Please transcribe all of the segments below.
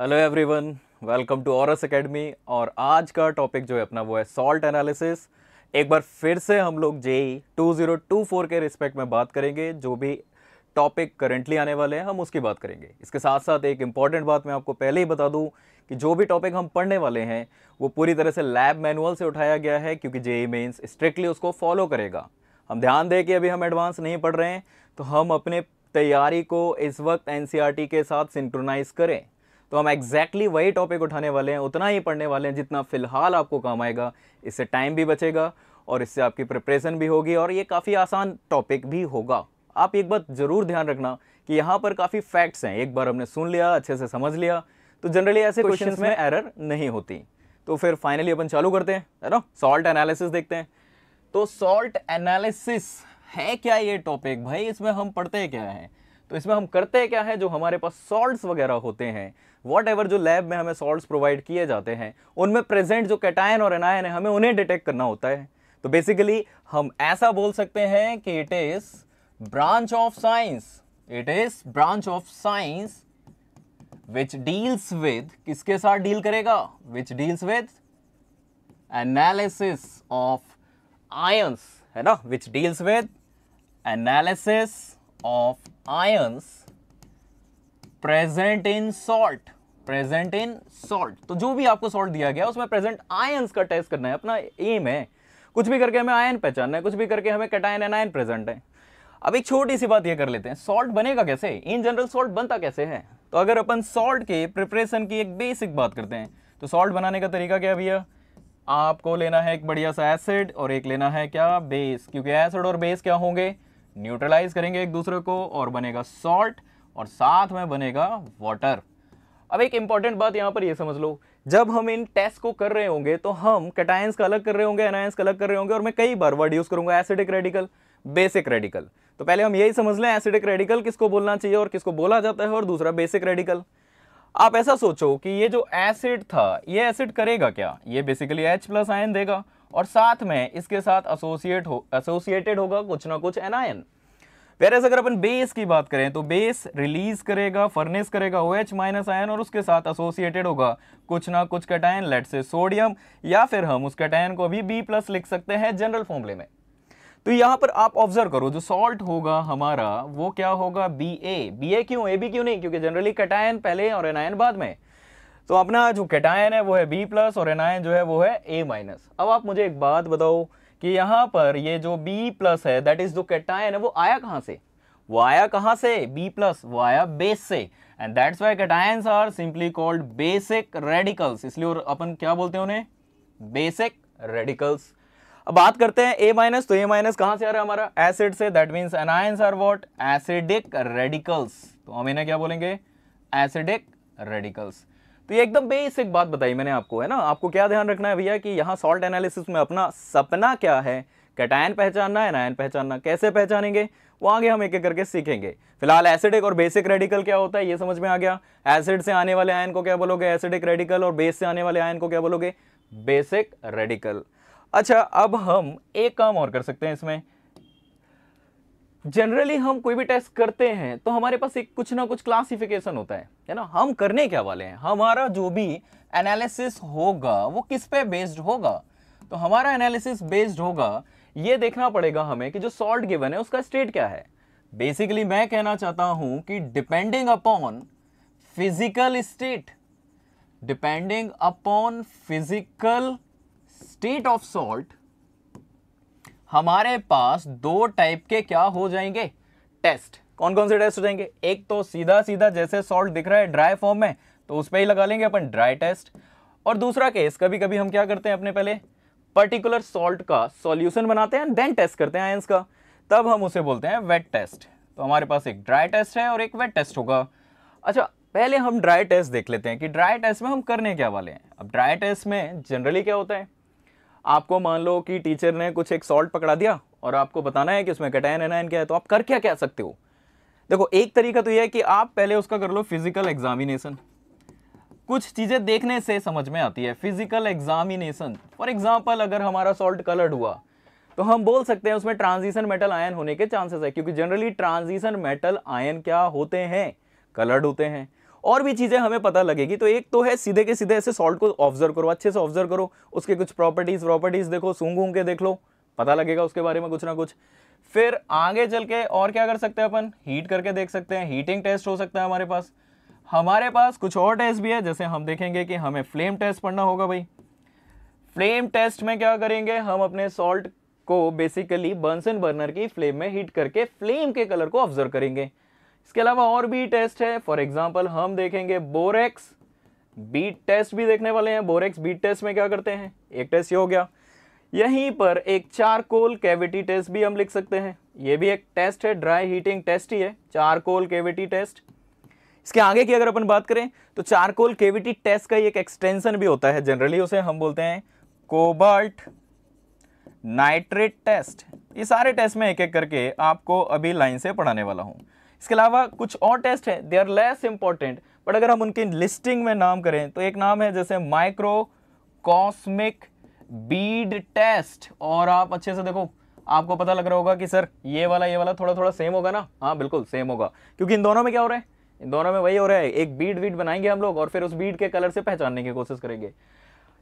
Hello everyone welcome to औरस academy और आज का टॉपिक जो है अपना वो है सॉल्ट एनालिसिस एक बार फिर से हम लोग टू 2024 e के रिस्पेक्ट में बात करेंगे जो भी टॉपिक करेंटली आने वाले हैं हम उसकी बात करेंगे इसके साथ साथ एक इम्पॉर्टेंट बात मैं आपको पहले ही बता दूं कि जो भी टॉपिक हम पढ़ने वाले हैं वो पूरी तरह से लैब मैनुअल से उठाया गया है क्योंकि जेई मेन्स स्ट्रिक्टली उसको फॉलो करेगा हम ध्यान दें कि अभी हम एडवांस नहीं पढ़ रहे हैं तो हम अपने तैयारी को इस वक्त एन e के साथ सिंक्रोनाइज़ करें तो हम एग्जैक्टली exactly वही टॉपिक उठाने वाले हैं उतना ही पढ़ने वाले हैं जितना फ़िलहाल आपको काम आएगा इससे टाइम भी बचेगा और इससे आपकी प्रिपरेशन भी होगी और ये काफ़ी आसान टॉपिक भी होगा आप एक बात ज़रूर ध्यान रखना कि यहाँ पर काफ़ी फैक्ट्स हैं एक बार हमने सुन लिया अच्छे से समझ लिया तो जनरली ऐसे क्वेश्चन में एरर नहीं होती तो फिर फाइनली अपन चालू करते हैं है ना सॉल्ट एनालिसिस देखते हैं तो सॉल्ट एनालिसिस है क्या ये टॉपिक भाई इसमें हम पढ़ते क्या हैं तो इसमें हम करते हैं क्या है जो हमारे पास सॉल्ट्स वगैरह होते हैं वॉट एवर जो लैब में हमें सॉल्ट्स प्रोवाइड किए जाते हैं उनमें प्रेजेंट जो कैटायन और एनायन है हमें उन्हें डिटेक्ट करना होता है तो बेसिकली हम ऐसा बोल सकते हैं कि it is branch of science it is branch of science which deals with किसके साथ डील करेगा which deals with analysis of ions है ना which deals with analysis of ions present in salt present in salt तो जो भी आपको salt दिया गया उसमें present ions का test करना है अपना aim है कुछ भी करके हमें आयन पहचानना है कुछ भी करके हमें कटायन एनायन प्रेजेंट है अब एक छोटी सी बात ये कर लेते हैं सॉल्ट बनेगा कैसे इन जनरल सॉल्ट बनता कैसे है तो अगर अपन सॉल्ट के प्रिपरेशन की एक बेसिक बात करते हैं तो सॉल्ट बनाने का तरीका क्या भैया आपको लेना है एक बढ़िया सा एसिड और एक लेना है क्या बेस क्योंकि एसिड और बेस क्या होंगे न्यूट्रलाइज करेंगे एक दूसरे को और बनेगा सॉल्ट और साथ में बनेगा वाटर अब एक इंपॉर्टेंट बात यहाँ पर ये समझ लो जब हम इन टेस्ट को कर रहे होंगे तो हम कटायंस का अलग कर रहे होंगे एनायंस का अलग कर रहे होंगे और मैं कई बार वर्ड यूज़ करूँगा एसिडिक रेडिकल बेसिक रेडिकल तो पहले हम यही समझ लें एसिडिक रेडिकल किसको बोलना चाहिए और किसको बोला जाता है और दूसरा बेसिक रेडिकल आप ऐसा सोचो कि ये जो एसिड था ये एसिड करेगा क्या ये बेसिकली एच प्लस आयन देगा और साथ में इसके साथ एसोसिएट हो एसोसिएटेड होगा कुछ ना कुछ एनायन वेरस अगर अपन बेस की बात करें तो बेस रिलीज करेगा फर्नेस करेगा ओ एच माइनस आयन और उसके साथ एसोसिएटेड होगा कुछ ना कुछ कैटायन लेट से सोडियम या फिर हम उस कैटायन को अभी बी प्लस लिख सकते हैं जनरल फॉर्मले में तो यहां पर आप ऑब्जर्व करो जो सॉल्ट होगा हमारा वो क्या होगा बी ए बी ए क्यों ए बी क्यों नहीं क्योंकि जनरली कटायन पहले और एनायन बाद में तो अपना जो कैटायन है वो है बी प्लस और एनायन जो है वो है ए माइनस अब आप मुझे एक बात बताओ कि यहाँ पर ये जो बी प्लस है दैट इज जो कैटायन है वो आया कहाँ से वो आया कहाँ से बी प्लस वो आया बेस से and that's why cations are simply called basic radicals इसलिए और अपन क्या बोलते हैं उन्हें बेसिक रेडिकल्स अब बात करते हैं ए माइनस तो ए माइनस कहाँ से आ रहा है हमारा एसिड से that means anions are what acidic radicals तो हम इन्हें क्या बोलेंगे एसिडिक रेडिकल्स तो ये एकदम बेसिक बात बताई मैंने आपको है ना आपको क्या ध्यान रखना है भैया कि यहाँ सॉल्ट एनालिसिस में अपना सपना क्या है कैटायन पहचानना है नायन पहचानना कैसे पहचानेंगे वो आगे हम एक एक करके सीखेंगे फिलहाल एसिडिक और बेसिक रेडिकल क्या होता है ये समझ में आ गया एसिड से आने वाले आयन को क्या बोलोगे एसिडिक रेडिकल और बेस से आने वाले आयन को क्या बोलोगे बेसिक रेडिकल अच्छा अब हम एक काम और कर सकते हैं इसमें जनरली हम कोई भी टेस्ट करते हैं तो हमारे पास एक कुछ ना कुछ क्लासिफिकेशन होता है है ना हम करने क्या वाले हैं हमारा जो भी एनालिसिस होगा वो किस पे बेस्ड होगा तो हमारा एनालिसिस बेस्ड होगा ये देखना पड़ेगा हमें कि जो सॉल्ट गिवन है उसका स्टेट क्या है बेसिकली मैं कहना चाहता हूं कि depending upon physical state depending upon physical state of salt हमारे पास दो टाइप के क्या हो जाएंगे टेस्ट कौन कौन से टेस्ट हो जाएंगे एक तो सीधा सीधा जैसे सॉल्ट दिख रहा है ड्राई फॉर्म में तो उस पर ही लगा लेंगे अपन ड्राई टेस्ट और दूसरा केस कभी कभी हम क्या करते हैं अपने पहले पर्टिकुलर सॉल्ट का सॉल्यूशन बनाते हैं देन टेस्ट करते हैं आयंस का तब हम उसे बोलते हैं वेट टेस्ट तो हमारे पास एक ड्राई टेस्ट है और एक वेट टेस्ट होगा अच्छा पहले हम ड्राई टेस्ट देख लेते हैं कि ड्राई टेस्ट में हम करने क्या वाले हैं अब ड्राई टेस्ट में जनरली क्या होता है आपको मान लो कि टीचर ने कुछ एक सॉल्ट पकड़ा दिया और आपको बताना है कि उसमें कटायन एनायन क्या है तो आप कर क्या कह सकते हो देखो एक तरीका तो यह है कि आप पहले उसका कर लो फिजिकल एग्जामिनेशन कुछ चीज़ें देखने से समझ में आती है फिजिकल एग्जामिनेशन फॉर एग्जाम्पल अगर हमारा सॉल्ट कलर्ड हुआ तो हम बोल सकते हैं उसमें ट्रांजिशन मेटल आयन होने के चांसेस है क्योंकि जनरली ट्रांजिशन मेटल आयन क्या होते हैं कलर्ड होते हैं और भी चीज़ें हमें पता लगेगी तो एक तो है सीधे के सीधे ऐसे सॉल्ट को ऑब्जर्व करो अच्छे से ऑब्जर्व करो उसके कुछ प्रॉपर्टीज़ प्रॉपर्टीज़ देखो सूंघ के देख लो पता लगेगा उसके बारे में कुछ ना कुछ फिर आगे चल के और क्या कर सकते हैं अपन हीट करके देख सकते हैं हीटिंग टेस्ट हो सकता है हमारे पास हमारे पास कुछ और टेस्ट भी है जैसे हम देखेंगे कि हमें फ्लेम टेस्ट पढ़ना होगा भाई फ्लेम टेस्ट में क्या करेंगे हम अपने सॉल्ट को बेसिकली बर्नसन बर्नर की फ्लेम में हीट करके फ्लेम के कलर को ऑब्जर्व करेंगे इसके अलावा और भी टेस्ट है फॉर एग्जाम्पल हम देखेंगे बोरेक्स बीट टेस्ट भी देखने वाले हैं बोरेक्स बीट टेस्ट में क्या करते हैं एक टेस्ट ये हो गया यहीं पर एक चारकोल कैविटी टेस्ट भी हम लिख सकते हैं ये भी एक टेस्ट है ड्राई हीटिंग टेस्ट ही है चारकोल कैविटी टेस्ट इसके आगे की अगर अपन बात करें तो चारकोल केविटी टेस्ट का ही एक एक्सटेंशन भी होता है जनरली उसे हम बोलते हैं कोबाल्ट नाइट्रेट टेस्ट ये सारे टेस्ट में एक एक करके आपको अभी लाइन से पढ़ाने वाला हूं इसके अलावा कुछ और टेस्ट हैं they are less important but अगर हम उनकी लिस्टिंग में नाम करें तो एक नाम है जैसे माइक्रो कॉस्मिक बीड टेस्ट और आप अच्छे से देखो आपको पता लग रहा होगा कि सर ये वाला ये वाला थोड़ा थोड़ा सेम होगा ना हाँ बिल्कुल सेम होगा क्योंकि इन दोनों में क्या हो रहा है इन दोनों में वही हो रहा है एक बीड वीड बनाएंगे हम लोग और फिर उस बीड के कलर से पहचानने की कोशिश करेंगे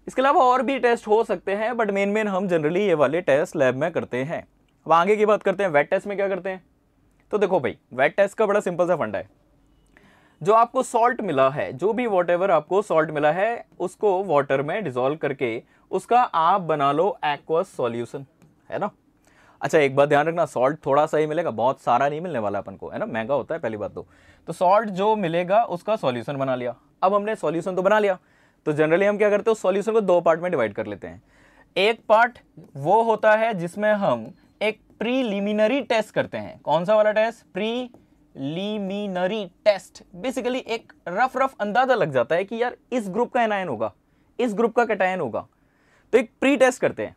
इसके अलावा और भी टेस्ट हो सकते हैं बट मेन मेन हम जनरली ये वाले टेस्ट लैब में करते हैं अब आगे की बात करते हैं वेट टेस्ट में क्या करते हैं तो देखो भाई वेट टेस्ट का बड़ा सिंपल सा फंडा है जो आपको सॉल्ट मिला है जो भी वॉट आपको सॉल्ट मिला है उसको वाटर में डिजोल्व करके उसका आप बना लो एक्वस सॉल्यूशन है ना अच्छा एक बात ध्यान रखना सॉल्ट थोड़ा सा ही मिलेगा बहुत सारा नहीं मिलने वाला अपन को है ना महंगा होता है पहली बात तो तो सॉल्ट जो मिलेगा उसका सॉल्यूशन बना लिया अब हमने सॉल्यूशन तो बना लिया तो जनरली हम क्या करते हैं सॉल्यूशन को दो पार्ट में डिवाइड कर लेते हैं एक पार्ट वो होता है जिसमें हम एक प्रीलिमिनरी टेस्ट करते हैं कौन सा वाला test preliminary test basically एक रफ रफ अंदाजा लग जाता है कि यार इस ग्रुप का एनायन होगा इस ग्रुप का कैटायन होगा तो एक प्री टेस्ट करते हैं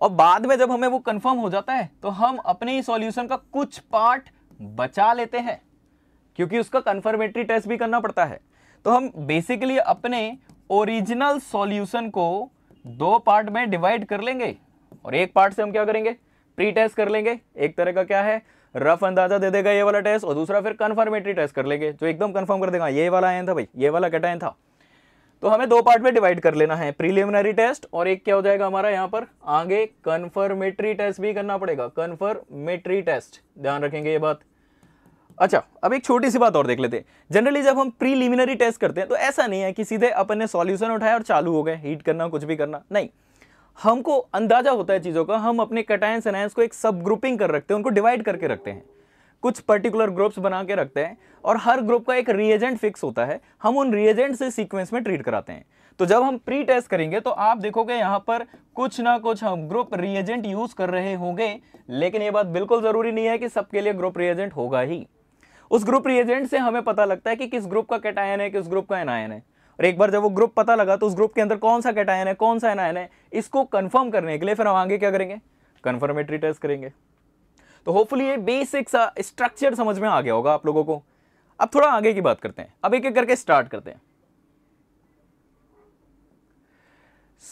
और बाद में जब हमें वो कंफर्म हो जाता है तो हम अपने ही सॉल्यूशन का कुछ पार्ट बचा लेते हैं क्योंकि उसका कंफर्मेटरी टेस्ट भी करना पड़ता है तो हम बेसिकली अपने ओरिजिनल सॉल्यूशन को दो पार्ट में डिवाइड कर लेंगे और एक पार्ट से हम क्या करेंगे प्री टेस्ट कर लेंगे एक तरह का क्या है रफ अंदाजा दे देगा ये वाला टेस्ट और दूसरा फिर कन्फर्मेटरी टेस्ट कर लेंगे जो एकदम कन्फर्म कर देगा हाँ, ये वाला आया था भाई ये वाला आया था तो हमें दो पार्ट में डिवाइड कर लेना है प्रीलिमिनरी टेस्ट और एक क्या हो जाएगा हमारा यहाँ पर आगे कन्फर्मेटरी टेस्ट भी करना पड़ेगा कन्फर्मेटरी टेस्ट ध्यान रखेंगे ये बात अच्छा अब एक छोटी सी बात और देख लेते हैं जनरली जब हम प्रीलिमिनरी टेस्ट करते हैं तो ऐसा नहीं है कि सीधे अपन ने सॉल्यूशन उठाया और चालू हो गए हीट करना कुछ भी करना नहीं हमको अंदाजा होता है चीज़ों का हम अपने कटायन सनायंस को एक सब ग्रुपिंग कर रखते हैं उनको डिवाइड करके रखते हैं कुछ पर्टिकुलर ग्रुप्स बना के रखते हैं और हर ग्रुप का एक रिएजेंट फिक्स होता है हम उन रिएजेंट से सीक्वेंस में ट्रीट कराते हैं तो जब हम प्री टेस्ट करेंगे तो आप देखोगे यहां पर कुछ ना कुछ हम ग्रुप रिएजेंट यूज़ कर रहे होंगे लेकिन यह बात बिल्कुल ज़रूरी नहीं है कि सबके लिए ग्रुप रिएजेंट होगा ही उस ग्रुप रिएजेंट से हमें पता लगता है कि किस ग्रुप का कैटायन है किस ग्रुप का एनायन है और एक बार जब वो ग्रुप पता लगा तो उस ग्रुप के अंदर कौन सा कैटायन है कौन सा एनायन है इसको कन्फर्म करने के लिए फिर हम आगे क्या करेंगे कन्फर्मेटरी टेस्ट करेंगे तो होपफुली ये बेसिक सा स्ट्रक्चर समझ में आ गया होगा आप लोगों को अब थोड़ा आगे की बात करते हैं अब एक एक करके स्टार्ट करते हैं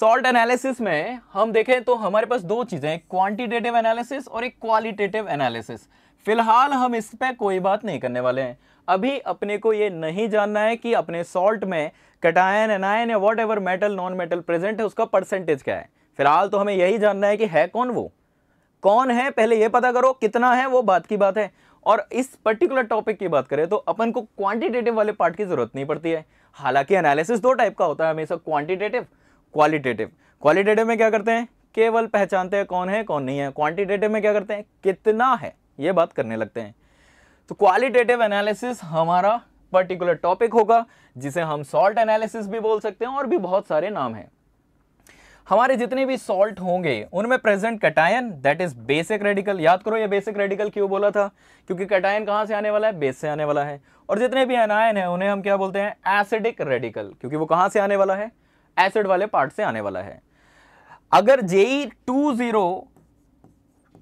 सॉल्ट एनालिसिस में हम देखें तो हमारे पास दो चीज़ें एक क्वांटिटेटिव एनालिसिस और एक क्वालिटेटिव एनालिसिस फिलहाल हम इस पर कोई बात नहीं करने वाले हैं अभी अपने को ये नहीं जानना है कि अपने सॉल्ट में कटायन एनायन या whatever metal non metal present है उसका परसेंटेज क्या है फिलहाल तो हमें यही जानना है कि है कौन वो कौन है पहले ये पता करो कितना है वो बात की बात है और इस पर्टिकुलर टॉपिक की बात करें तो अपन को क्वांटिटेटिव वाले पार्ट की ज़रूरत नहीं पड़ती है हालांकि एनालिसिस दो टाइप का होता है हमेशा क्वांटिटेटिव क्वालिटेटिव क्वालिटेटिव में क्या करते हैं केवल पहचानते हैं कौन है कौन नहीं है क्वांटिटेटिव में क्या करते हैं कितना है ये बात करने लगते हैं तो क्वालिटेटिव एनालिसिस हमारा पर्टिकुलर टॉपिक होगा जिसे हम सॉल्ट एनालिसिस भी बोल सकते हैं और भी बहुत सारे नाम हैं हमारे जितने भी सॉल्ट होंगे उनमें present cation that is basic radical याद करो ये बेसिक रेडिकल क्यों बोला था क्योंकि कटायन कहाँ से आने वाला है बेस से आने वाला है और जितने भी एनायन है उन्हें हम क्या बोलते हैं एसिडिक रेडिकल क्योंकि वो कहाँ से आने वाला है एसिड वाले पार्ट से आने वाला है अगर JEE e two zero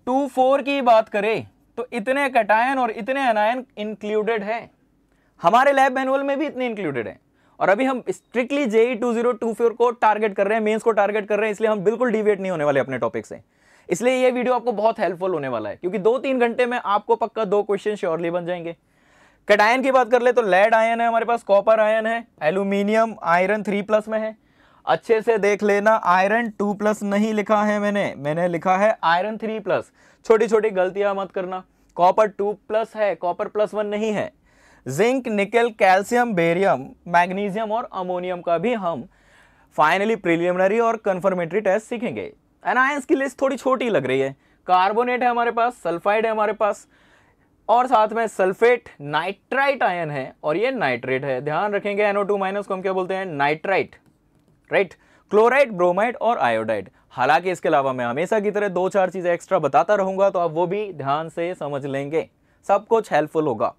two four की बात करें तो इतने कटायन और इतने एनायन इंक्लूडेड है हमारे लैब मैनुअल में भी इतने इंक्लूडेड हैं और अभी हम strictly JEE two zero two four को टारगेट कर रहे हैं मेंस को टारगेट कर रहे हैं इसलिए हम बिल्कुल डिवेट नहीं होने वाले अपने टॉपिक से इसलिए ये वीडियो आपको बहुत हेल्पफुल होने वाला है क्योंकि दो तीन घंटे में आपको पक्का दो क्वेश्चन श्योरली बन जाएंगे कटायन की बात कर ले तो लेड आयन है हमारे पास कॉपर आयन है एल्यूमिनियम आयरन थ्री प्लस में है अच्छे से देख लेना आयरन टू प्लस नहीं लिखा है मैंने मैंने लिखा है आयरन थ्री प्लस छोटी छोटी गलतियां मत करना कॉपर टू प्लस है कॉपर प्लस वन नहीं है zinc nickel calcium barium magnesium और अमोनियम का भी हम फाइनली प्रिलिमिनरी और कन्फर्मेटरी टेस्ट सीखेंगे एनायंस की लिस्ट थोड़ी छोटी लग रही है कार्बोनेट है हमारे पास सल्फाइड है हमारे पास और साथ में सल्फेट नाइट्राइट आयन है और ये नाइट्रेट है ध्यान रखेंगे एनओ टू माइनस को हम क्या बोलते हैं नाइट्राइट राइट क्लोराइड ब्रोमाइड और आयोडाइड हालांकि इसके अलावा मैं हमेशा की तरह दो चार चीज़ें एक्स्ट्रा बताता रहूंगा तो आप वो भी ध्यान से समझ लेंगे सब कुछ हेल्पफुल होगा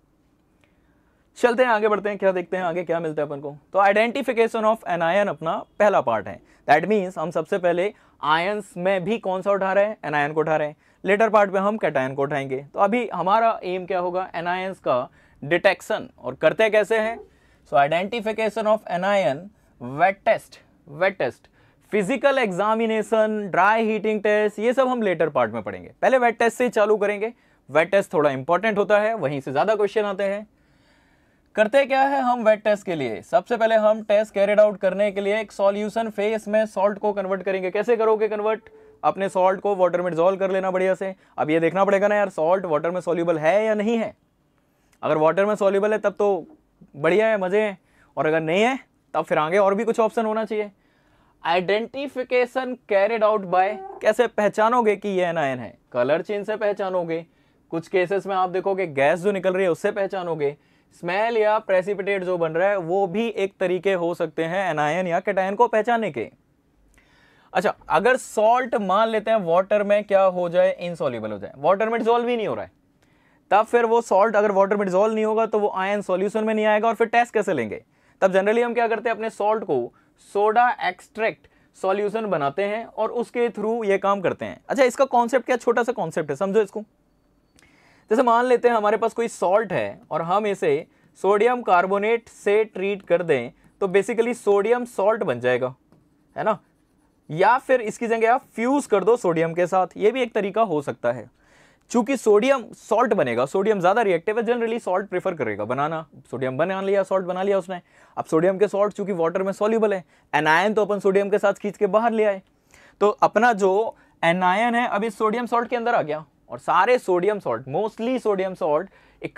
चलते हैं आगे बढ़ते हैं क्या देखते हैं आगे क्या मिलता है अपन को तो आइडेंटिफिकेशन ऑफ एन आयन अपना पहला पार्ट है दैट मीन्स हम सबसे पहले आयंस में भी कौन सा उठा रहे हैं एनायन को उठा रहे हैं लेटर पार्ट में हम कैटायन को उठाएंगे तो अभी हमारा एम क्या होगा एनायंस का डिटेक्शन और करते कैसे हैं so identification of anion wet test wet test physical examination dry heating test ये सब हम लेटर पार्ट में पढ़ेंगे पहले वेट टेस्ट से चालू करेंगे वेट टेस्ट थोड़ा इंपॉर्टेंट होता है वहीं से ज़्यादा क्वेश्चन आते हैं करते क्या है हम वेट टेस्ट के लिए सबसे पहले हम टेस्ट कैरिड आउट करने के लिए एक सॉल्यूशन फेस में सॉल्ट को कन्वर्ट करेंगे कैसे करोगे कन्वर्ट अपने सॉल्ट को वाटर में डिजोल्व कर लेना बढ़िया से अब ये देखना पड़ेगा ना यार सॉल्ट वाटर में सोल्यूबल है या नहीं है अगर वाटर में सोल्यूबल है तब तो बढ़िया है मज़े हैं और अगर नहीं है तब फिर आगे और भी कुछ ऑप्शन होना चाहिए आइडेंटिफिकेशन कैरिड आउट बाय कैसे पहचानोगे कि ये आयन है कलर चेंज से पहचानोगे कुछ केसेस में आप देखोगे गैस जो निकल रही है उससे पहचानोगे स्मेल या प्रेसिपिटेट जो बन रहा है वो भी एक तरीके हो सकते हैं एनायन या कैटायन को पहचानने के अच्छा अगर सॉल्ट मान लेते हैं वाटर में क्या हो जाए इनसॉल्यूबल हो जाए वाटर में डिजोल्व ही नहीं हो रहा है तब फिर वो सॉल्ट अगर वाटर में डिजोल्व नहीं होगा तो वो आयन सॉल्यूशन में नहीं आएगा और फिर टेस्ट कैसे लेंगे तब जनरली हम क्या करते हैं अपने सॉल्ट को सोडा एक्सट्रैक्ट सॉल्यूशन बनाते हैं और उसके थ्रू ये काम करते हैं अच्छा इसका कॉन्सेप्ट क्या छोटा सा कॉन्सेप्ट है समझो इसको जैसे मान लेते हैं हमारे पास कोई सॉल्ट है और हम इसे सोडियम कार्बोनेट से ट्रीट कर दें तो बेसिकली सोडियम सॉल्ट बन जाएगा है ना या फिर इसकी जगह आप फ्यूज़ कर दो सोडियम के साथ ये भी एक तरीका हो सकता है चूंकि सोडियम सॉल्ट बनेगा सोडियम ज़्यादा रिएक्टिव है जनरली सॉल्ट प्रेफर करेगा बनाना सोडियम बना लिया सॉल्ट बना लिया उसने अब सोडियम के सॉल्ट चूंकि वाटर में सॉल्यूबल है एनायन तो अपन सोडियम के साथ खींच के बाहर ले आए तो अपना जो एनायन है अब इस सोडियम सॉल्ट के अंदर आ गया और सारे sodium salt mostly sodium salt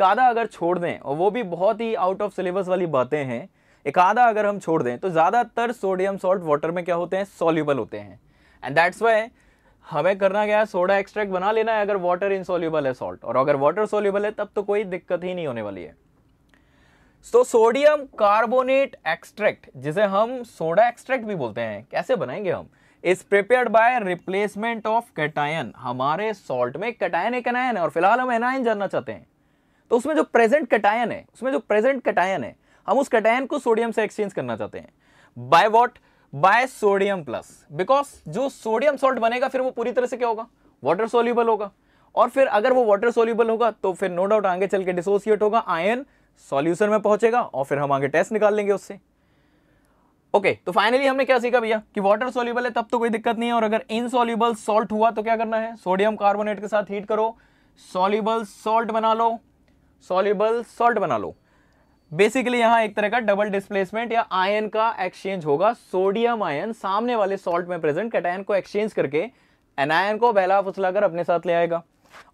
आधा अगर छोड़ दें और वो भी बहुत ही आउट ऑफ सिलेबस वाली बातें हैं आधा अगर हम छोड़ दें तो ज़्यादातर सोडियम सॉल्ट वाटर में क्या होते हैं सोल्यूबल होते हैं एंड दैट्स वाई हमें करना क्या है सोडा एक्सट्रैक्ट बना लेना है अगर वाटर इनसोल्यूबल है सॉल्ट और अगर वाटर सोल्यूबल है तब तो कोई दिक्कत ही नहीं होने वाली है तो सोडियम कार्बोनेट एक्सट्रैक्ट जिसे हम सोडा एक्सट्रैक्ट भी बोलते हैं कैसे बनाएंगे हम is prepare by replacement of cation हमारे सॉल्ट में कैटायन एक एनायन है और फिलहाल हम एनायन जानना चाहते हैं तो उसमें जो प्रेजेंट कैटायन है उसमें जो प्रेजेंट कैटायन है हम उस कैटायन को सोडियम से एक्सचेंज करना चाहते हैं by what by sodium plus because जो सोडियम सॉल्ट बनेगा फिर वो पूरी तरह से क्या होगा वाटर सोल्यूबल होगा और फिर अगर वो वाटर सोल्यूबल होगा तो फिर नो no डाउट आगे चल के डिसोसिएट होगा आयन सॉल्यूशन में पहुंचेगा और फिर हम आगे टेस्ट निकाल लेंगे उससे ओके okay, तो फाइनली हमने क्या सीखा भैया कि वाटर सोल्यूबल है तब तो कोई दिक्कत नहीं है और अगर इनसोल्यूबल सॉल्ट हुआ तो क्या करना है सोडियम कार्बोनेट के साथ हीट करो सोल्यूबल सॉल्ट बना लो सोल्यूबल सॉल्ट बना लो बेसिकली यहां एक तरह का डबल डिस्प्लेसमेंट या आयन का एक्सचेंज होगा सोडियम आयन सामने वाले सॉल्ट में प्रेजेंट कैटायन को एक्सचेंज करके एनायन को बहला फुसलाकर अपने साथ ले आएगा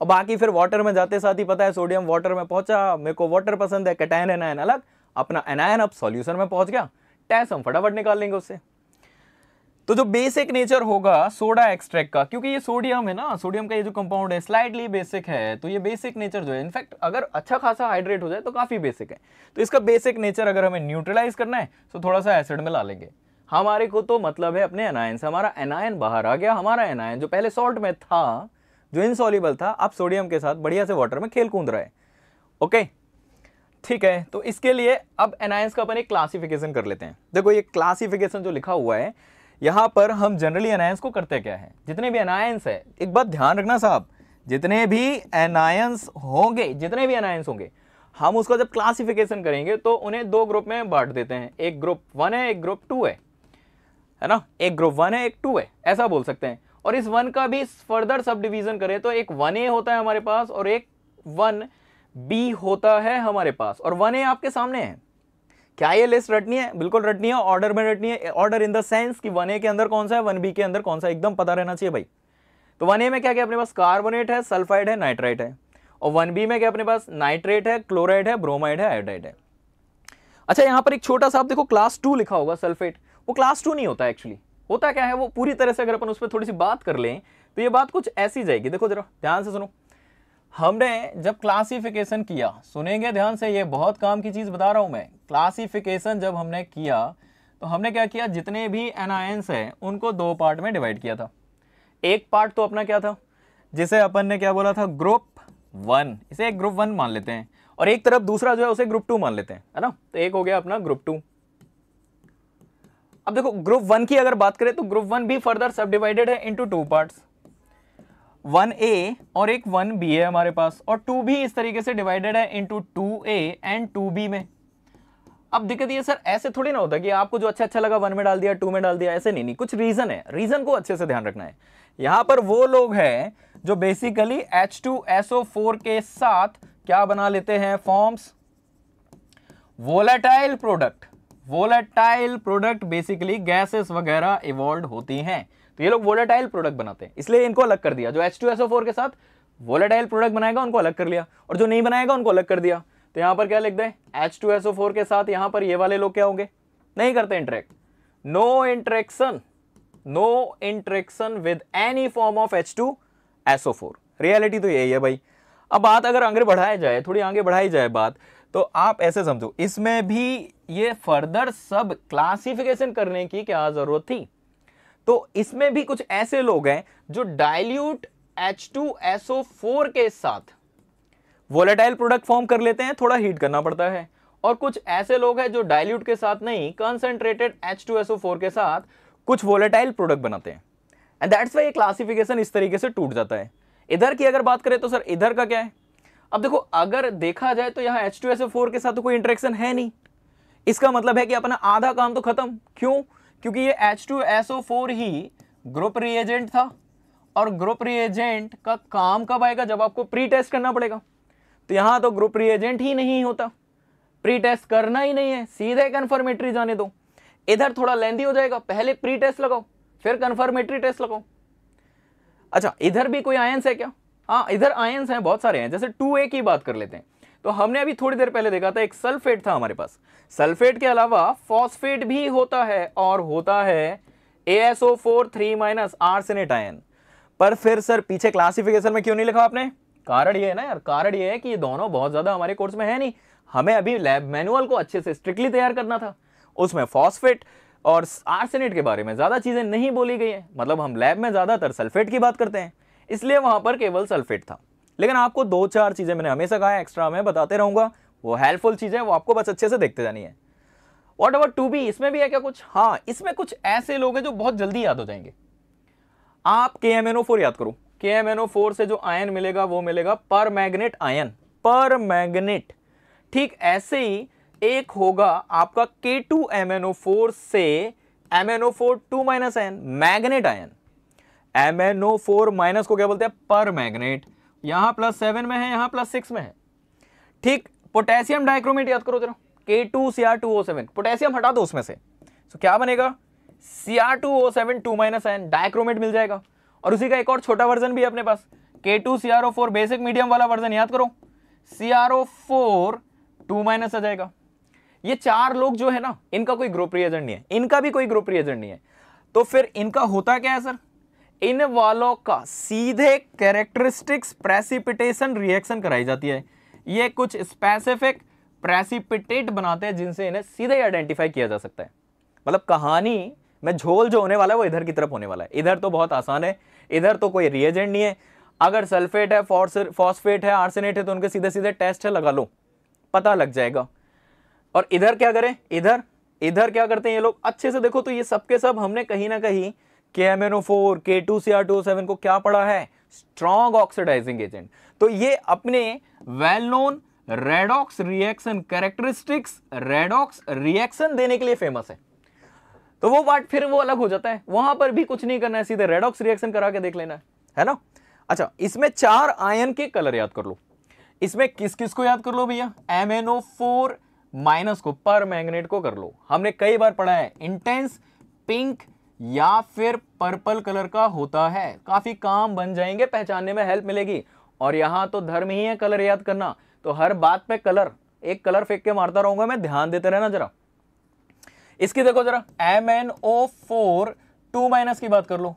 और बाकी फिर वाटर में जाते साथ ही पता है सोडियम वाटर में पहुंचा मेरे को वाटर पसंद है कैटायन एनायन अलग अपना एनायन अब सोल्यूशन में पहुंच गया टैस हम फटाफट निकाल लेंगे उससे तो जो बेसिक नेचर होगा सोडा एक्सट्रैक्ट का क्योंकि ये सोडियम है ना सोडियम का ये जो कंपाउंड है स्लाइडली बेसिक है तो ये बेसिक नेचर जो है इनफैक्ट अगर अच्छा खासा हाइड्रेट हो जाए तो काफ़ी बेसिक है तो इसका बेसिक नेचर अगर हमें न्यूट्रलाइज करना है तो थोड़ा सा एसिड में ला लेंगे हमारे को तो मतलब है अपने एनायन से हमारा एनायन बाहर आ गया हमारा एनायन जो पहले सॉल्ट में था जो इनसॉल्यूबल था अब सोडियम के साथ बढ़िया से वाटर में खेल कूद रहा है ओके okay? ठीक है तो इसके लिए अब एनायंस का अपन एक क्लासिफिकेशन कर लेते हैं देखो ये क्लासिफिकेशन जो लिखा हुआ है यहाँ पर हम जनरली एनायंस को करते क्या है जितने भी एनायंस है एक बात ध्यान रखना साहब जितने भी एनायंस होंगे जितने भी एनायंस होंगे हम उसका जब क्लासिफिकेशन करेंगे तो उन्हें दो ग्रुप में बांट देते हैं एक ग्रुप वन है एक ग्रुप टू है है ना एक ग्रुप वन है एक टू है ऐसा बोल सकते हैं और इस वन का भी फर्दर सब डिवीज़न करें तो एक वन ए होता है हमारे पास और एक वन बी होता है हमारे पास और वन ए आपके सामने है क्या ये लिस्ट रटनी है बिल्कुल रटनी है ऑर्डर में रटनी है ऑर्डर इन द सेंस कि वन ए के अंदर कौन सा है वन बी के अंदर कौन सा एकदम पता रहना चाहिए भाई तो वन ए में क्या क्या अपने पास कार्बोनेट है सल्फाइड है नाइट्राइट है और वन बी में क्या अपने पास नाइट्रेट है क्लोराइड है ब्रोमाइड है आयोडाइड है अच्छा यहाँ पर एक छोटा सा आप देखो क्लास टू लिखा होगा सल्फेट वो क्लास टू नहीं होता एक्चुअली होता क्या है वो पूरी तरह से अगर अपन उस पर थोड़ी सी बात कर लें तो ये बात कुछ ऐसी जाएगी देखो जरा ध्यान से सुनो हमने जब क्लासिफिकेशन किया सुनेंगे ध्यान से ये बहुत काम की चीज़ बता रहा हूँ मैं क्लासिफिकेशन जब हमने किया तो हमने क्या किया जितने भी एनायंस हैं उनको दो पार्ट में डिवाइड किया था एक पार्ट तो अपना क्या था जिसे अपन ने क्या बोला था ग्रुप वन इसे एक ग्रुप वन मान लेते हैं और एक तरफ दूसरा जो है उसे ग्रुप टू मान लेते हैं है ना तो एक हो गया अपना ग्रुप टू अब देखो ग्रुप वन की अगर बात करें तो ग्रुप वन भी फर्दर सब डिवाइडेड है into two parts one A और एक वन बी है हमारे पास और टू बी इस तरीके से डिवाइडेड है into two A and two B में अब दिक्कत ये सर ऐसे थोड़ी ना होता कि आपको जो अच्छा अच्छा लगा वन में डाल दिया टू में डाल दिया ऐसे नहीं नहीं कुछ रीज़न है रीज़न को अच्छे से ध्यान रखना है यहां पर वो लोग हैं जो basically H two S O four के साथ क्या बना लेते हैं forms volatile product volatile product basically gases वगैरह इवॉल्व होती हैं तो ये लोग वोलेटाइल प्रोडक्ट बनाते हैं इसलिए इनको अलग कर दिया जो एच के साथ वोलेटाइल प्रोडक्ट बनाएगा उनको अलग कर लिया और जो नहीं बनाएगा उनको अलग कर दिया तो यहाँ पर क्या लिख दें एच के साथ यहाँ पर ये वाले लोग क्या होंगे नहीं करते interact no interaction no interaction with any form of H two S O four reality तो यही है भाई अब बात अगर आगे बढ़ाया जाए थोड़ी आगे बढ़ाई जाए बात तो आप ऐसे समझो इसमें भी ये फर्दर सब क्लासिफिकेशन करने की क्या जरूरत थी तो इसमें भी कुछ ऐसे लोग हैं जो डाइल्यूट H2SO4 के साथ वोलेटाइल प्रोडक्ट फॉर्म कर लेते हैं थोड़ा हीट करना पड़ता है और कुछ ऐसे लोग हैं जो डाइल्यूट के साथ नहीं कंसनट्रेटेड H2SO4 के साथ कुछ वोलेटाइल प्रोडक्ट बनाते हैं एंड दैट्स वाई ये क्लासिफिकेशन इस तरीके से टूट जाता है इधर की अगर बात करें तो सर इधर का क्या है अब देखो अगर देखा जाए तो यहाँ एच के साथ तो कोई इंट्रेक्शन है नहीं इसका मतलब है कि अपना आधा काम तो खत्म क्यों क्योंकि ये H2SO4 ही ग्रुप रिएजेंट था और ग्रुप रिएजेंट का काम कब आएगा जब आपको प्री टेस्ट करना पड़ेगा तो यहाँ तो ग्रुप रिएजेंट ही नहीं होता प्री टेस्ट करना ही नहीं है सीधे कन्फर्मेटरी जाने दो इधर थोड़ा लेंदी हो जाएगा पहले प्री टेस्ट लगाओ फिर कन्फर्मेटरी टेस्ट लगाओ अच्छा इधर भी कोई आयंस है क्या हाँ इधर आयंस हैं बहुत सारे हैं जैसे टू ए की बात कर लेते हैं तो हमने अभी थोड़ी देर पहले देखा था एक सल्फेट था हमारे पास सल्फेट के अलावा फॉस्फेट भी होता है और होता है A S O four three minus arsenate ion पर फिर सर पीछे क्लासिफिकेशन में क्यों नहीं लिखा आपने कारण ये है ना यार कारण ये है कि ये दोनों बहुत ज़्यादा हमारे कोर्स में है नहीं हमें अभी लैब मैनुअल को अच्छे से स्ट्रिक्टली तैयार करना था उसमें फॉस्फेट और आर्सेनेट के बारे में ज़्यादा चीज़ें नहीं बोली गई है मतलब हम लैब में ज़्यादातर सल्फेट की बात करते हैं इसलिए वहां पर केवल सल्फेट था लेकिन आपको दो चार चीज़ें मैंने हमेशा कहा एक्स्ट्रा मैं बताते रहूँगा वो हेल्पफुल चीज़ है वो आपको बस अच्छे से देखते जानी है वॉट अबाउट टू बी इसमें भी है क्या कुछ हाँ इसमें कुछ ऐसे लोग हैं जो बहुत जल्दी याद हो जाएंगे आप के एम एन ओ फोर याद करो के एम एन ओ फोर से जो आयन मिलेगा वो मिलेगा पर मैग्नेट आयन पर मैग्नेट ठीक ऐसे ही एक होगा आपका K two M N O four से M N O four two minus ion manganate ion M N O four minus को क्या बोलते हैं पर मैग्नेट यहां प्लस सेवन में है यहां प्लस सिक्स में है ठीक पोटेशियम डाइक्रोमेट याद करो जरा K two C R two O seven potassium हटा दो उसमें से सो क्या बनेगा C R two O seven two minus an dichromate मिल जाएगा और उसी का एक और छोटा वर्जन भी है अपने पास K two C R O four basic medium वाला वर्जन याद करो C R O four two minus आ जाएगा ये चार लोग जो है ना इनका कोई ग्रुप रिएजेंट नहीं है इनका भी कोई ग्रुप रिएजेंट नहीं है तो फिर इनका होता क्या है सर इन वालों का सीधे कैरेक्टरिस्टिक्स प्रेसिपिटेशन रिएक्शन कराई जाती है ये कुछ स्पेसिफिक प्रेसिपिटेट बनाते हैं जिनसे इन्हें सीधे आइडेंटिफाई किया जा सकता है मतलब कहानी में झोल जो होने वाला है वो इधर की तरफ होने वाला है इधर तो बहुत आसान है इधर तो कोई रिएजेंट नहीं है अगर सल्फेट है फॉस्फेट है आर्सेनेट है तो उनके सीधे सीधे टेस्ट है लगा लो पता लग जाएगा और इधर क्या करें इधर इधर क्या करते हैं ये लोग अच्छे से देखो तो ये सब के सब हमने कहीं ना कहीं K M N O four K two C R two seven को क्या पढ़ा है स्ट्रॉन्ग ऑक्सीडाइजिंग एजेंट तो ये अपने well known redox reaction characteristics redox reaction देने के लिए फेमस है तो वो पार्ट फिर वो अलग हो जाता है वहां पर भी कुछ नहीं करना है सीधे रेडॉक्स रिएक्शन करा के देख लेना है है ना अच्छा इसमें चार आयन के कलर याद कर लो इसमें किस किस को याद कर लो भैया M N O four minus को पर मैग्नेट को कर लो हमने कई बार पढ़ा है इंटेंस पिंक या फिर पर्पल कलर का होता है काफ़ी काम बन जाएंगे पहचानने में हेल्प मिलेगी और यहां तो धर्म ही है कलर याद करना तो हर बात पे कलर एक कलर फेंक के मारता रहूंगा मैं ध्यान देते रहना जरा इसकी देखो जरा M N O four two minus की बात कर लो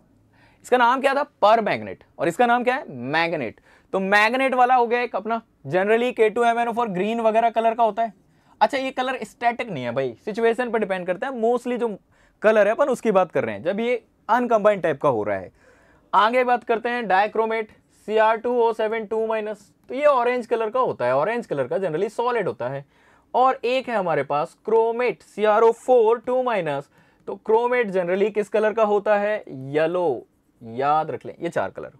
इसका नाम क्या था पर मैग्नेट और इसका नाम क्या है मैग्नेट तो मैग्नेट वाला हो गया एक अपना generally K two M N O four green वगैरह कलर का होता है अच्छा ये कलर स्टैटिक नहीं है भाई सिचुएशन पर डिपेंड करता है मोस्टली जो कलर है अपन उसकी बात कर रहे हैं जब ये अनकम्बाइंड टाइप का हो रहा है आगे बात करते हैं dichromate C R two O seven two minus तो ये ऑरेंज कलर का होता है ऑरेंज कलर का जनरली सॉलिड होता है और एक है हमारे पास chromate C R O four two minus तो क्रोमेट जनरली किस कलर का होता है येलो याद रख लें ये चार कलर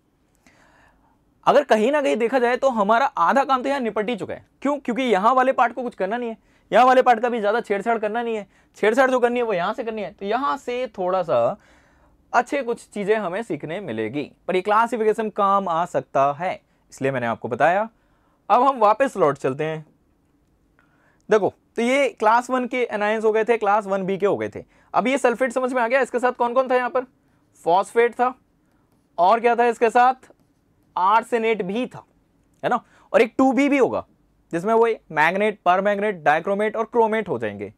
अगर कहीं ना कहीं देखा जाए तो हमारा आधा काम तो यहाँ निपट ही चुका है क्यों क्योंकि यहाँ वाले पार्ट को कुछ करना नहीं है यहाँ वाले पार्ट का भी ज़्यादा छेड़छाड़ करना नहीं है छेड़छाड़ जो करनी है वो यहाँ से करनी है तो यहाँ से थोड़ा सा अच्छे कुछ चीज़ें हमें सीखने मिलेगी पर ये क्लासिफिकेशन काम आ सकता है इसलिए मैंने आपको बताया अब हम वापस लौट चलते हैं देखो तो ये क्लास वन के एनायंस हो गए थे क्लास वन बी के हो गए थे अब ये सल्फेट समझ में आ गया इसके साथ कौन कौन था यहाँ पर फॉस्फेट था और क्या था इसके साथ आर्सेनेट भी था है ना और एक टू बी भी होगा जिसमें वो मैग्नेट पर मैग्नेट डायक्रोमेट और क्रोमेट हो जाएंगे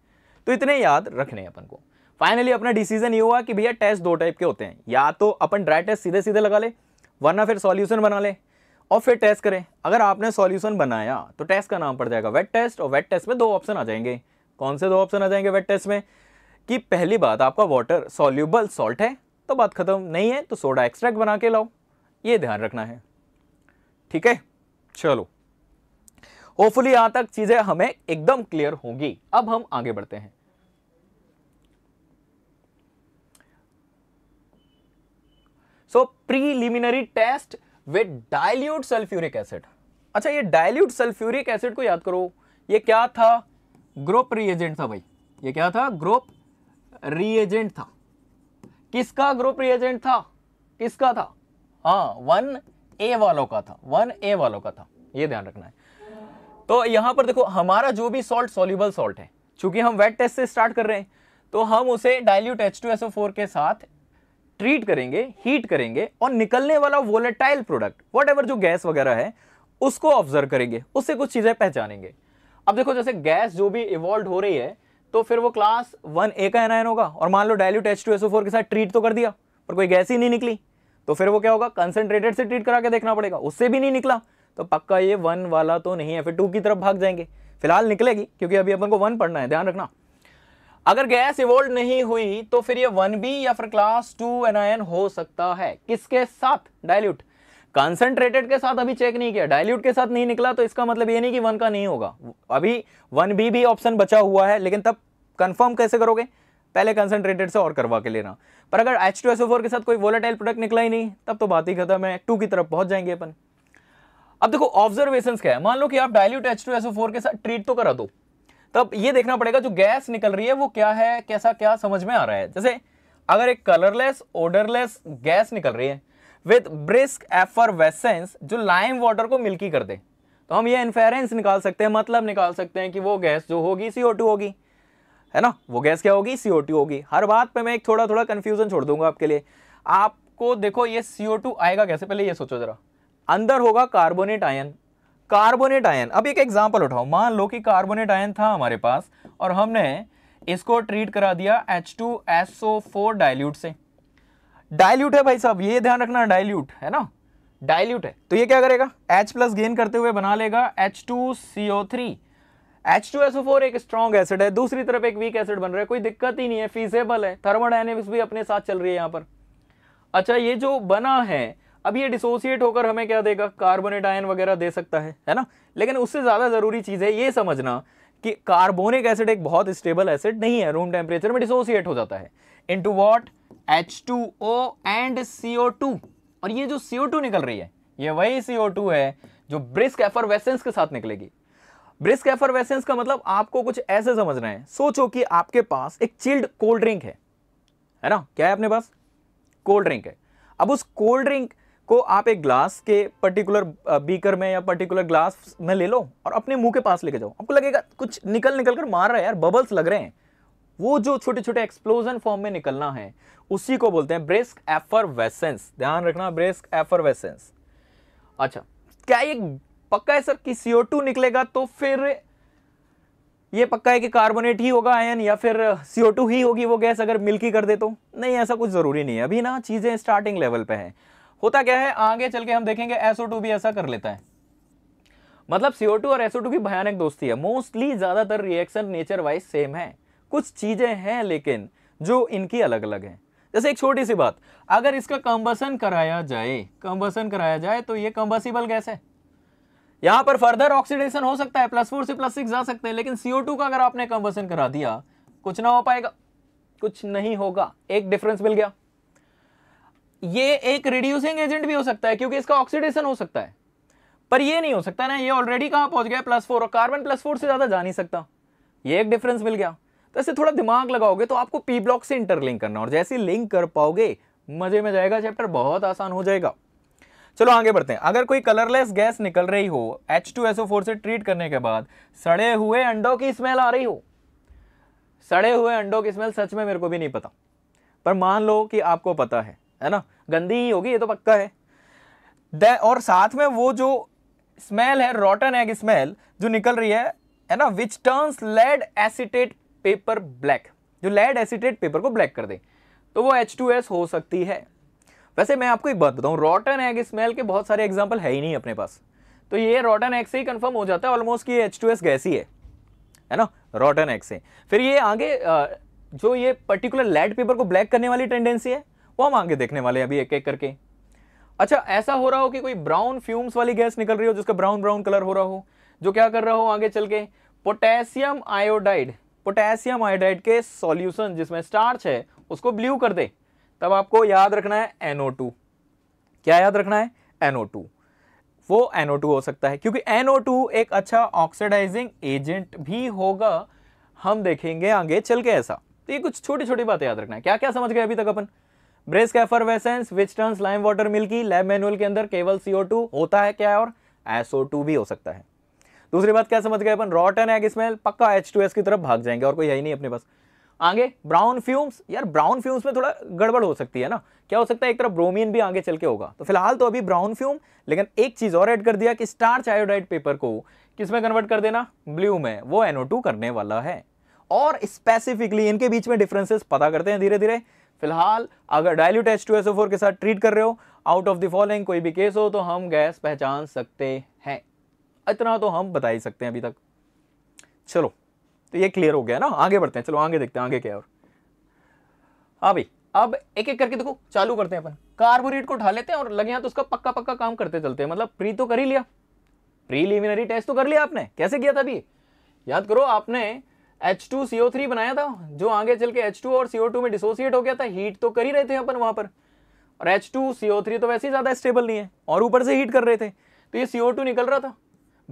तो इतने याद रखने अपन को फाइनली अपना डिसीजन ये हुआ कि भैया टेस्ट दो टाइप के होते हैं या तो अपन ड्राई टेस्ट सीधे सीधे लगा ले वरना फिर सॉल्यूशन बना ले और फिर टेस्ट करें अगर आपने सॉल्यूशन बनाया तो टेस्ट का नाम पड़ जाएगा वेट टेस्ट और वेट टेस्ट में दो ऑप्शन आ जाएंगे कौन से दो ऑप्शन आ जाएंगे वेट टेस्ट में कि पहली बात आपका वाटर सॉल्यूबल सॉल्ट है तो बात खत्म नहीं है तो सोडा एक्सट्रैक्ट बना के लाओ ये ध्यान रखना है ठीक है चलो होपफुली यहां तक चीजें हमें एकदम क्लियर होंगी अब हम आगे बढ़ते हैं so preliminary test with dilute sulphuric acid अच्छा ये डायल्यूट सल्फ्यूरिक एसिड को याद करो ये क्या था ग्रुप रिएजेंट था भाई ये क्या था ग्रुप रिएजेंट था किसका ग्रुप रिएजेंट था किसका था हाँ वन ए वालों का था वन ए वालों का था ये ध्यान रखना है तो यहां पर देखो हमारा जो भी सॉल्ट सोल्यूबल सॉल्ट है चूंकि हम वेट टेस्ट से स्टार्ट कर रहे हैं तो हम उसे dilute H two S four के साथ ट्रीट करेंगे हीट करेंगे और निकलने वाला वोलेटाइल प्रोडक्ट वट जो गैस वगैरह है उसको ऑब्जर्व करेंगे उससे कुछ चीज़ें पहचानेंगे अब देखो जैसे गैस जो भी इवॉल्व हो रही है तो फिर वो क्लास वन ए का एनायन होगा और मान लो dilute H two S O four के साथ ट्रीट तो कर दिया पर कोई गैस ही नहीं निकली तो फिर वो क्या होगा कंसेंट्रेटेड से ट्रीट करा के देखना पड़ेगा उससे भी नहीं निकला तो पक्का ये वन वाला तो नहीं है फिर टू की तरफ भाग जाएंगे फिलहाल निकलेगी क्योंकि अभी अपन को वन पढ़ना है ध्यान रखना अगर गैस इवोल्व नहीं हुई तो फिर ये वन बी या फिर क्लास टू एनआईन हो सकता है किसके साथ डायल्यूट कंसेंट्रेटेड के साथ अभी चेक नहीं किया डायल्यूट के साथ नहीं निकला तो इसका मतलब ये नहीं कि वन का नहीं होगा अभी वन बी भी ऑप्शन बचा हुआ है लेकिन तब कंफर्म कैसे करोगे पहले कंसनट्रेटेड से और करवा के लेना पर अगर H two S O four के साथ कोई वोलेटाइल प्रोडक्ट निकला ही नहीं तब तो बात ही खत्म है टू की तरफ पहुंच जाएंगे अपन अब देखो ऑब्जर्वेशन क्या है मान लो कि आप डायल्यूट एच के साथ ट्रीट तो करा दो तब ये देखना पड़ेगा जो गैस निकल रही है वो क्या है कैसा क्या समझ में आ रहा है जैसे अगर एक कलरलेस ओडरलेस गैस निकल रही है विद ब्रिस्क एफरवेसेंस जो लाइम वाटर को मिल्की कर दे तो हम ये इन्फेरेंस निकाल सकते हैं मतलब निकाल सकते हैं कि वो गैस जो होगी सी होगी है ना वो गैस क्या होगी सी होगी हर बात पे मैं एक थोड़ा थोड़ा कन्फ्यूजन छोड़ दूंगा आपके लिए आपको देखो ये सी आएगा कैसे पहले ये सोचो ज़रा अंदर होगा कार्बोनेट आयन कार्बोनेट आयन अब एक एग्जाम्पल उठाओ मान लो कि कार्बोनेट आयन था हमारे पास और हमने इसको ट्रीट करा दिया H two S O four dilute से डायल्यूट है भाई साहब ये ध्यान रखना डायल्यूट है ना डायल्यूट है तो ये क्या करेगा H प्लस गेन करते हुए बना लेगा H2CO3 H2SO4 एक स्ट्रॉन्ग एसिड है दूसरी तरफ एक वीक एसिड बन रहा है कोई दिक्कत ही नहीं है फीसेबल है थर्मोडाइनेमिक्स भी अपने साथ चल रही है यहां पर अच्छा ये जो बना है अब ये डिसोसिएट होकर हमें क्या देगा कार्बोनेट आयन वगैरह दे सकता है है ना लेकिन उससे ज़्यादा ज़रूरी चीज़ है ये समझना कि कार्बोनिक एसिड एक बहुत स्टेबल एसिड नहीं है रूम टेम्परेचर में डिसोसिएट हो जाता है H two O and two और ये जो टू निकल रही है ये वही टू है जो ब्रिस्क एफरवेसेंस के साथ निकलेगी ब्रिस्क एफरवेसेंस का मतलब आपको कुछ ऐसे समझना है सोचो कि आपके पास एक चिल्ड कोल्ड ड्रिंक है है ना क्या है अपने पास कोल्ड ड्रिंक है अब उस कोल्ड ड्रिंक को आप एक ग्लास के पर्टिकुलर बीकर में या पर्टिकुलर ग्लास में ले लो और अपने मुंह के पास लेके जाओ आपको लगेगा कुछ निकल निकल कर मार रहा है यार बबल्स लग रहे हैं वो जो छोटे छोटे एक्सप्लोजन फॉर्म में निकलना है उसी को बोलते हैं ब्रेस्क एफरवेसेंस ध्यान रखना ब्रेस्क एफरवेसेंस अच्छा क्या ये पक्का है सर कि CO2 निकलेगा तो फिर ये पक्का है कि कार्बोनेट ही होगा आयन या फिर CO2 ही होगी वो गैस अगर मिल्की कर दे तो नहीं ऐसा कुछ ज़रूरी नहीं है अभी ना चीज़ें स्टार्टिंग लेवल पे हैं होता क्या है आगे चल के हम देखेंगे टू भी ऐसा कर लेता है मतलब CO2 और SO2 की भयानक दोस्ती है मोस्टली ज़्यादातर रिएक्शन नेचर वाइज सेम है कुछ चीज़ें हैं लेकिन जो इनकी अलग अलग हैं जैसे एक छोटी सी बात अगर इसका कंबसन कराया जाए कंबसन कराया जाए तो ये कंबसिबल गैस है यहां पर फर्दर ऑक्सीडेशन हो सकता है प्लस फोर से प्लस सिक्स जा सकते हैं लेकिन सीओ का अगर आपने कंबसन करा दिया कुछ ना हो पाएगा कुछ नहीं होगा एक डिफरेंस मिल गया ये एक रिड्यूसिंग एजेंट भी हो सकता है क्योंकि इसका ऑक्सीडेशन हो सकता है पर ये नहीं हो सकता ना ये ऑलरेडी कहां पहुंच गया प्लस फोर और कार्बन प्लस फोर से ज़्यादा जा नहीं सकता ये एक डिफरेंस मिल गया तो ऐसे थोड़ा दिमाग लगाओगे तो आपको पी ब्लॉक से इंटरलिंक करना और जैसे लिंक कर पाओगे मजे में जाएगा चैप्टर बहुत आसान हो जाएगा चलो आगे बढ़ते हैं अगर कोई कलरलेस गैस निकल रही हो फोर से ट्रीट करने के बाद सड़े हुए अंडों की स्मेल आ रही हो सड़े हुए अंडों की स्मेल सच में मेरे को भी नहीं पता पर मान लो कि आपको पता है है ना गंदी ही होगी ये तो पक्का है दे और साथ में वो जो स्मेल है रॉटन एग स्मेल जो निकल रही है है ना which turns lead acetate paper black जो लेड एसिटेट पेपर को ब्लैक कर दे तो वो एच टू एस हो सकती है वैसे मैं आपको एक बात बताऊँ रॉटन एग स्मेल के बहुत सारे एग्जाम्पल है ही नहीं अपने पास तो ये रॉटन एग से ही कन्फर्म हो जाता है ऑलमोस्ट कि एच टू एस गैस ही है है ना रॉटन एग से फिर ये आगे जो ये पर्टिकुलर लेड पेपर को ब्लैक करने वाली टेंडेंसी है वो हम आगे देखने वाले अभी एक एक करके अच्छा ऐसा हो रहा हो कि कोई ब्राउन फ्यूम्स वाली गैस निकल रही हो जिसका ब्राउन ब्राउन कलर हो रहा हो जो क्या कर रहा हो आगे चल के पोटेशियम आयोडाइड पोटेशियम आयोडाइड के सॉल्यूशन जिसमें स्टार्च है उसको ब्ल्यू कर दे तब आपको याद रखना है NO2 क्या याद रखना है NO2 वो NO2 हो सकता है क्योंकि टू एक अच्छा ऑक्सीडाइजिंग एजेंट भी होगा हम देखेंगे आगे चल के ऐसा तो ये कुछ छोटी छोटी बातें याद रखना है क्या क्या समझ गए अभी तक अपन brisk effervescence which turns lime water milky lab manual के अंदर केवल CO2 होता है क्या है और SO2 भी हो सकता है दूसरी बात क्या समझ गए अपन रॉट एंड एग स्मेल पक्का H2S की तरफ भाग जाएंगे और कोई है ही नहीं अपने पास आगे ब्राउन फ्यूम्स यार ब्राउन फ्यूम्स में थोड़ा गड़बड़ हो सकती है ना क्या हो सकता है एक तरफ ब्रोमीन भी आगे चल के होगा तो फिलहाल तो अभी ब्राउन फ्यूम लेकिन एक चीज़ और ऐड कर दिया कि स्टार्च आयोडाइड पेपर को किसमें कन्वर्ट कर देना ब्लू में वो एनओ करने वाला है और स्पेसिफिकली इनके बीच में डिफरेंसेस पता करते हैं धीरे धीरे फिलहाल अगर डायल्यूट एच के साथ ट्रीट कर रहे हो आउट ऑफ द फॉलोइंग कोई भी केस हो तो हम गैस पहचान सकते हैं इतना तो हम बता ही सकते हैं अभी तक चलो तो ये क्लियर हो गया ना आगे बढ़ते हैं चलो आगे देखते हैं आगे क्या और हाँ भाई अब एक एक करके देखो चालू करते हैं अपन कार्बोरेट को उठा लेते हैं और लगे तो उसका पक्का पक्का काम करते चलते हैं मतलब प्री तो कर ही लिया प्रीलिमिनरी टेस्ट तो कर लिया आपने कैसे किया था अभी याद करो आपने एच टू सीओ थ्री बनाया था जो आगे चल के एच टू और सी ओ टू में डिसोसिएट हो गया था हीट तो कर ही रहे थे अपन वहाँ पर और एच टू सीओ थ्री तो वैसे ही ज़्यादा स्टेबल नहीं है और ऊपर से हीट कर रहे थे तो ये सीओ टू निकल रहा था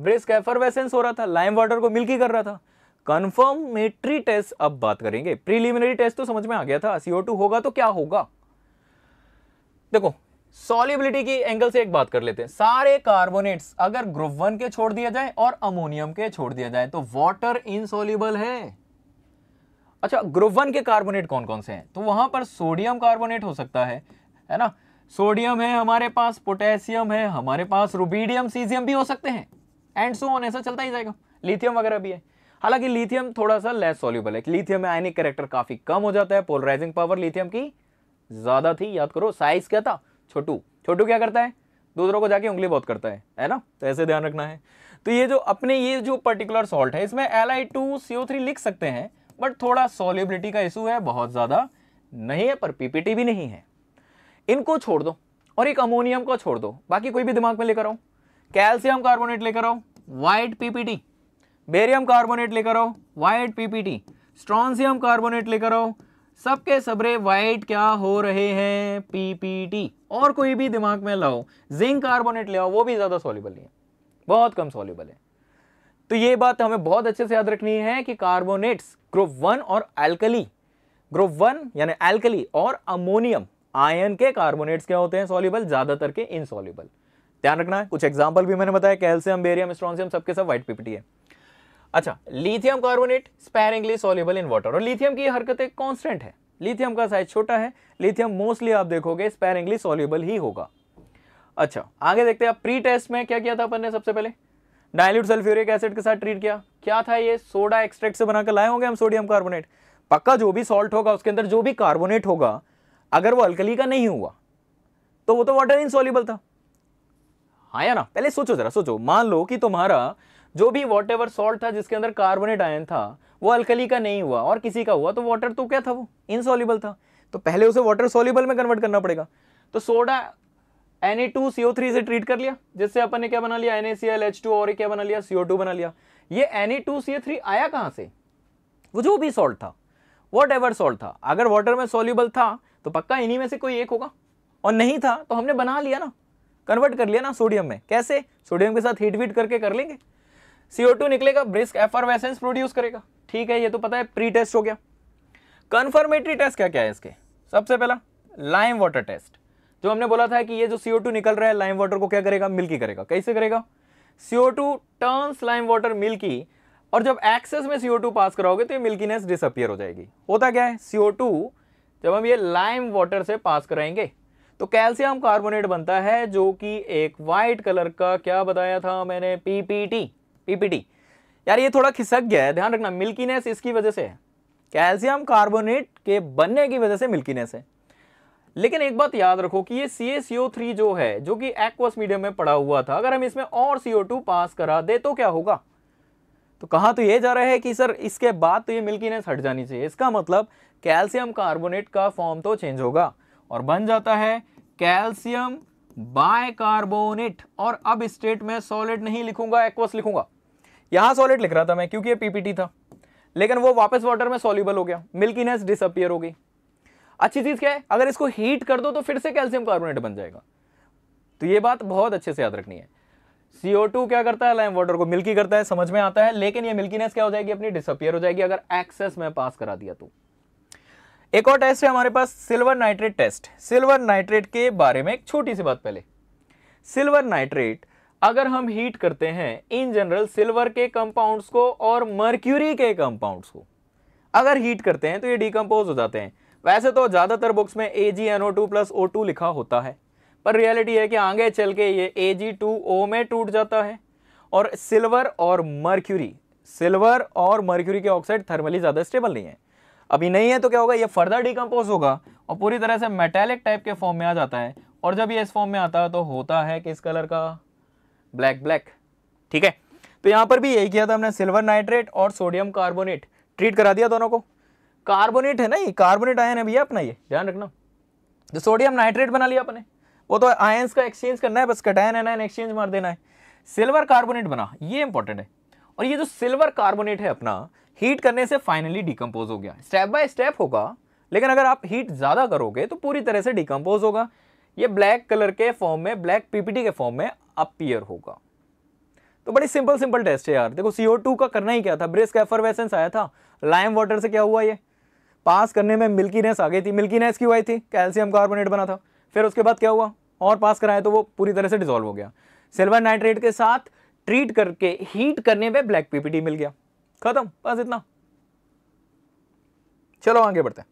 ब्रिस्क एफरवेसेंस हो रहा था लाइम वाटर को मिल्क ही कर रहा था कन्फर्मेटरी टेस्ट अब बात करेंगे प्रीलिमिनरी टेस्ट तो समझ में आ गया था सी ओ टू होगा तो क्या होगा देखो सॉलिबिलिटी की एंगल से एक बात कर लेते हैं सारे कार्बोनेट्स अगर ग्रुप वन के छोड़ दिया जाए और अमोनियम के छोड़ दिया जाए तो वाटर इनसॉल्यूबल है अच्छा ग्रुप वन के कार्बोनेट कौन कौन से हैं तो वहां पर सोडियम कार्बोनेट हो सकता है है ना सोडियम है हमारे पास पोटेशियम है हमारे पास रुबीडियम सीजियम भी हो सकते हैं एंड सो ऑन ऐसा चलता ही जाएगा लिथियम वगैरह भी है हालांकि लिथियम थोड़ा सा लेस सोल्यूबल है लिथियम में आयनिक करेक्टर काफी कम हो जाता है पोलराइजिंग पावर लिथियम की ज्यादा थी याद करो साइज क्या था छोटू छोटू क्या करता है दूसरों को जाके उंगली बहुत करता है है ना तो ऐसे ध्यान रखना है तो ये जो अपने ये जो पर्टिकुलर सॉल्ट है इसमें L I two C O three लिख सकते हैं बट थोड़ा सोलिबिलिटी का इशू है बहुत ज़्यादा नहीं है पर पीपीटी भी नहीं है इनको छोड़ दो और एक अमोनियम को छोड़ दो बाकी कोई भी दिमाग में लेकर आओ कैल्शियम कार्बोनेट लेकर आओ वाइट पीपीटी बेरियम कार्बोनेट लेकर आओ वाइट पीपीटी स्ट्रॉन्सियम कार्बोनेट लेकर आओ सबके सबरे वाइट क्या हो रहे हैं पीपीटी और कोई भी दिमाग में लाओ जिंक कार्बोनेट ले आओ वो भी ज़्यादा सॉलिबल नहीं है बहुत कम सॉल्यूबल है तो ये बात हमें बहुत अच्छे से याद रखनी है कि कार्बोनेट्स ग्रुप वन और एल्कली ग्रुप वन यानी एल्कली और अमोनियम आयन के कार्बोनेट्स क्या होते हैं सॉलिबल ज़्यादातर के इनसॉलिबल ध्यान रखना है कुछ एग्जाम्पल भी मैंने बताया कैल्सियम बेरियम स्ट्रॉन्सियम सबके सब वाइट पीपीटी है अच्छा lithium carbonate sparingly soluble in water और लिथियम की हरकत एक कॉन्स्टेंट है लिथियम का साइज छोटा है लिथियम मोस्टली आप देखोगे स्पैरिंगली सोल्यूबल ही होगा अच्छा आगे देखते हैं आप प्री टेस्ट में क्या किया था अपन ने सबसे पहले डायल्यूट सल्फ्यूरिक एसिड के साथ ट्रीट किया क्या था ये सोडा एक्सट्रैक्ट से बनाकर लाए होंगे हम सोडियम कार्बोनेट पक्का जो भी सॉल्ट होगा उसके अंदर जो भी कार्बोनेट होगा अगर वो अल्कली का नहीं हुआ तो वो तो वाटर इन था हाँ या ना पहले सोचो जरा सोचो मान लो कि तुम्हारा जो भी वॉट एवर सॉल्ट था जिसके अंदर कार्बोनेट आयन था वो अल्कली का नहीं हुआ और किसी का हुआ तो वाटर तो क्या था वो इनसॉल्यूबल था तो पहले उसे वाटर सॉल्यूबल में कन्वर्ट करना पड़ेगा तो सोडा एन से ट्रीट कर लिया जिससे अपन ने क्या बना लिया एन और क्या बना लिया टू बना लिया ये एन आया कहाँ से वो जो भी सॉल्ट था वॉट एवर सॉल्ट था अगर वाटर में सॉल्यूबल था तो पक्का इन्हीं में से कोई एक होगा और नहीं था तो हमने बना लिया ना कन्वर्ट कर लिया ना सोडियम में कैसे सोडियम के साथ हीट वीट करके कर लेंगे CO2 निकलेगा ब्रिस्क एफरवेसेंस प्रोड्यूस करेगा ठीक है ये तो पता है प्री टेस्ट हो गया कन्फर्मेटरी टेस्ट क्या क्या है इसके सबसे पहला लाइम वाटर टेस्ट जो हमने बोला था कि ये जो CO2 निकल रहा है लाइम वाटर को क्या करेगा मिल्की करेगा कैसे करेगा CO2 turns lime water milky और जब एक्सेस में CO2 पास कराओगे तो ये मिल्कीनेस डिसअपियर हो जाएगी होता क्या है CO2 जब हम ये लाइम वाटर से पास कराएंगे तो कैल्शियम कार्बोनेट बनता है जो कि एक वाइट कलर का क्या बताया था मैंने पीपीटी पीपीटी यार ये थोड़ा खिसक गया है ध्यान रखना मिल्कीनेस इसकी वजह से है कैल्शियम कार्बोनेट के बनने की वजह से मिल्कीनेस है लेकिन एक बात याद रखो कि ये सी जो है जो कि एक्वस मीडियम में पड़ा हुआ था अगर हम इसमें और CO2 पास करा दे तो क्या होगा तो कहा तो ये जा रहा है कि सर इसके बाद तो ये मिल्कीनेस हट जानी चाहिए इसका मतलब कैल्शियम कार्बोनेट का फॉर्म तो चेंज होगा और बन जाता है कैल्शियम बाय और अब स्टेट में सॉलिड नहीं लिखूंगा एक्वस लिखूंगा यहां सॉलिड लिख रहा था मैं क्योंकि ये पीपीटी था लेकिन वो वापस वाटर में सॉल्यूबल हो गया मिल्कीनेस डिसअपियर हो गई अच्छी चीज़ क्या है अगर इसको हीट कर दो तो फिर से कैल्शियम कार्बोनेट बन जाएगा तो ये बात बहुत अच्छे से याद रखनी है CO2 क्या करता है लाइम वाटर को मिल्की करता है समझ में आता है लेकिन ये मिल्कीनेस क्या हो जाएगी अपनी डिसअपियर हो जाएगी अगर एक्सेस में पास करा दिया तो एक और टेस्ट है हमारे पास silver nitrate test silver nitrate के बारे में एक छोटी सी बात पहले सिल्वर नाइट्रेट अगर हम हीट करते हैं इन जनरल सिल्वर के कंपाउंड्स को और मर्क्यूरी के कंपाउंड्स को अगर हीट करते हैं तो ये डिकम्पोज हो जाते हैं वैसे तो ज़्यादातर बुक्स में A G N O two plus O two लिखा होता है पर रियलिटी है कि आगे चल के ये ए जी टू ओ में टूट जाता है और सिल्वर और मर्क्यूरी सिल्वर और मर्क्यूरी के ऑक्साइड थर्मली ज़्यादा स्टेबल नहीं है अभी नहीं है तो क्या होगा ये फर्दर डिकम्पोज होगा और पूरी तरह से मेटेलिक टाइप के फॉर्म में आ जाता है और जब ये इस फॉर्म में आता है तो होता है किस कलर का ब्लैक ब्लैक ठीक है तो यहाँ पर भी यही किया था हमने सिल्वर नाइट्रेट और सोडियम कार्बोनेट ट्रीट करा दिया दोनों को कार्बोनेट है ना ये कार्बोनेट आयन है भैया अपना ये ध्यान रखना जो सोडियम नाइट्रेट बना लिया अपने वो तो आयंस का एक्सचेंज करना है बस कटायन एन आयन एक्सचेंज मार देना है सिल्वर कार्बोनेट बना ये इंपॉर्टेंट है और ये जो सिल्वर कार्बोनेट है अपना हीट करने से फाइनली डिकम्पोज हो गया स्टेप बाय स्टेप होगा लेकिन अगर आप हीट ज़्यादा करोगे तो पूरी तरह से डिकम्पोज होगा ये ब्लैक कलर के फॉर्म में ब्लैक पीपीटी के फॉर्म में अपीयर होगा तो बड़ी सिंपल सिंपल टेस्ट है यार देखो CO2 का करना ही क्या था ब्रिस्क एफरवेसेंस आया था लाइम वाटर से क्या हुआ ये पास करने में मिल्कीनेस आ गई थी मिल्कीनेस क्यों आई थी कैल्शियम कार्बोनेट बना था फिर उसके बाद क्या हुआ और पास कराया तो वो पूरी तरह से डिजोल्व हो गया सिल्वर नाइट्रेट के साथ ट्रीट करके हीट करने में ब्लैक पीपीटी मिल गया खत्म बस इतना चलो आगे बढ़ते हैं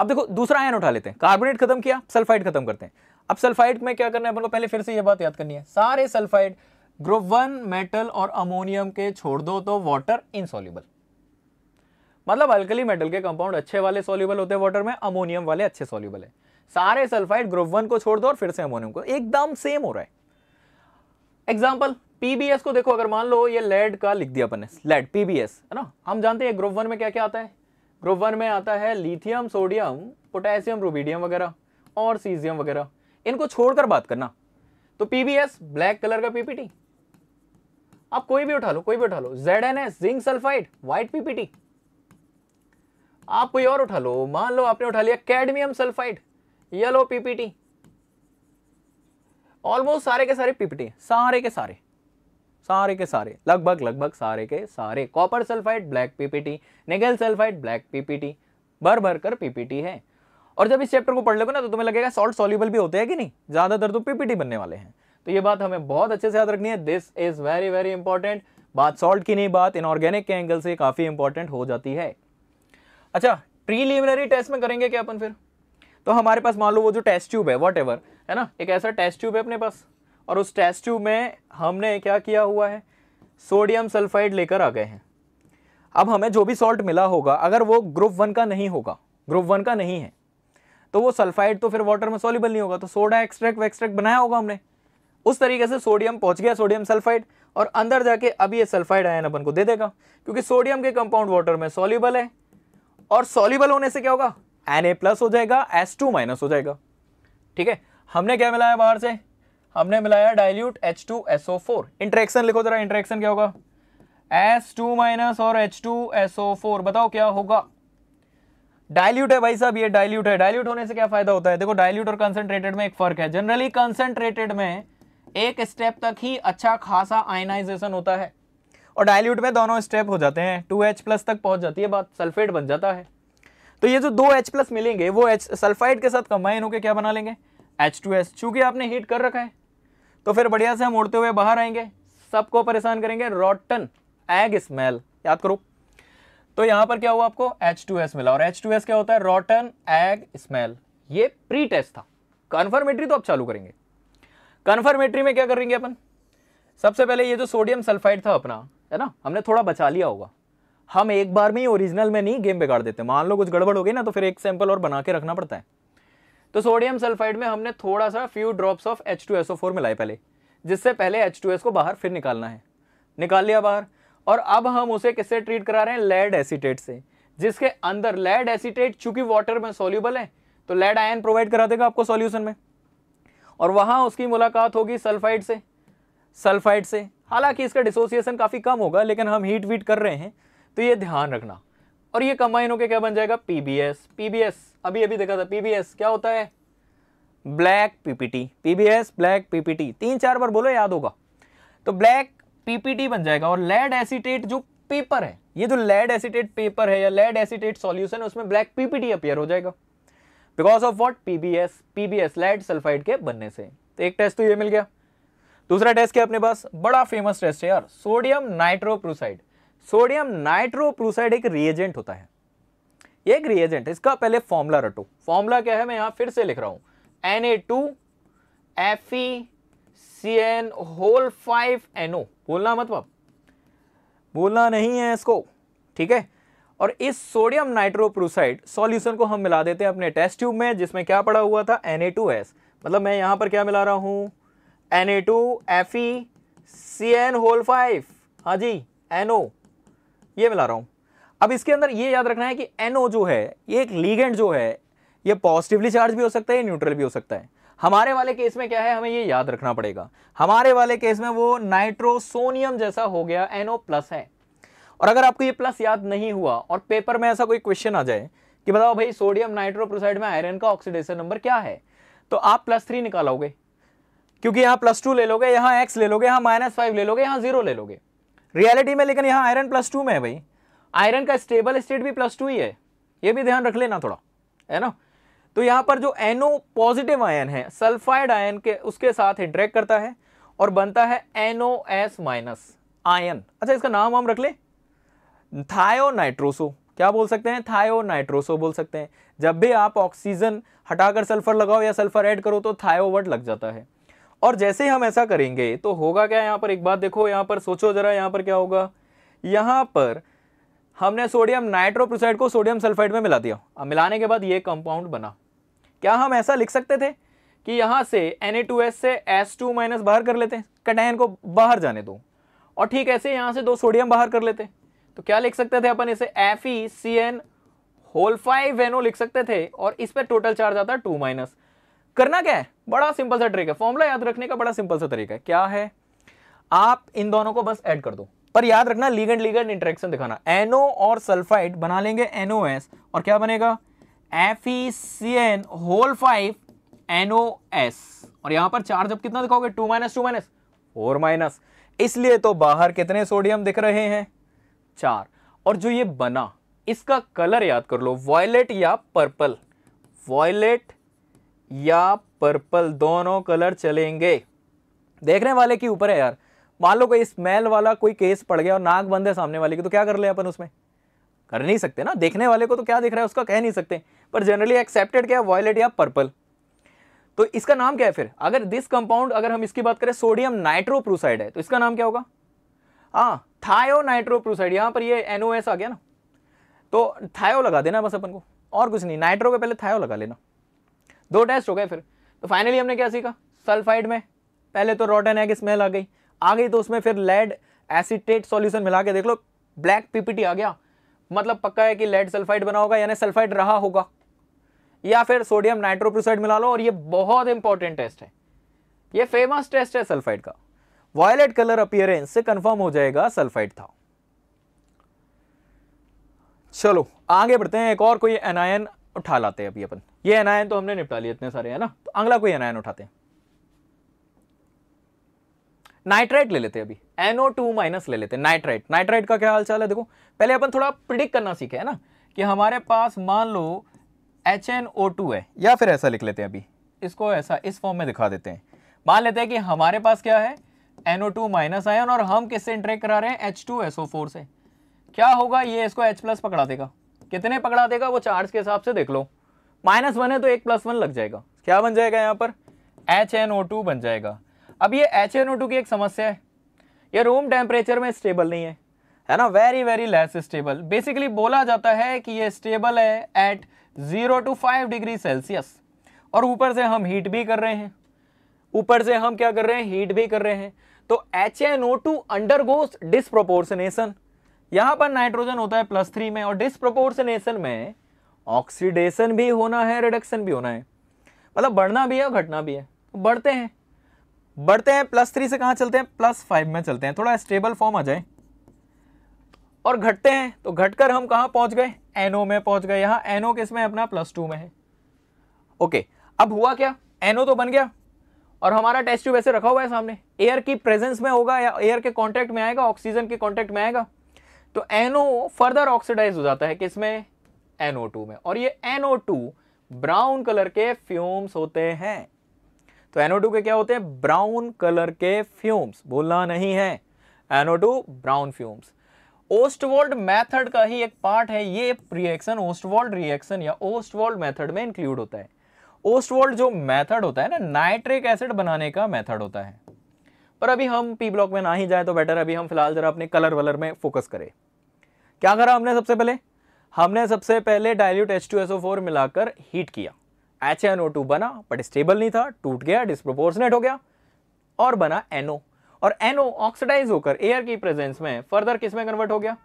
अब देखो दूसरा आयन उठा लेते हैं कार्बोनेट खत्म किया सल्फाइड खत्म करते हैं अब सल्फाइड में क्या करना है को पहले फिर से ये बात याद करनी है सारे सल्फाइड ग्रुप वन मेटल और अमोनियम के छोड़ दो तो वाटर इनसॉल्यूबल मतलब अल्कली मेटल के कंपाउंड अच्छे वाले सॉल्यूबल होते हैं वाटर में अमोनियम वाले अच्छे सॉल्यूबल है सारे सल्फाइड ग्रुप वन को छोड़ दो और फिर से अमोनियम को एकदम सेम हो रहा है एग्जाम्पल पीबीएस को देखो अगर मान लो ये लेड का लिख दिया अपन ने लेड पीबीएस है ना हम जानते हैं ग्रुप वन में क्या क्या आता है ग्रुप वन में आता है लिथियम सोडियम पोटेशियम रूबीडियम वगैरह और सीजियम वगैरह इनको छोड़कर बात करना तो पीबीएस ब्लैक कलर का पीपीटी आप कोई भी उठा लो कोई भी उठा लो Z N S zinc sulphide white PPT आप कोई और उठा लो मान लो आपने उठा लिया cadmium sulphide yellow PPT almost सारे के सारे पीपीटी सारे के सारे सारे के सारे लगभग लगभग सारे के सारे copper sulphide black PPT nickel sulphide black PPT भर भर कर पीपीटी है और जब इस चैप्टर को पढ़ लोगे ना तो तुम्हें लगेगा सॉल्ट सॉल्यूबल भी होते हैं कि नहीं ज़्यादातर तो पीपीटी बनने वाले हैं तो ये बात हमें बहुत अच्छे से याद रखनी है this is very very important बात सॉल्ट की नहीं बात इनऑर्गेनिक के एंगल से काफ़ी इंपॉर्टेंट हो जाती है अच्छा प्रीलिमिनरी टेस्ट में करेंगे क्या अपन फिर तो हमारे पास मान लो वो जो टेस्ट ट्यूब है वॉट है ना एक ऐसा टेस्ट ट्यूब है अपने पास और उस टेस्ट ट्यूब में हमने क्या किया हुआ है सोडियम सल्फाइड लेकर आ गए हैं अब हमें जो भी सॉल्ट मिला होगा अगर वो ग्रुप वन का नहीं होगा ग्रुप वन का नहीं है तो वो सल्फाइड तो फिर वाटर में सोलिबल नहीं होगा तो सोडा एक्सट्रैक्ट वेक्सट्रैक्ट बनाया होगा हमने उस तरीके से सोडियम पहुंच गया सोडियम सल्फाइड और अंदर जाके अब ये सल्फाइड आयन अपन को दे देगा क्योंकि सोडियम के कंपाउंड वाटर में सोलिबल है और सोलिबल होने से क्या होगा एन ए प्लस हो जाएगा एस टू माइनस हो जाएगा ठीक है हमने क्या मिलाया बाहर से हमने मिलाया dilute H two S O four interaction लिखो जरा इंट्रेक्शन क्या होगा एस टू माइनस और H two S O four बताओ क्या होगा डायल्यूट है भाई साहब ये डायल्यूट है डायल्यूट होने से क्या फायदा होता है देखो डायल्यूट और कंसेंट्रेटेड में एक फर्क है जनरली कंसेंट्रेटेड में एक स्टेप तक ही अच्छा खासा आयनाइजेशन होता है और डायल्यूट में दोनों स्टेप हो जाते हैं टू एच प्लस तक पहुंच जाती है बात सल्फेट बन जाता है तो ये जो दो एच प्लस मिलेंगे वो एच सल्फाइड के साथ कंबाइन होकर क्या बना लेंगे एच टू एस चूंकि आपने हीट कर रखा है तो फिर बढ़िया से हम उड़ते हुए बाहर आएंगे सबको परेशान करेंगे रॉटन एग स्मेल याद करो तो यहां पर क्या हुआ आपको H2S मिला और H2S क्या होता है रॉटन एग स्मेल ये प्री टेस्ट था कन्फर्मेटरी तो आप चालू करेंगे कन्फर्मेटरी में क्या करेंगे अपन सबसे पहले ये जो सोडियम सल्फाइड था अपना है ना हमने थोड़ा बचा लिया होगा हम एक बार में ही ओरिजिनल में नहीं गेम बिगाड़ देते मान लो कुछ गड़बड़ हो गई ना तो फिर एक सैंपल और बना के रखना पड़ता है तो सोडियम सल्फाइड में हमने थोड़ा सा few drops of H two S O four मिलाए पहले जिससे पहले एच टू एस को बाहर फिर निकालना है निकाल लिया बाहर और अब हम उसे किससे ट्रीट करा रहे हैं लेड एसिटेट से जिसके अंदर लेड एसिटेट चूंकि वाटर में सोल्यूबल है तो लेड आयन प्रोवाइड करा देगा आपको सोल्यूशन में और वहां उसकी मुलाकात होगी सल्फाइड से सल्फाइड से हालांकि इसका डिसोसिएशन काफ़ी कम होगा लेकिन हम हीट वीट कर रहे हैं तो ये ध्यान रखना और ये कंबाइन होकर क्या बन जाएगा पीबीएस पीबीएस अभी अभी देखा था पीबीएस क्या होता है black PPT PBS black PPT तीन चार बार बोलो याद होगा तो ब्लैक पीपीटी बन जाएगा और लेड एसिटेट जो पेपर है ये जो लेड एसिटेट पेपर है या लेड एसिटेट सॉल्यूशन है उसमें ब्लैक पीपीटी अपियर हो जाएगा because of what PBS PBS lead sulphide के बनने से तो एक टेस्ट तो ये मिल गया दूसरा टेस्ट क्या अपने पास बड़ा फेमस टेस्ट है यार सोडियम नाइट्रोप्रोसाइड सोडियम नाइट्रोप्रोसाइड एक रिएजेंट होता है एक रिएजेंट इसका पहले फॉर्मूला रटो फॉर्मूला क्या है मैं यहां फिर से लिख रहा हूं N A two F C N whole five NO बोलना मत बाप बोलना नहीं है इसको ठीक है और इस सोडियम नाइट्रोप्रोसाइड सॉल्यूशन को हम मिला देते हैं अपने टेस्ट ट्यूब में जिसमें क्या पड़ा हुआ था एन मतलब मैं यहां पर क्या मिला रहा हूं two F C N whole five हाँ जी एनओ ये मिला रहा हूँ अब इसके अंदर ये याद रखना है कि एनओ जो है ये एक लीगेंट जो है ये पॉजिटिवली चार्ज भी हो सकता है न्यूट्रल भी हो सकता है हमारे वाले केस में क्या है हमें ये याद रखना पड़ेगा हमारे वाले केस में वो नाइट्रोसोनियम जैसा हो गया एनओ प्लस है और अगर आपको ये प्लस याद नहीं हुआ और पेपर में ऐसा कोई क्वेश्चन आ जाए कि बताओ भाई सोडियम नाइट्रोप्रोसाइड में आयरन का ऑक्सीडेशन नंबर क्या है तो आप प्लस थ्री निकालोगे क्योंकि यहाँ प्लस टू ले लोगे यहाँ एक्स ले लोगे यहाँ माइनस फाइव ले लोगे यहाँ जीरो ले लोगे रियलिटी में लेकिन यहाँ आयरन प्लस टू में है भाई आयरन का स्टेबल स्टेट भी प्लस टू ही है ये भी ध्यान रख लेना थोड़ा है ना तो यहां पर जो एनो पॉजिटिव आयन है सल्फाइड आयन के उसके साथ इंटरेक्ट करता है और बनता है एनओ एस माइनस आयन अच्छा इसका नाम हम रख ले थायोनाइट्रोसो क्या बोल सकते हैं थायोनाइट्रोसो बोल सकते हैं जब भी आप ऑक्सीजन हटाकर सल्फर लगाओ या सल्फर ऐड करो तो थायोवर्ड लग जाता है और जैसे ही हम ऐसा करेंगे तो होगा क्या यहाँ पर एक बात देखो यहाँ पर सोचो जरा यहाँ पर क्या होगा यहाँ पर हमने सोडियम नाइट्रोप्रोसाइड को सोडियम सल्फाइड में मिला दिया अब मिलाने के बाद ये कंपाउंड बना क्या हम ऐसा लिख सकते थे कि यहाँ से Na2S से S2 माइनस बाहर कर लेते हैं कटैन को बाहर जाने दो और ठीक ऐसे यहाँ से दो सोडियम बाहर कर लेते तो क्या लिख सकते थे अपन इसे एन होल फाइव एनो लिख सकते थे और इस पर टोटल चार्ज आता है टू माइनस करना क्या है बड़ा सिंपल सा ट्रिक है फॉर्मूला याद रखने का बड़ा सिंपल सा तरीका है क्या है आप इन दोनों को बस ऐड कर दो पर याद रखना लीगेंड लीगेंड इंटरेक्शन दिखाना एनो और सल्फाइड बना लेंगे एनओ और क्या बनेगा N whole five NO S और यहां पर चार्ज अब कितना दिखाओगे two minus two minus four minus इसलिए तो बाहर कितने सोडियम दिख रहे हैं चार और जो ये बना इसका कलर याद कर लो वॉयलेट या पर्पल वॉयलेट या पर्पल दोनों कलर चलेंगे देखने वाले के ऊपर है यार मान लो कोई स्मेल वाला कोई केस पड़ गया और नाक बंद है सामने वाले की तो क्या कर ले अपन उसमें कर नहीं सकते ना देखने वाले को तो क्या दिख रहा है उसका कह नहीं सकते पर जनरली एक्सेप्टेड क्या है वॉयलेट या पर्पल तो इसका नाम क्या है फिर अगर दिस कंपाउंड अगर हम इसकी बात करें सोडियम नाइट्रोप्रोसाइड है तो इसका नाम क्या होगा हाँ थायो नाइट्रोप्रोसाइड यहाँ पर ये एन आ गया ना तो थायो लगा देना बस अपन को और कुछ नहीं नाइट्रो के पहले थायो लगा लेना दो टेस्ट हो गए फिर तो फाइनली हमने क्या सीखा सल्फाइड में पहले तो रॉटन एग स्मेल आ गई आ गई तो उसमें फिर लेड एसिटेट सॉल्यूशन मिला के देख लो ब्लैक पीपीटी आ गया मतलब पक्का है कि लेड सल्फाइड बना होगा यानी सल्फाइड रहा होगा या फिर सोडियम नाइट्रोप्रोसाइड मिला लो और ये बहुत इंपॉर्टेंट टेस्ट है ये फेमस टेस्ट है सल्फाइड का वायलेट कलर अपियरेंस से कंफर्म हो जाएगा सल्फाइड था चलो आगे बढ़ते हैं एक और कोई एनायन उठा लाते हैं अभी अपन ये एनायन तो हमने निपटा लिया इतने सारे है ना तो अगला कोई एनायन उठाते हैं नाइट्राइट ले लेते हैं अभी एनओ टू माइनस ले लेते हैं नाइट्राइट नाइट्राइट का क्या हाल चाल है देखो पहले अपन थोड़ा प्रिडिक्ट करना सीखे है ना कि हमारे पास मान लो एच एन ओ टू है या फिर ऐसा लिख लेते हैं अभी इसको ऐसा इस फॉर्म में दिखा देते हैं मान लेते हैं कि हमारे पास क्या है एनओ टू माइनस आयन और हम किससे इंटरेक्ट करा रहे हैं एच टू एस फोर से क्या होगा ये इसको एच प्लस पकड़ा देगा कितने पकड़ा देगा वो चार्ज के हिसाब से देख लो माइनस वन है तो एक प्लस वन लग जाएगा क्या बन जाएगा यहाँ पर एच एन ओ टू बन जाएगा अब ये एच एन ओ टू की एक समस्या है ये रूम टेम्परेचर में स्टेबल नहीं है है ना very very less stable basically बोला जाता है कि ये स्टेबल है at zero two five degree Celsius और ऊपर से हम हीट भी कर रहे हैं ऊपर से हम क्या कर रहे हैं हीट भी कर रहे हैं तो H N O two undergoes disproportionation यहां पर नाइट्रोजन होता है प्लस थ्री में और डिस्प्रोपोर्सनेशन में ऑक्सीडेशन भी होना है रिडक्शन भी होना है मतलब बढ़ना भी है और घटना भी है तो बढ़ते हैं बढ़ते हैं प्लस थ्री से कहाँ चलते हैं प्लस फाइव में चलते हैं थोड़ा स्टेबल फॉर्म आ जाए और घटते हैं तो घटकर हम कहाँ पहुंच गए एनओ में पहुंच गए यहां एनओ किस में अपना प्लस टू में है ओके अब हुआ क्या एनओ तो बन गया और हमारा टेस्ट ट्यूब ऐसे रखा हुआ है सामने एयर की प्रेजेंस में होगा या एयर के कॉन्टेक्ट में आएगा ऑक्सीजन के कॉन्टेक्ट में आएगा तो एनओ फर्दर ऑक्सीडाइज हो जाता है किसमें एनओ टू में और ये एनओ टू ब्राउन कलर के फ्यूम्स होते हैं तो एनओ टू के क्या होते हैं ब्राउन कलर के फ्यूम्स बोलना नहीं है NO two brown fumes Ostwald method का ही एक पार्ट है ये रिएक्शन ओस्टवोल्ड रिएक्शन या ओस्टवोल्ड मेथड में इंक्लूड होता है ओस्टवोल्ड जो मेथड होता है ना नाइट्रिक एसिड बनाने का मेथड होता है पर अभी हम पी ब्लॉक में ना ही जाए तो बेटर अभी हम फिलहाल जरा अपने कलर वलर में फोकस करें क्या करा हमने सबसे पहले हमने सबसे पहले डायल्यूट H2SO4 मिलाकर हीट किया HNO2 बना बट स्टेबल नहीं था टूट गया डिस्प्रोपोर्सनेट हो गया और बना एनओ NO और NO ऑक्सीडाइज होकर एयर की प्रेजेंस में फर्दर किस में कन्वर्ट हो गया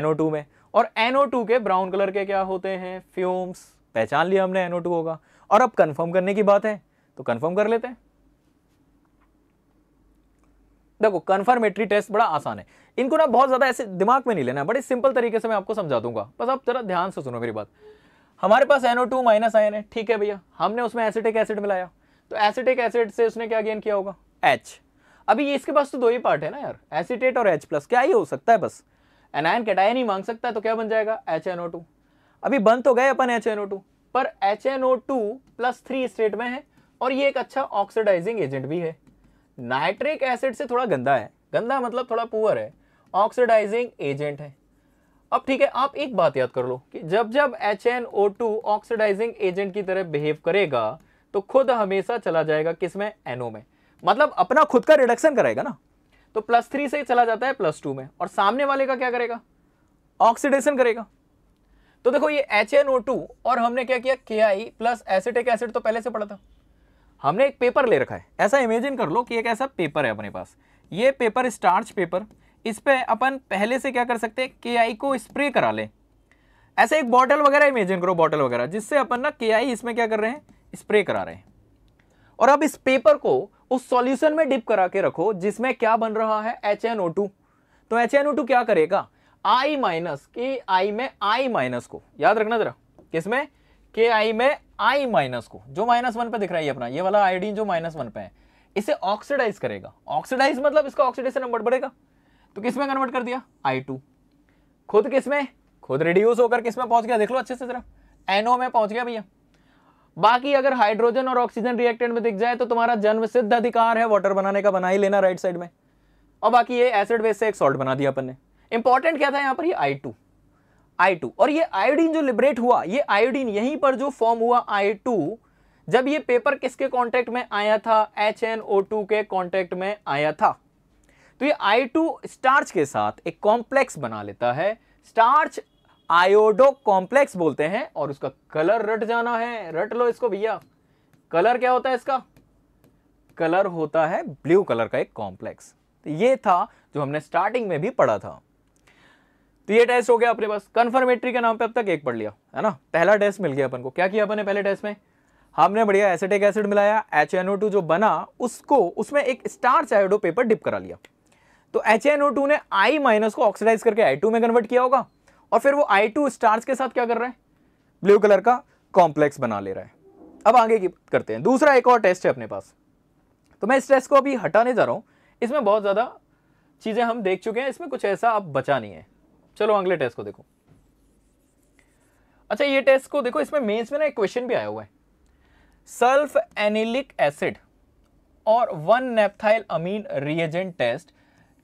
NO2 में और NO2 के ब्राउन कलर के क्या होते हैं फ्यूम्स पहचान लिया हमने NO2 होगा और अब कंफर्म करने की बात है तो कंफर्म कर लेते हैं देखो कन्फर्मेटरी टेस्ट बड़ा आसान है इनको ना बहुत ज़्यादा ऐसे दिमाग में नहीं लेना बड़े सिंपल तरीके से मैं आपको समझा दूंगा बस आप जरा ध्यान से सुनो मेरी बात हमारे पास एनओ टू माइनस आयन है ठीक है भैया हमने उसमें एसिटिक एसिड मिलाया तो एसिटिक एसिड से उसने क्या गेन किया होगा एच अभी ये इसके पास तो दो ही पार्ट है ना यार एसिटेट और एच प्लस क्या ही हो सकता है बस एनायन कैटायन ही मांग सकता है तो क्या बन जाएगा एच एन ओ टू अभी बन तो गए अपन एच एन ओ टू पर H N O two plus three state में है और ये एक अच्छा ऑक्सीडाइजिंग एजेंट भी है नाइट्रिक एसिड से थोड़ा गंदा है गंदा मतलब थोड़ा पुअर है ऑक्सीडाइजिंग एजेंट है अब ठीक है आप एक बात याद कर लो कि जब जब H N O two oxidising agent की तरह बिहेव करेगा तो खुद हमेशा चला जाएगा किस में एनओ में मतलब अपना खुद का रिडक्शन करेगा ना तो प्लस थ्री से चला जाता है प्लस टू में और सामने वाले का क्या करेगा ऑक्सीडेशन करेगा तो देखो ये एच एन ओ टू और हमने क्या किया के आई प्लस एसिटिक एसिड तो पहले से पड़ा था हमने एक पेपर ले रखा है ऐसा इमेजिन कर लो कि एक ऐसा पेपर है अपने पास ये पेपर स्टार्च पेपर इस पर अपन पहले से क्या कर सकते हैं के आई को स्प्रे करा लें ऐसे एक बॉटल वगैरह इमेजिन करो बॉटल वगैरह जिससे अपन ना के आई इसमें क्या कर रहे हैं स्प्रे करा रहे हैं और अब इस पेपर को उस सॉल्यूशन में डिप करा के रखो जिसमें क्या बन रहा है एच तो एच क्या करेगा आई माइनस के आई में आई माइनस को याद रखना जरा किसमें के आई में आई माइनस को जो माइनस वन पे दिख रहा है ये अपना ये वाला आयोडीन जो माइनस वन पे है इसे ऑक्सीडाइज करेगा ऑक्सीडाइज मतलब इसका ऑक्सीडेशन नंबर बढ़ेगा तो किसमें कन्वर्ट कर दिया आई टू खुद किसमें खुद रिड्यूस होकर किसमें पहुंच गया देख लो अच्छे से जरा एनओ में पहुंच गया भैया बाकी अगर हाइड्रोजन और ऑक्सीजन रिएक्टेंट में दिख जाए तो तुम्हारा जन्म सिद्ध अधिकार है वाटर बनाने का बना ही लेना राइट साइड में और बाकी ये एसिड बेस से एक सॉल्ट बना दिया अपन ने इंपॉर्टेंट क्या था यहाँ पर ये आई टू आई टू और ये आयोडीन जो लिबरेट हुआ ये आयोडीन यहीं पर जो फॉर्म हुआ आई टू जब ये पेपर किसके कॉन्टेक्ट में आया था एच एन ओ टू के कॉन्टेक्ट में आया था तो ये आई टू स्टार्च के साथ एक कॉम्प्लेक्स बना लेता है स्टार्च आयोडो कॉम्प्लेक्स बोलते हैं और उसका कलर रट जाना है रट लो इसको भैया कलर क्या होता है इसका कलर होता है ब्लू कलर का एक कॉम्प्लेक्स तो ये था जो हमने स्टार्टिंग में भी पढ़ा था तो ये टेस्ट हो गया अपने पास कंफर्मेटरी के नाम पे अब तक एक पढ़ लिया है ना पहला टेस्ट मिल गया अपन को क्या किया अपन ने पहले टेस्ट में हमने बढ़िया एसिटिक एसिड मिलाया एच जो बना उसको उसमें एक स्टार्च आयोडो पेपर डिप करा लिया तो एच ने आई माइनस को ऑक्सीडाइज करके आई में कन्वर्ट किया होगा और फिर वो आई टू स्टार्स के साथ क्या कर रहा है ब्लू कलर का कॉम्प्लेक्स बना ले रहा है अब आगे की करते हैं दूसरा एक और टेस्ट है अपने पास तो मैं इस टेस्ट को अभी हटाने जा रहा हूँ इसमें बहुत ज़्यादा चीज़ें हम देख चुके हैं इसमें कुछ ऐसा अब बचा नहीं है चलो अगले टेस्ट को देखो अच्छा ये टेस्ट को देखो इसमें मेंस में ना एक क्वेश्चन भी आया हुआ है सल्फ एनिलिक एसिड और one naphthyl amine reagent test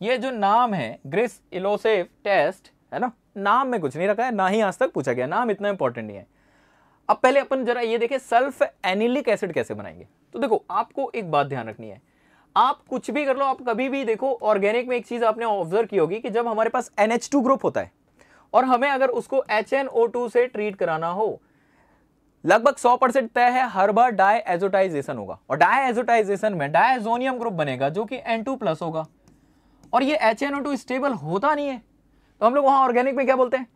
ये जो नाम है ग्रिस इलोसेव टेस्ट है ना नाम में कुछ नहीं रखा है ना ही आज तक पूछा गया नाम इतना इंपॉर्टेंट नहीं है अब पहले अपन जरा ये देखें सल्फ एनिलिक एसिड कैसे बनाएंगे तो देखो आपको एक बात ध्यान रखनी है आप कुछ भी कर लो आप कभी भी देखो ऑर्गेनिक में एक चीज़ आपने ऑब्जर्व की होगी कि जब हमारे पास एन ग्रुप होता है और हमें अगर उसको एच से ट्रीट कराना हो लगभग 100 परसेंट तय है हर बार डाय एजोटाइजेशन होगा और डाय एजोटाइजेशन में डायजोनियम ग्रुप बनेगा जो कि N2 प्लस होगा और ये HNO2 स्टेबल होता नहीं है तो हम लोग वहां ऑर्गेनिक में क्या बोलते हैं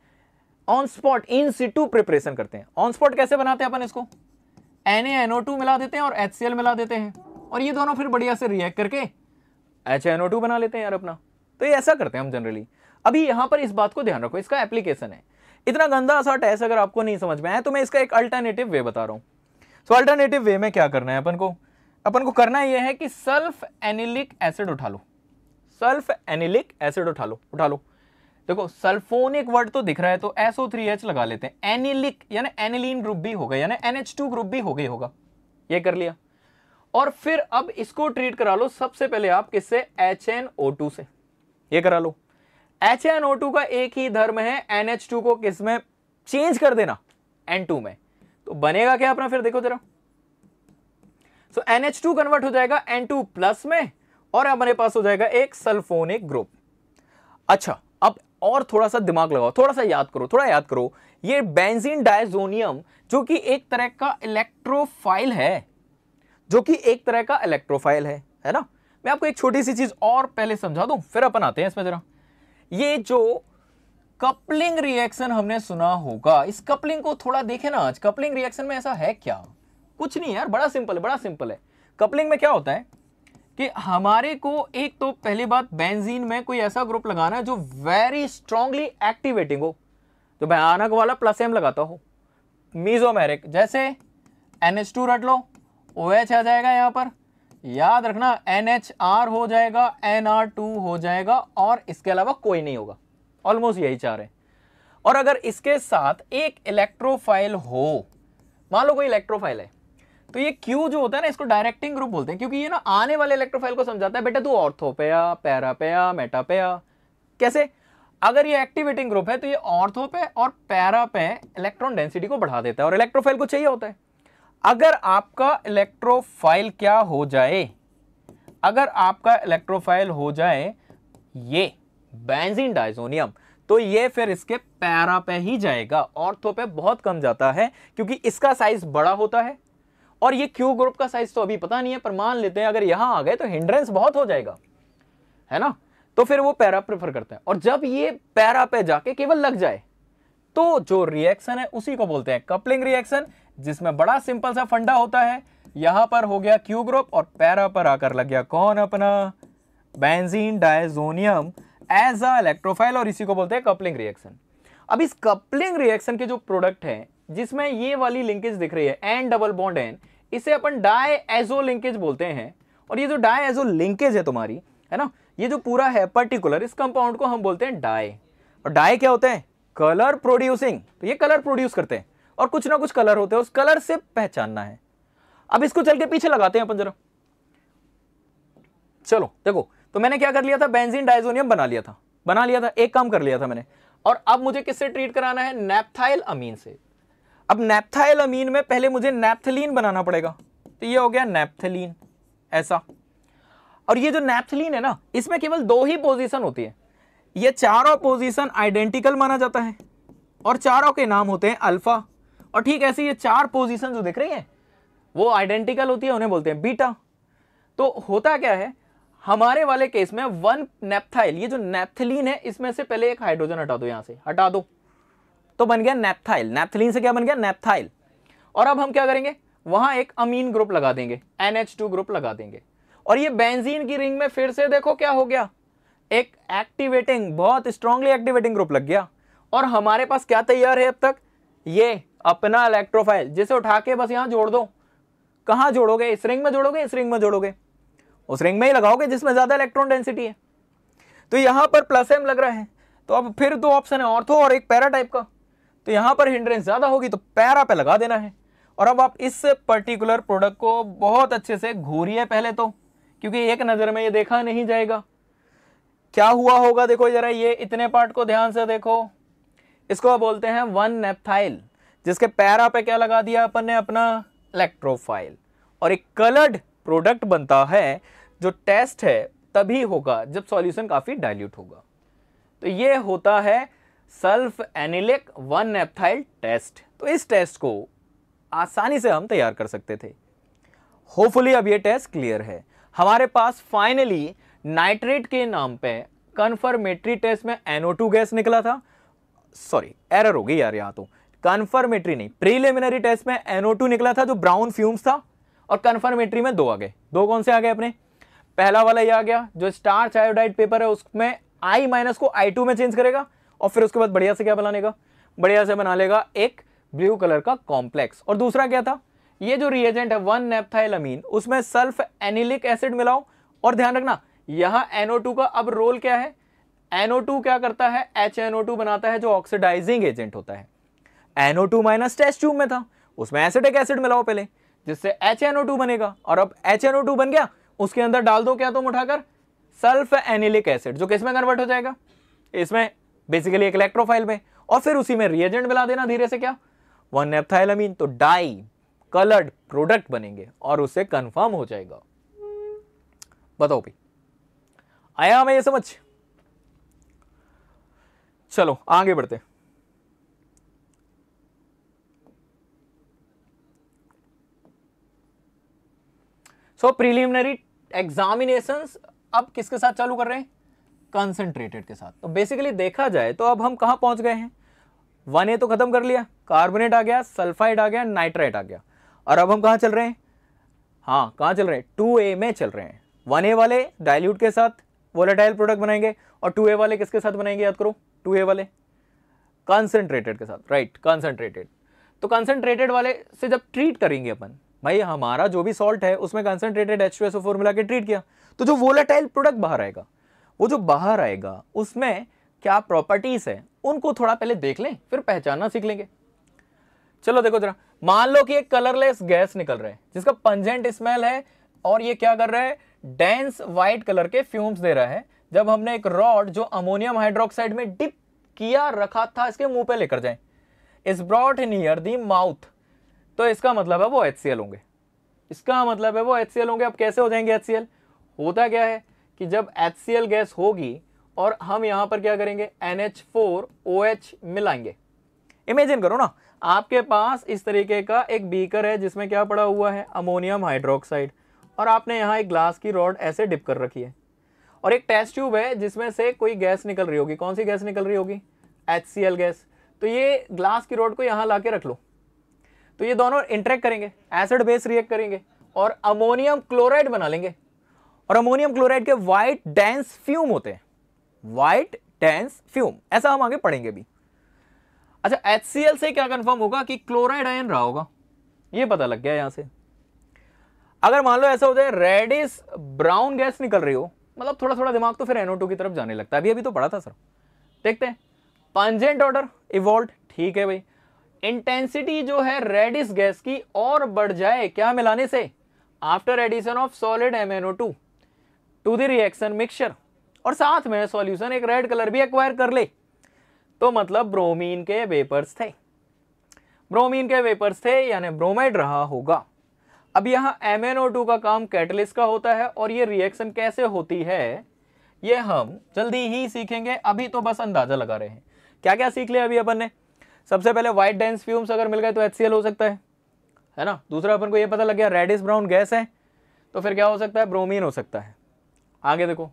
on spot in situ preparation करते हैं ऑन स्पॉट कैसे बनाते हैं अपन इसको एन मिला देते हैं और एच मिला देते हैं और ये दोनों फिर बढ़िया से रिएक्ट करके एच बना लेते हैं यार अपना तो ये ऐसा करते हैं हम जनरली अभी यहां पर इस बात को ध्यान रखो इसका एप्लीकेशन है इतना गंदा सा टेस्ट अगर आपको नहीं समझ में आया तो मैं इसका एक अल्टरनेटिव वे बता रहा हूँ सो अल्टरनेटिव वे में क्या करना है अपन को अपन को करना यह है कि सल्फ एनिलिक एसिड उठा लो सल्फ एनिलिक एसिड उठा लो उठा लो देखो सल्फोनिक वर्ड तो दिख रहा है तो SO3H लगा लेते हैं एनिलिक यानी एनिलीन ग्रुप भी हो गया यानी टू ग्रुप भी हो गई होगा ये कर लिया और फिर अब इसको ट्रीट करा लो सबसे पहले आप किससे एच एन ओ टू से ये करा लो एच एन ओ टू का एक ही धर्म है एन एच टू को किस में चेंज कर देना एन टू में तो बनेगा क्या अपना फिर देखो जरा so N H two convert हो जाएगा एन टू प्लस में और हमारे पास हो जाएगा एक सल्फोनिक ग्रुप अच्छा और थोड़ा सा दिमाग लगाओ थोड़ा सा याद करो थोड़ा याद करो ये बेंजीन डायजोनियम जो कि एक तरह का इलेक्ट्रोफाइल है जो कि एक तरह का इलेक्ट्रोफाइल है है ना मैं आपको एक छोटी सी चीज़ और पहले समझा दूं फिर अपन आते हैं इसमें ज़रा ये जो कपलिंग रिएक्शन हमने सुना होगा इस कपलिंग को थोड़ा देखे ना आज कपलिंग रिएक्शन में ऐसा है क्या कुछ नहीं यार बड़ा सिंपल है बड़ा सिंपल है कपलिंग में क्या होता है कि हमारे को एक तो पहली बात बेंजीन में कोई ऐसा ग्रुप लगाना है जो वेरी स्ट्रांगली एक्टिवेटिंग हो जो तो भयानक वाला प्लस एम लगाता हो मीजोमेरिक जैसे एन एच टू रट लो ओ एच आ जाएगा यहां पर याद रखना एन एच आर हो जाएगा एन आर टू हो जाएगा और इसके अलावा कोई नहीं होगा ऑलमोस्ट यही चार है और अगर इसके साथ एक इलेक्ट्रोफाइल हो मान लो कोई इलेक्ट्रोफाइल है तो ये क्यू जो होता है ना इसको डायरेक्टिंग ग्रुप बोलते हैं क्योंकि ये ना आने वाले इलेक्ट्रोफाइल को समझाता है बेटा तू ऑर्थोपेया पैरापेया मेटापेया कैसे अगर ये एक्टिवेटिंग ग्रुप है तो ये ऑर्थोपे और पैरापे इलेक्ट्रॉन डेंसिटी को बढ़ा देता है और इलेक्ट्रोफाइल को चाहिए होता है अगर आपका इलेक्ट्रोफाइल क्या हो जाए अगर आपका इलेक्ट्रोफाइल हो जाए ये बेंजीन डाइजोनियम तो ये फिर इसके पैरा पे ही जाएगा ऑर्थो पे बहुत कम जाता है क्योंकि इसका साइज बड़ा होता है और ये क्यू ग्रुप का साइज तो अभी पता नहीं है पर मान लेते हैं अगर यहां आ गए तो हिंड्रेंस बहुत हो जाएगा है ना तो फिर वो पैरा प्रेफर करते हैं और जब ये पैरा पे जाके केवल लग जाए तो जो रिएक्शन है उसी को बोलते हैं कपलिंग रिएक्शन जिसमें बड़ा सिंपल सा फंडा होता है यहां पर हो गया क्यू ग्रुप और पैरा पर आकर लग गया कौन अपना benzene diazonium as a electrophile और इसी को बोलते हैं कपलिंग रिएक्शन अब इस कपलिंग रिएक्शन के जो प्रोडक्ट हैं जिसमें ये वाली लिंकेज दिख रही है एन डबल बॉन्ड एन इसे अपन डाई एजो लिंकेज बोलते हैं और ये जो डाई एजो लिंकेज है तुम्हारी है ना ये जो पूरा है पर्टिकुलर इस कंपाउंड को हम बोलते हैं डाई और डाई क्या होते हैं कलर प्रोड्यूसिंग तो ये कलर प्रोड्यूस करते हैं और कुछ ना कुछ कलर होते हैं उस कलर से पहचानना है अब इसको चल के पीछे लगाते हैं अपन जरा चलो देखो तो मैंने क्या कर लिया था बेंजीन डाइजोनियम बना लिया था बना लिया था एक काम कर लिया था मैंने और अब मुझे किससे ट्रीट कराना है नेपथाइल अमीन से अब नेपथाइल अमीन में पहले मुझे नेप्थलीन बनाना पड़ेगा तो ये हो गया नेप्थलीन ऐसा और ये जो नेप्थलीन है ना इसमें केवल दो ही पोजीशन होती है ये चारों पोजीशन आइडेंटिकल माना जाता है और चारों के नाम होते हैं अल्फा और ठीक ऐसे ये चार पोजिशन जो देख रही है वो आइडेंटिकल होती है उन्हें बोलते हैं बीटा तो होता क्या है हमारे वाले केस में वन नेपथाइल ये जो नेप्थलीन है इसमें से पहले एक हाइड्रोजन हटा दो यहां से हटा दो तो बन गया नेपथाइल नेप्थलीन से क्या बन गया नेपथाइल और अब हम क्या करेंगे वहां एक अमीन ग्रुप लगा देंगे NH2 ग्रुप लगा देंगे और ये बेंजीन की रिंग में फिर से देखो क्या हो गया एक एक्टिवेटिंग बहुत स्ट्रांगली एक्टिवेटिंग ग्रुप लग गया और हमारे पास क्या तैयार है अब तक ये अपना इलेक्ट्रोफाइल जिसे उठा के बस यहां जोड़ दो कहाँ जोड़ोगे इस रिंग में जोड़ोगे इस रिंग में जोड़ोगे उस रिंग में ही लगाओगे जिसमें ज़्यादा इलेक्ट्रॉन डेंसिटी है तो यहां पर प्लस एम लग रहा है तो अब फिर दो ऑप्शन है ऑर्थो और एक पैरा टाइप का तो यहां पर हिंड्रेंस ज़्यादा होगी तो पैरा पे लगा देना है और अब आप इस पर्टिकुलर प्रोडक्ट को बहुत अच्छे से घूरिए पहले तो क्योंकि एक नज़र में ये देखा नहीं जाएगा क्या हुआ होगा देखो ज़रा ये इतने पार्ट को ध्यान से देखो इसको बोलते हैं वन नेपथाइल जिसके पैरा पे क्या लगा दिया अपन ने अपना इलेक्ट्रोफाइल और एक कलर्ड प्रोडक्ट बनता है जो टेस्ट है तभी होगा जब सॉल्यूशन काफ़ी डाइल्यूट होगा तो ये होता है sulphanilic one naphthyl test तो इस टेस्ट को आसानी से हम तैयार कर सकते थे होपफुली अब ये टेस्ट क्लियर है हमारे पास फाइनली नाइट्रेट के नाम पे कन्फर्मेटरी टेस्ट में टू गैस निकला था सॉरी एरर हो गई यार यहाँ तो कन्फर्मेटरी नहीं प्रीलिमिनरी टेस्ट में टू निकला था जो ब्राउन फ्यूम्स था और कन्फर्मेटरी में दो आ गए दो कौन से आ गए अपने पहला वाला ये आ गया जो स्टार्च आयोडाइड पेपर है उसमें आई माइनस को आई टू में चेंज करेगा और फिर उसके बाद बढ़िया से क्या बनाने का बढ़िया से बना लेगा एक ब्लू कलर का कॉम्प्लेक्स और दूसरा क्या था ये जो रिएजेंट है वन नेपथाइल अमीन उसमें सल्फ एनिलिक एसिड मिलाओ और ध्यान रखना यहाँ एनओ का अब रोल क्या है एनओ क्या करता है एच बनाता है जो ऑक्सीडाइजिंग एजेंट होता है NO two minus test tube में था उसमें एसिडिक एसिड मिलाओ पहले जिससे HNO2 बनेगा और अब HNO2 बन गया उसके अंदर डाल दो क्या तुम उठाकर सल्फ एनिलिक एसिड जो किसमें कन्वर्ट हो जाएगा इसमें बेसिकली एक इलेक्ट्रोफाइल में और फिर उसी में रिएजेंट मिला देना धीरे से क्या वन एप्थाइलामीन तो डाई कलर्ड प्रोडक्ट बनेंगे और उससे कंफर्म हो जाएगा बताओ भाई आया हमें ये समझ चलो आगे बढ़ते सो प्रीलिमिनरी एग्जामिनेशंस अब किसके साथ चालू कर रहे हैं कंसनट्रेटेड के साथ तो बेसिकली देखा जाए तो अब हम कहाँ पहुँच गए हैं वन ए तो खत्म कर लिया कार्बोनेट आ गया सल्फाइड आ गया नाइट्राइट आ गया और अब हम कहाँ चल रहे हैं हाँ कहाँ चल रहे हैं टू ए में चल रहे हैं वन ए वाले डायल्यूट के साथ वोलेटाइल प्रोडक्ट बनाएंगे और टू ए वाले किसके साथ बनाएंगे याद करो टू ए वाले कंसनट्रेटेड के साथ राइट right, कंसनट्रेटेड तो कंसनट्रेटेड वाले से जब ट्रीट करेंगे अपन भाई हमारा जो भी सॉल्ट है उसमें concentrated H two S O formula के ट्रीट किया तो जो वोलेटाइल प्रोडक्ट बाहर आएगा वो जो बाहर आएगा उसमें क्या प्रॉपर्टीज़ है उनको थोड़ा पहले देख लें फिर पहचानना सीख लेंगे चलो देखो जरा मान लो कि एक कलरलेस गैस निकल रहा है जिसका पंजेंट स्मेल है और ये क्या कर रहा है डेंस वाइट कलर के फ्यूम्स दे रहा है जब हमने एक रॉड जो अमोनियम हाइड्रोक्साइड में डिप किया रखा था इसके मुंह पे लेकर जाए इस ब्रॉड नियर दी माउथ तो इसका मतलब है वो एच होंगे इसका मतलब है वो एच होंगे अब कैसे हो जाएंगे एच होता क्या है कि जब एच गैस होगी और हम यहाँ पर क्या करेंगे N H four O H मिलाएंगे इमेजिन करो ना आपके पास इस तरीके का एक बीकर है जिसमें क्या पड़ा हुआ है अमोनियम हाइड्रोक्साइड और आपने यहाँ एक ग्लास की रॉड ऐसे डिप कर रखी है और एक टेस्ट ट्यूब है जिसमें से कोई गैस निकल रही होगी कौन सी गैस निकल रही होगी एच गैस तो ये ग्लास की रॉड को यहाँ ला रख लो तो ये दोनों इंटरेक्ट करेंगे एसिड बेस रिएक्ट करेंगे और अमोनियम क्लोराइड बना लेंगे और अमोनियम क्लोराइड के व्हाइट डेंस फ्यूम होते हैं व्हाइट डेंस फ्यूम ऐसा हम आगे पढ़ेंगे भी अच्छा एच से क्या कंफर्म होगा कि क्लोराइड आयन रहा होगा ये पता लग गया यहां से अगर मान लो ऐसा हो जाए रेडिस ब्राउन गैस निकल रही हो मतलब थोड़ा थोड़ा दिमाग तो फिर एनओ की तरफ जाने लगता है अभी अभी तो पढ़ा था सर देखते हैं पंजेंट ऑर्डर इवॉल्व ठीक है भाई इंटेंसिटी जो है रेडिस गैस की और बढ़ जाए क्या मिलाने से after addition of solid M N O two to the reaction mixture और साथ में सॉल्यूशन एक रेड कलर भी एक्वायर कर ले तो मतलब ब्रोमीन के वेपर्स थे ब्रोमीन के वेपर्स थे यानी ब्रोमाइड रहा होगा अब यहाँ एम का काम कैटलिस्ट का होता है और ये रिएक्शन कैसे होती है ये हम जल्दी ही सीखेंगे अभी तो बस अंदाजा लगा रहे हैं क्या क्या सीख लिया अभी अपन ने सबसे पहले व्हाइट डेंस फ्यूम्स अगर मिल गए तो एच हो सकता है है ना दूसरा अपन को ये पता लग गया रेडिस ब्राउन गैस है तो फिर क्या हो सकता है ब्रोमीन हो सकता है आगे देखो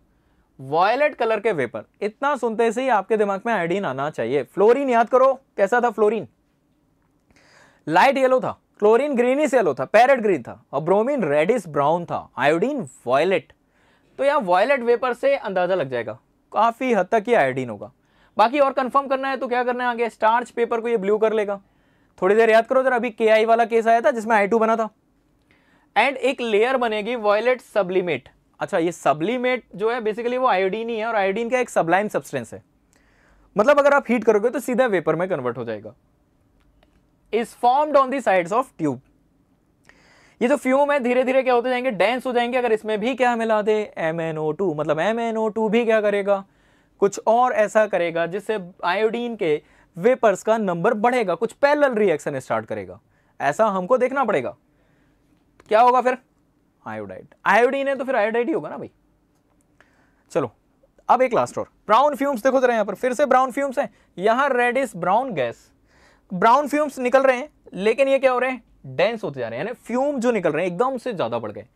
वॉयलेट कलर के वेपर इतना सुनते से ही आपके दिमाग में आइडीन आना चाहिए फ्लोरीन याद करो कैसा था फ्लोरीन लाइट येलो था क्लोरीन ग्रीनिश येलो था पैरेट ग्रीन था और ब्रोमीन रेडिस ब्राउन था आयोडीन वॉयलेट तो यहाँ वॉयलेट वेपर से अंदाजा लग जाएगा काफ़ी हद तक ये आयोडीन होगा बाकी और कंफर्म करना है तो क्या करना है आगे स्टार्च पेपर को ये ब्लू कर लेगा थोड़ी देर याद करो जरा अभी के आई वाला केस आया था जिसमें आई टू बना था एंड एक लेयर बनेगी वॉयलेट सबलिमेट अच्छा ये सब्लीमेट जो है बेसिकली वो आयोडीन ही है और आयोडीन का एक सबलाइन सब्सटेंस है मतलब अगर आप हीट करोगे तो सीधा वेपर में कन्वर्ट हो जाएगा is formed on the sides of tube ये जो फ्यूम है धीरे धीरे क्या होते जाएंगे डेंस हो जाएंगे अगर इसमें भी क्या मिला दे एम एन ओ टू मतलब एम एन ओ टू भी क्या करेगा कुछ और ऐसा करेगा जिससे आयोडीन के वेपर्स का नंबर बढ़ेगा कुछ पैरल रिएक्शन स्टार्ट करेगा ऐसा हमको देखना पड़ेगा क्या होगा फिर आयोडाइड आयोडीन है तो फिर आयोडाइड ही होगा ना भाई चलो अब एक लास्ट और ब्राउन फ्यूम्स देखो जरा यहां पर फिर से ब्राउन फ्यूम्स हैं यहां red is brown gas brown fumes निकल रहे हैं लेकिन ये क्या हो रहे हैं डेंस होते जा रहे हैं फ्यूम जो निकल रहे हैं एकदम से ज़्यादा बढ़ गए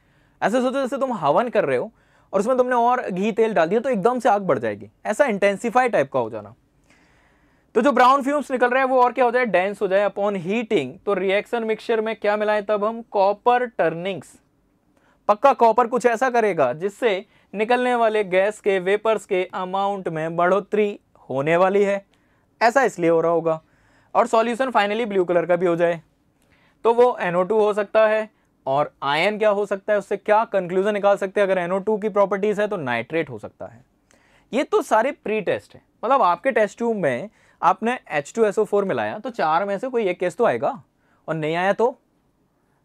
ऐसे सोचो जैसे तुम हवन कर रहे हो और उसमें तुमने और घी तेल डाल दिया तो एकदम से आग बढ़ जाएगी ऐसा इंटेंसिफाई टाइप का हो जाना तो जो ब्राउन फ्यूम्स निकल रहे हैं वो और क्या हो जाए डेंस हो जाए अपॉन हीटिंग तो रिएक्शन मिक्सचर में क्या मिलाएं तब हम कॉपर टर्निंग्स पक्का कॉपर कुछ ऐसा करेगा जिससे निकलने वाले गैस के वेपर्स के अमाउंट में बढ़ोतरी होने वाली है ऐसा इसलिए हो रहा होगा और सॉल्यूशन फाइनली ब्लू कलर का भी हो जाए तो वो NO2 हो सकता है और आयन क्या हो सकता है उससे क्या कंक्लूजन निकाल सकते हैं अगर NO2 की प्रॉपर्टीज़ है तो नाइट्रेट हो सकता है ये तो सारे प्री टेस्ट हैं मतलब आपके टेस्ट ट्यूब में आपने H2SO4 मिलाया तो चार में से कोई एक केस तो आएगा और नहीं आया तो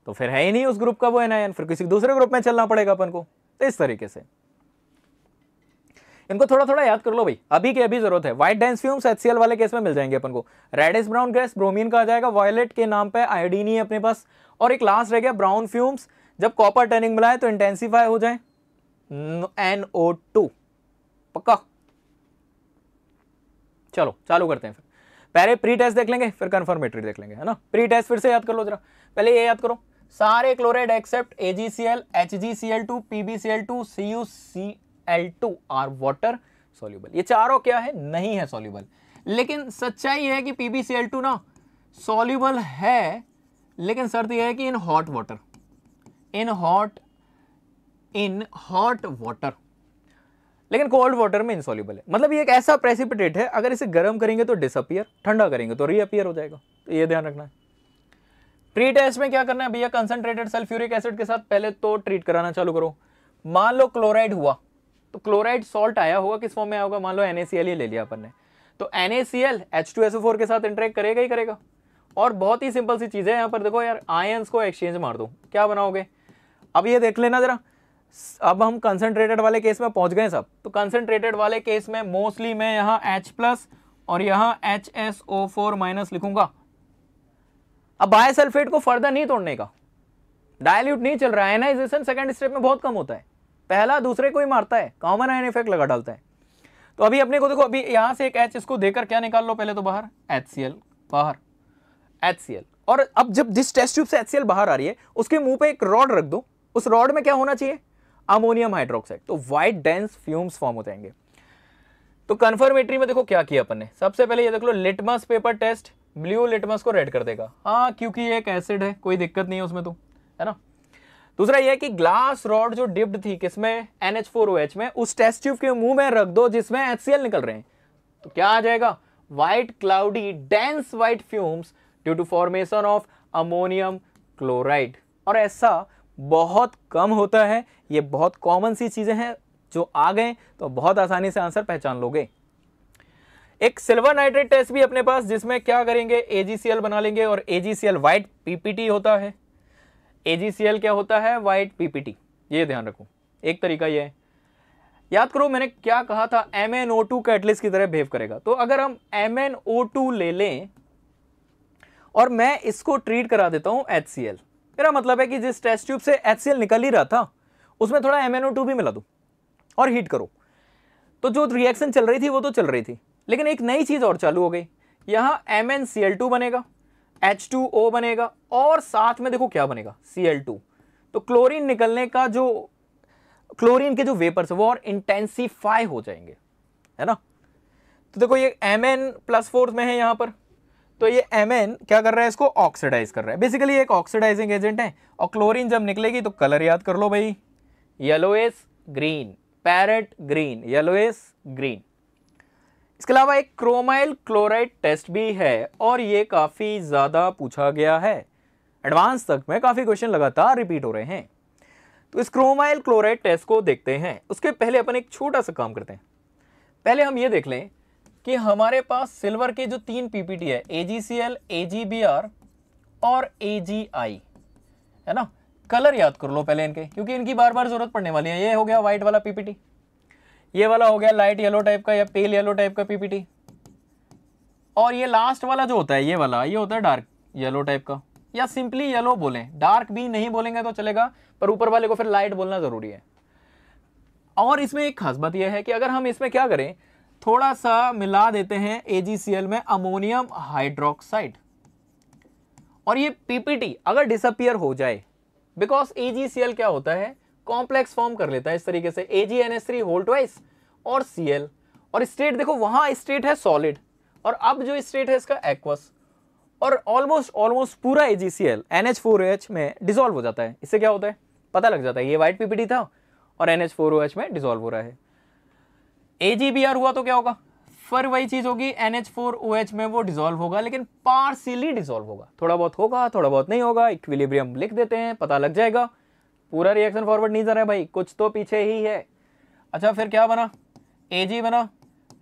तो फिर है ही नहीं उस ग्रुप का वो एनायन फिर किसी दूसरे ग्रुप में चलना पड़ेगा अपन को तो इस तरीके से इनको थोड़ा थोड़ा याद कर लो भाई अभी के अभी जरूरत है व्हाइट डेंस फ्यूम्स एचसीएल वाले केस में मिल जाएंगे अपन को रेडिस ब्राउन गैस ब्रोमीन का आ जाएगा वॉयलेट के नाम पे आयोडीन ही है अपने पास और एक लास्ट रह गया ब्राउन फ्यूम्स जब कॉपर टर्निंग मिलाए तो इंटेंसीफाई हो जाए एन ओ टू पक्का चलो चालू करते हैं फिर पहले प्री टेस्ट देख लेंगे फिर कन्फर्मेटरी देख लेंगे है ना प्री टेस्ट फिर से याद कर लो जरा पहले ये याद करो सारे chloride except U C L two are water soluble ये चारों क्या है नहीं है सोल्यूबल लेकिन सच्चाई है कि पीबीसीएल2 ना सोल्यूबल है लेकिन शर्त यह है कि in hot water in hot in hot water लेकिन कोल्ड वाटर में इनसॉल्यूबल है मतलब ये एक ऐसा प्रेसिपिटेट है अगर इसे गर्म करेंगे तो डिसअपियर ठंडा करेंगे तो रीअपियर हो जाएगा तो ये ध्यान रखना है प्री टेस्ट में क्या करना है भैया कंसनट्रेटेड सल्फ्यूरिक एसिड के साथ पहले तो ट्रीट कराना चालू करो मान लो क्लोराइड हुआ तो क्लोराइड सॉल्ट आया होगा किस फॉर्म में आया होगा मान लो एन ही ले लिया अपन ने तो एन एच के साथ इंटरेक्ट करेगा ही करेगा और बहुत ही सिंपल सी चीज़ है यहाँ पर देखो यार आयंस को एक्सचेंज मार दो क्या बनाओगे अब ये देख लेना ज़रा अब हम कंसनट्रेटेड वाले केस में पहुँच गए सब तो कंसनट्रेटेड वाले केस में मोस्टली मैं यहाँ H प्लस और यहाँ H S O four minus लिखूंगा अब बाय सल्फेट को फर्दर नहीं तोड़ने का डायल्यूट नहीं चल रहा है एनाइजेशन सेकेंड स्टेप में बहुत कम होता है पहला दूसरे को ही मारता है कॉमन आयन इफेक्ट लगा डालता है तो अभी अपने को देखो अभी यहां से एक एच इसको देकर क्या निकाल लो पहले तो बाहर एच बाहर एच और अब जब जिस टेस्ट ट्यूब से एच बाहर आ रही है उसके मुंह पे एक रॉड रख दो उस रॉड में क्या होना चाहिए अमोनियम हाइड्रोक्साइड तो वाइट डेंस फ्यूम्स फॉर्म हो जाएंगे तो कन्फर्मेटरी में देखो क्या किया अपन ने सबसे पहले ये देख लो litmus paper test blue litmus को रेड कर देगा हाँ क्योंकि ये एक एसिड है कोई दिक्कत नहीं है उसमें तो है ना दूसरा यह है कि ग्लास रॉड जो डिप्ड थी किसमें एन एच में उस टेस्ट ट्यूब के मुंह में रख दो जिसमें एल निकल रहे हैं तो क्या आ जाएगा white cloudy dense white fumes due to formation of ammonium chloride और ऐसा बहुत कम होता है ये बहुत कॉमन सी चीज़ें हैं जो आ गए तो बहुत आसानी से आंसर पहचान लोगे एक सिल्वर नाइट्रेट टेस्ट भी अपने पास जिसमें क्या करेंगे एजीसीएल बना लेंगे और एजीसीएल वाइट पीपीटी होता है एजीसीएल क्या होता है वाइट पीपीटी ये ध्यान रखो एक तरीका ये है याद करो मैंने क्या कहा था M N O two catalyst की तरह बिहेव करेगा तो अगर हम एम एन ओ टू ले लें और मैं इसको ट्रीट करा देता हूँ एच सी एल मेरा मतलब है कि जिस टेस्ट ट्यूब से एच सी एल निकल ही रहा था उसमें थोड़ा एम एन ओ टू भी मिला दो और हीट करो तो जो रिएक्शन चल रही थी वो तो चल रही थी लेकिन एक नई चीज़ और चालू हो गई यहाँ M N C L two बनेगा एच टू ओ बनेगा और साथ में देखो क्या बनेगा सी एल टू तो क्लोरीन निकलने का जो क्लोरीन के जो वेपर्स वो और इंटेंसीफाई हो जाएंगे है ना तो देखो ये एम एन प्लस फोर में है यहाँ पर तो ये एम एन क्या कर रहा है इसको ऑक्सीडाइज कर रहा है बेसिकली एक ऑक्सीडाइजिंग एजेंट है और क्लोरीन जब निकलेगी तो कलर याद कर लो भाई yellow green parrot green yellowish green इसके अलावा एक क्रोमाइल क्लोराइड टेस्ट भी है और ये काफ़ी ज़्यादा पूछा गया है एडवांस तक में काफ़ी क्वेश्चन लगातार रिपीट हो रहे हैं तो इस क्रोमाइल क्लोराइड टेस्ट को देखते हैं उसके पहले अपन एक छोटा सा काम करते हैं पहले हम ये देख लें कि हमारे पास सिल्वर के जो तीन पीपीटी है A G C L A G B R और ए जी आई है ना कलर याद कर लो पहले इनके क्योंकि इनकी बार बार जरूरत पड़ने वाली है ये हो गया व्हाइट वाला पीपीटी ये वाला हो गया लाइट येलो टाइप का या पेल येलो टाइप का पीपीटी और ये लास्ट वाला जो होता है ये वाला ये होता है डार्क येलो टाइप का या सिंपली येलो बोलें डार्क भी नहीं बोलेंगे तो चलेगा पर ऊपर वाले को फिर लाइट बोलना ज़रूरी है और इसमें एक खास बात यह है कि अगर हम इसमें क्या करें थोड़ा सा मिला देते हैं एजीसीएल में अमोनियम हाइड्रोक्साइड और ये पीपीटी अगर डिसअपियर हो जाए बिकॉज एजीसीएल क्या होता है कॉम्प्लेक्स फॉर्म कर लेता है इस तरीके से एजीएनएस थ्री होल्ड ट्वाइस और सी एल और स्टेट देखो वहाँ स्टेट है सॉलिड और अब जो स्टेट है इसका एक्वस और ऑलमोस्ट ऑलमोस्ट पूरा A G N H four H में डिजोल्व हो जाता है इससे क्या होता है पता लग जाता है ये वाइट पीपीडी था और एन एच फोर एच में डिजोल्व हो रहा है ए जी बी आर हुआ तो क्या होगा फिर वही चीज़ होगी N H four O H में वो डिजोल्व होगा लेकिन पार्सिली डिजोल्व होगा थोड़ा बहुत होगा थोड़ा बहुत नहीं होगा इक्विलिब्रियम लिख देते हैं पता लग जाएगा पूरा रिएक्शन फॉरवर्ड नहीं जा रहा है भाई कुछ तो पीछे ही है अच्छा फिर क्या बना ए जी बना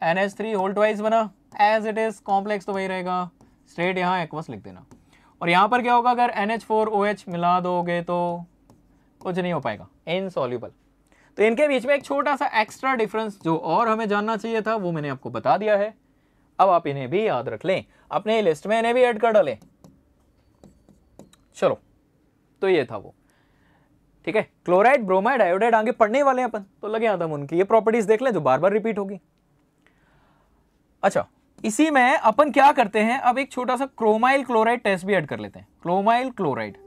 N H three hold wise बना एज इट इज कॉम्प्लेक्स तो वही रहेगा स्ट्रेट यहाँ एक्वस लिख देना और यहाँ पर क्या होगा अगर N H four O H मिला दोगे तो कुछ नहीं हो पाएगा इनसॉल्यूबल तो इनके बीच में एक छोटा सा एक्स्ट्रा डिफरेंस जो और हमें जानना चाहिए था वो मैंने आपको बता दिया है अब आप इन्हें भी याद रख लें अपने लिस्ट में इन्हें भी ऐड कर डालें चलो तो ये था वो ठीक है क्लोराइड ब्रोमाइड आयोडाइड आगे पढ़ने वाले हैं अपन तो लगे हम उनकी ये प्रॉपर्टीज देख लें जो बार बार रिपीट होगी अच्छा इसी में अपन क्या करते हैं अब एक छोटा सा क्रोमाइल क्लोराइड टेस्ट भी ऐड कर लेते हैं क्रोमाइल क्लोराइड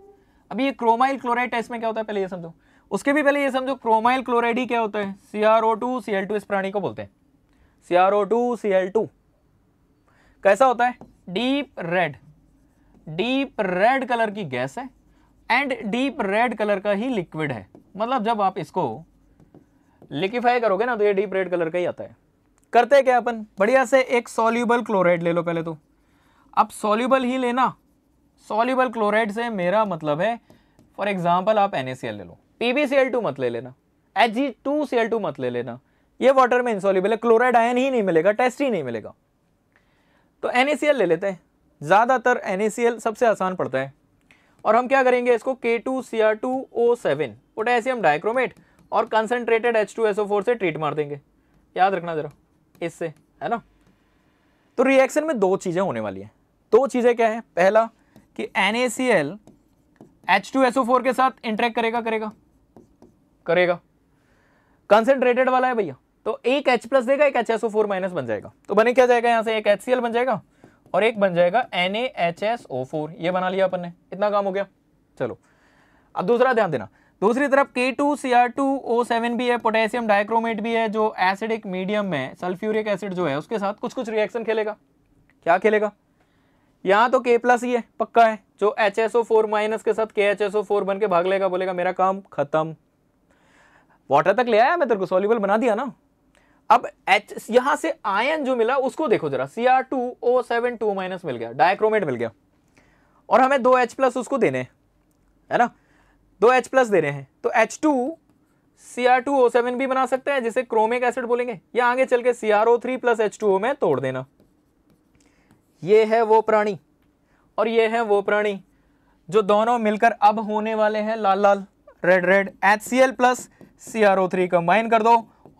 अभी ये क्रोमाइल क्लोराइड टेस्ट में क्या होता है पहले ये समझो उसके भी पहले ये समझो क्रोमाइल क्लोराइड ही क्या होता है C R O two C L two इस प्राणी को बोलते हैं C R O two C L two कैसा होता है deep red deep red colour की गैस है एंड डीप रेड कलर का ही लिक्विड है मतलब जब आप इसको लिक्विफाई करोगे ना तो ये डीप रेड कलर का ही आता है करते हैं क्या अपन बढ़िया से एक सोल्यूबल क्लोराइड ले लो पहले तो अब सोल्यूबल ही लेना सोल्यूबल क्लोराइड से मेरा मतलब है फॉर एग्जाम्पल आप एन ले लो पी मत ले लेना एच मत ले लेना ये वाटर में इंसॉल्यूबल है क्लोराइड आयन ही नहीं मिलेगा टेस्ट ही नहीं मिलेगा तो एन ले लेते हैं ज़्यादातर एन सबसे आसान पड़ता है और हम क्या करेंगे इसको K two C R two O seven potassium dichromate और concentrated H two S O four से ट्रीट मार देंगे याद रखना ज़रा इससे है ना तो रिएक्शन में दो चीज़ें होने वाली हैं दो चीज़ें क्या है पहला कि N A C L H two S O four के साथ इंटरेक्ट करेगा करेगा करेगा कंसनट्रेटेड वाला है भैया तो एक एच प्लस देगा एक H S O four minus बन जाएगा तो बने क्या जाएगा यहाँ से एक एच सी एल बन जाएगा और एक बन जाएगा N A H S O four ये बना लिया अपन ने इतना काम हो गया चलो अब दूसरा ध्यान देना दूसरी तरफ K two C R two O seven भी है पोटेशियम डाइक्रोमेट भी है जो एसिडिक मीडियम में सल्फ्यूरिक एसिड जो है उसके साथ कुछ कुछ रिएक्शन खेलेगा क्या खेलेगा यहाँ तो के प्लस ही है पक्का है जो H S O four minus के साथ के एच एस ओ फोर बन के भाग लेगा बोलेगा मेरा काम खत्म वाटर तक ले आया मैं तेरे को सॉल्यूबल बना दिया ना अब एच यहां से आयन जो मिला उसको देखो जरा C R two O seven two minus मिल गया डायक्रोमेट मिल गया और हमें दो एच प्लस उसको देने है ना दो एच प्लस देने हैं तो H two C R two O seven भी बना सकते हैं जिसे क्रोमिक एसिड बोलेंगे या आगे चल के C R O three plus H two O में तोड़ देना ये है वो प्राणी और ये है वो प्राणी जो दोनों मिलकर अब होने वाले हैं लाल लाल red red H C L plus C R O three combine कर दो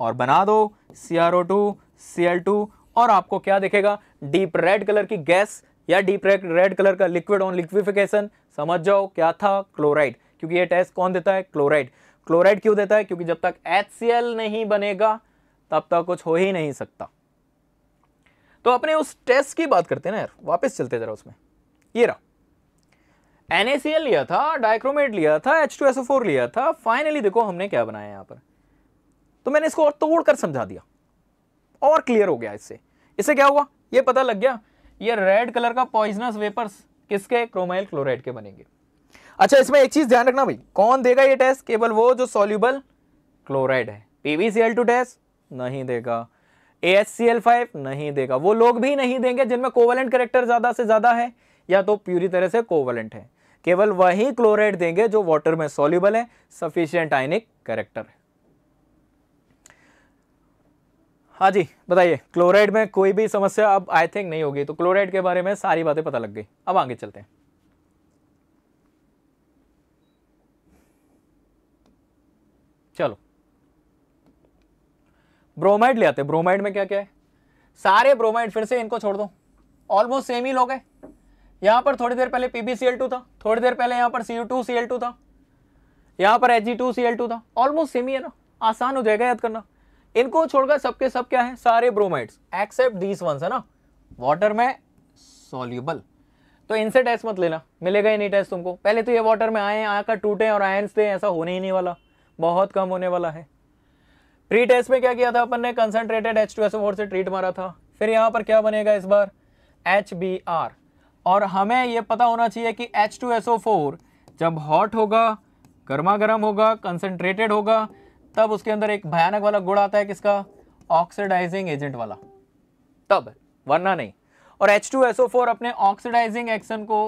और बना दो CrO2, Cl2 और आपको क्या दिखेगा डीप रेड कलर की गैस या डीप रेड कलर का लिक्विड ऑन लिक्विफिकेशन समझ जाओ क्या था क्लोराइड क्योंकि ये टेस्ट कौन देता है क्लोराइड क्लोराइड क्यों देता है क्योंकि जब तक एच नहीं बनेगा तब तक कुछ हो ही नहीं सकता तो अपने उस टेस्ट की बात करते हैं ना यार वापस चलते जरा उसमें ये रहा NaCl लिया था डाइक्रोमेट लिया था H2SO4 लिया था फाइनली देखो हमने क्या बनाया यहां पर तो मैंने इसको और तोड़कर समझा दिया और क्लियर हो गया इससे इससे क्या हुआ ये पता लग गया ये रेड कलर का पॉइजनस वेपर्स किसके क्रोमाइल क्लोराइड के बनेंगे अच्छा इसमें एक चीज ध्यान रखना भाई कौन देगा ये टेस्ट केवल वो जो सोल्यूबल क्लोराइड है पीवीसीएल टू टेस्ट नहीं देगा ASCl5 नहीं देगा वो लोग भी नहीं देंगे जिनमें कोवलेंट करेक्टर ज़्यादा से ज़्यादा है या तो पूरी तरह से कोवलेंट है केवल वही क्लोराइड देंगे जो वाटर में सोल्यूबल है सफिशियंट आइनिक करेक्टर है हाँ जी बताइए क्लोराइड में कोई भी समस्या अब आई थिंक नहीं होगी तो क्लोराइड के बारे में सारी बातें पता लग गई अब आगे चलते हैं चलो ब्रोमाइड ले आते हैं ब्रोमाइड में क्या क्या है सारे ब्रोमाइड फिर से इनको छोड़ दो ऑलमोस्ट सेम ही लोग हैं यहां पर थोड़ी देर पहले टू था थोड़ी देर पहले यहां पर टू था यहां पर टू था ऑलमोस्ट सेम ही है ना आसान हो जाएगा याद करना इनको छोड़कर सबके सब क्या है सारे ब्रोमाइड्स एक्सेप्ट दीस वंस है ना वाटर में सोल्यूबल तो इनसे टेस्ट मत लेना मिलेगा ही नहीं टेस्ट तुमको पहले तो ये वाटर में आए आकर टूटे और आयंस थे ऐसा होने ही नहीं वाला बहुत कम होने वाला है प्री टेस्ट में क्या किया था अपन ने कंसनट्रेटेड एच से ट्रीट मारा था फिर यहाँ पर क्या बनेगा इस बार एच और हमें ये पता होना चाहिए कि एच जब हॉट होगा गर्मा गर्म होगा कंसनट्रेटेड होगा तब उसके अंदर एक भयानक वाला गुड़ आता है किसका ऑक्सीडाइजिंग एजेंट वाला तब वरना नहीं और H2SO4 अपने ऑक्सीडाइजिंग एक्शन को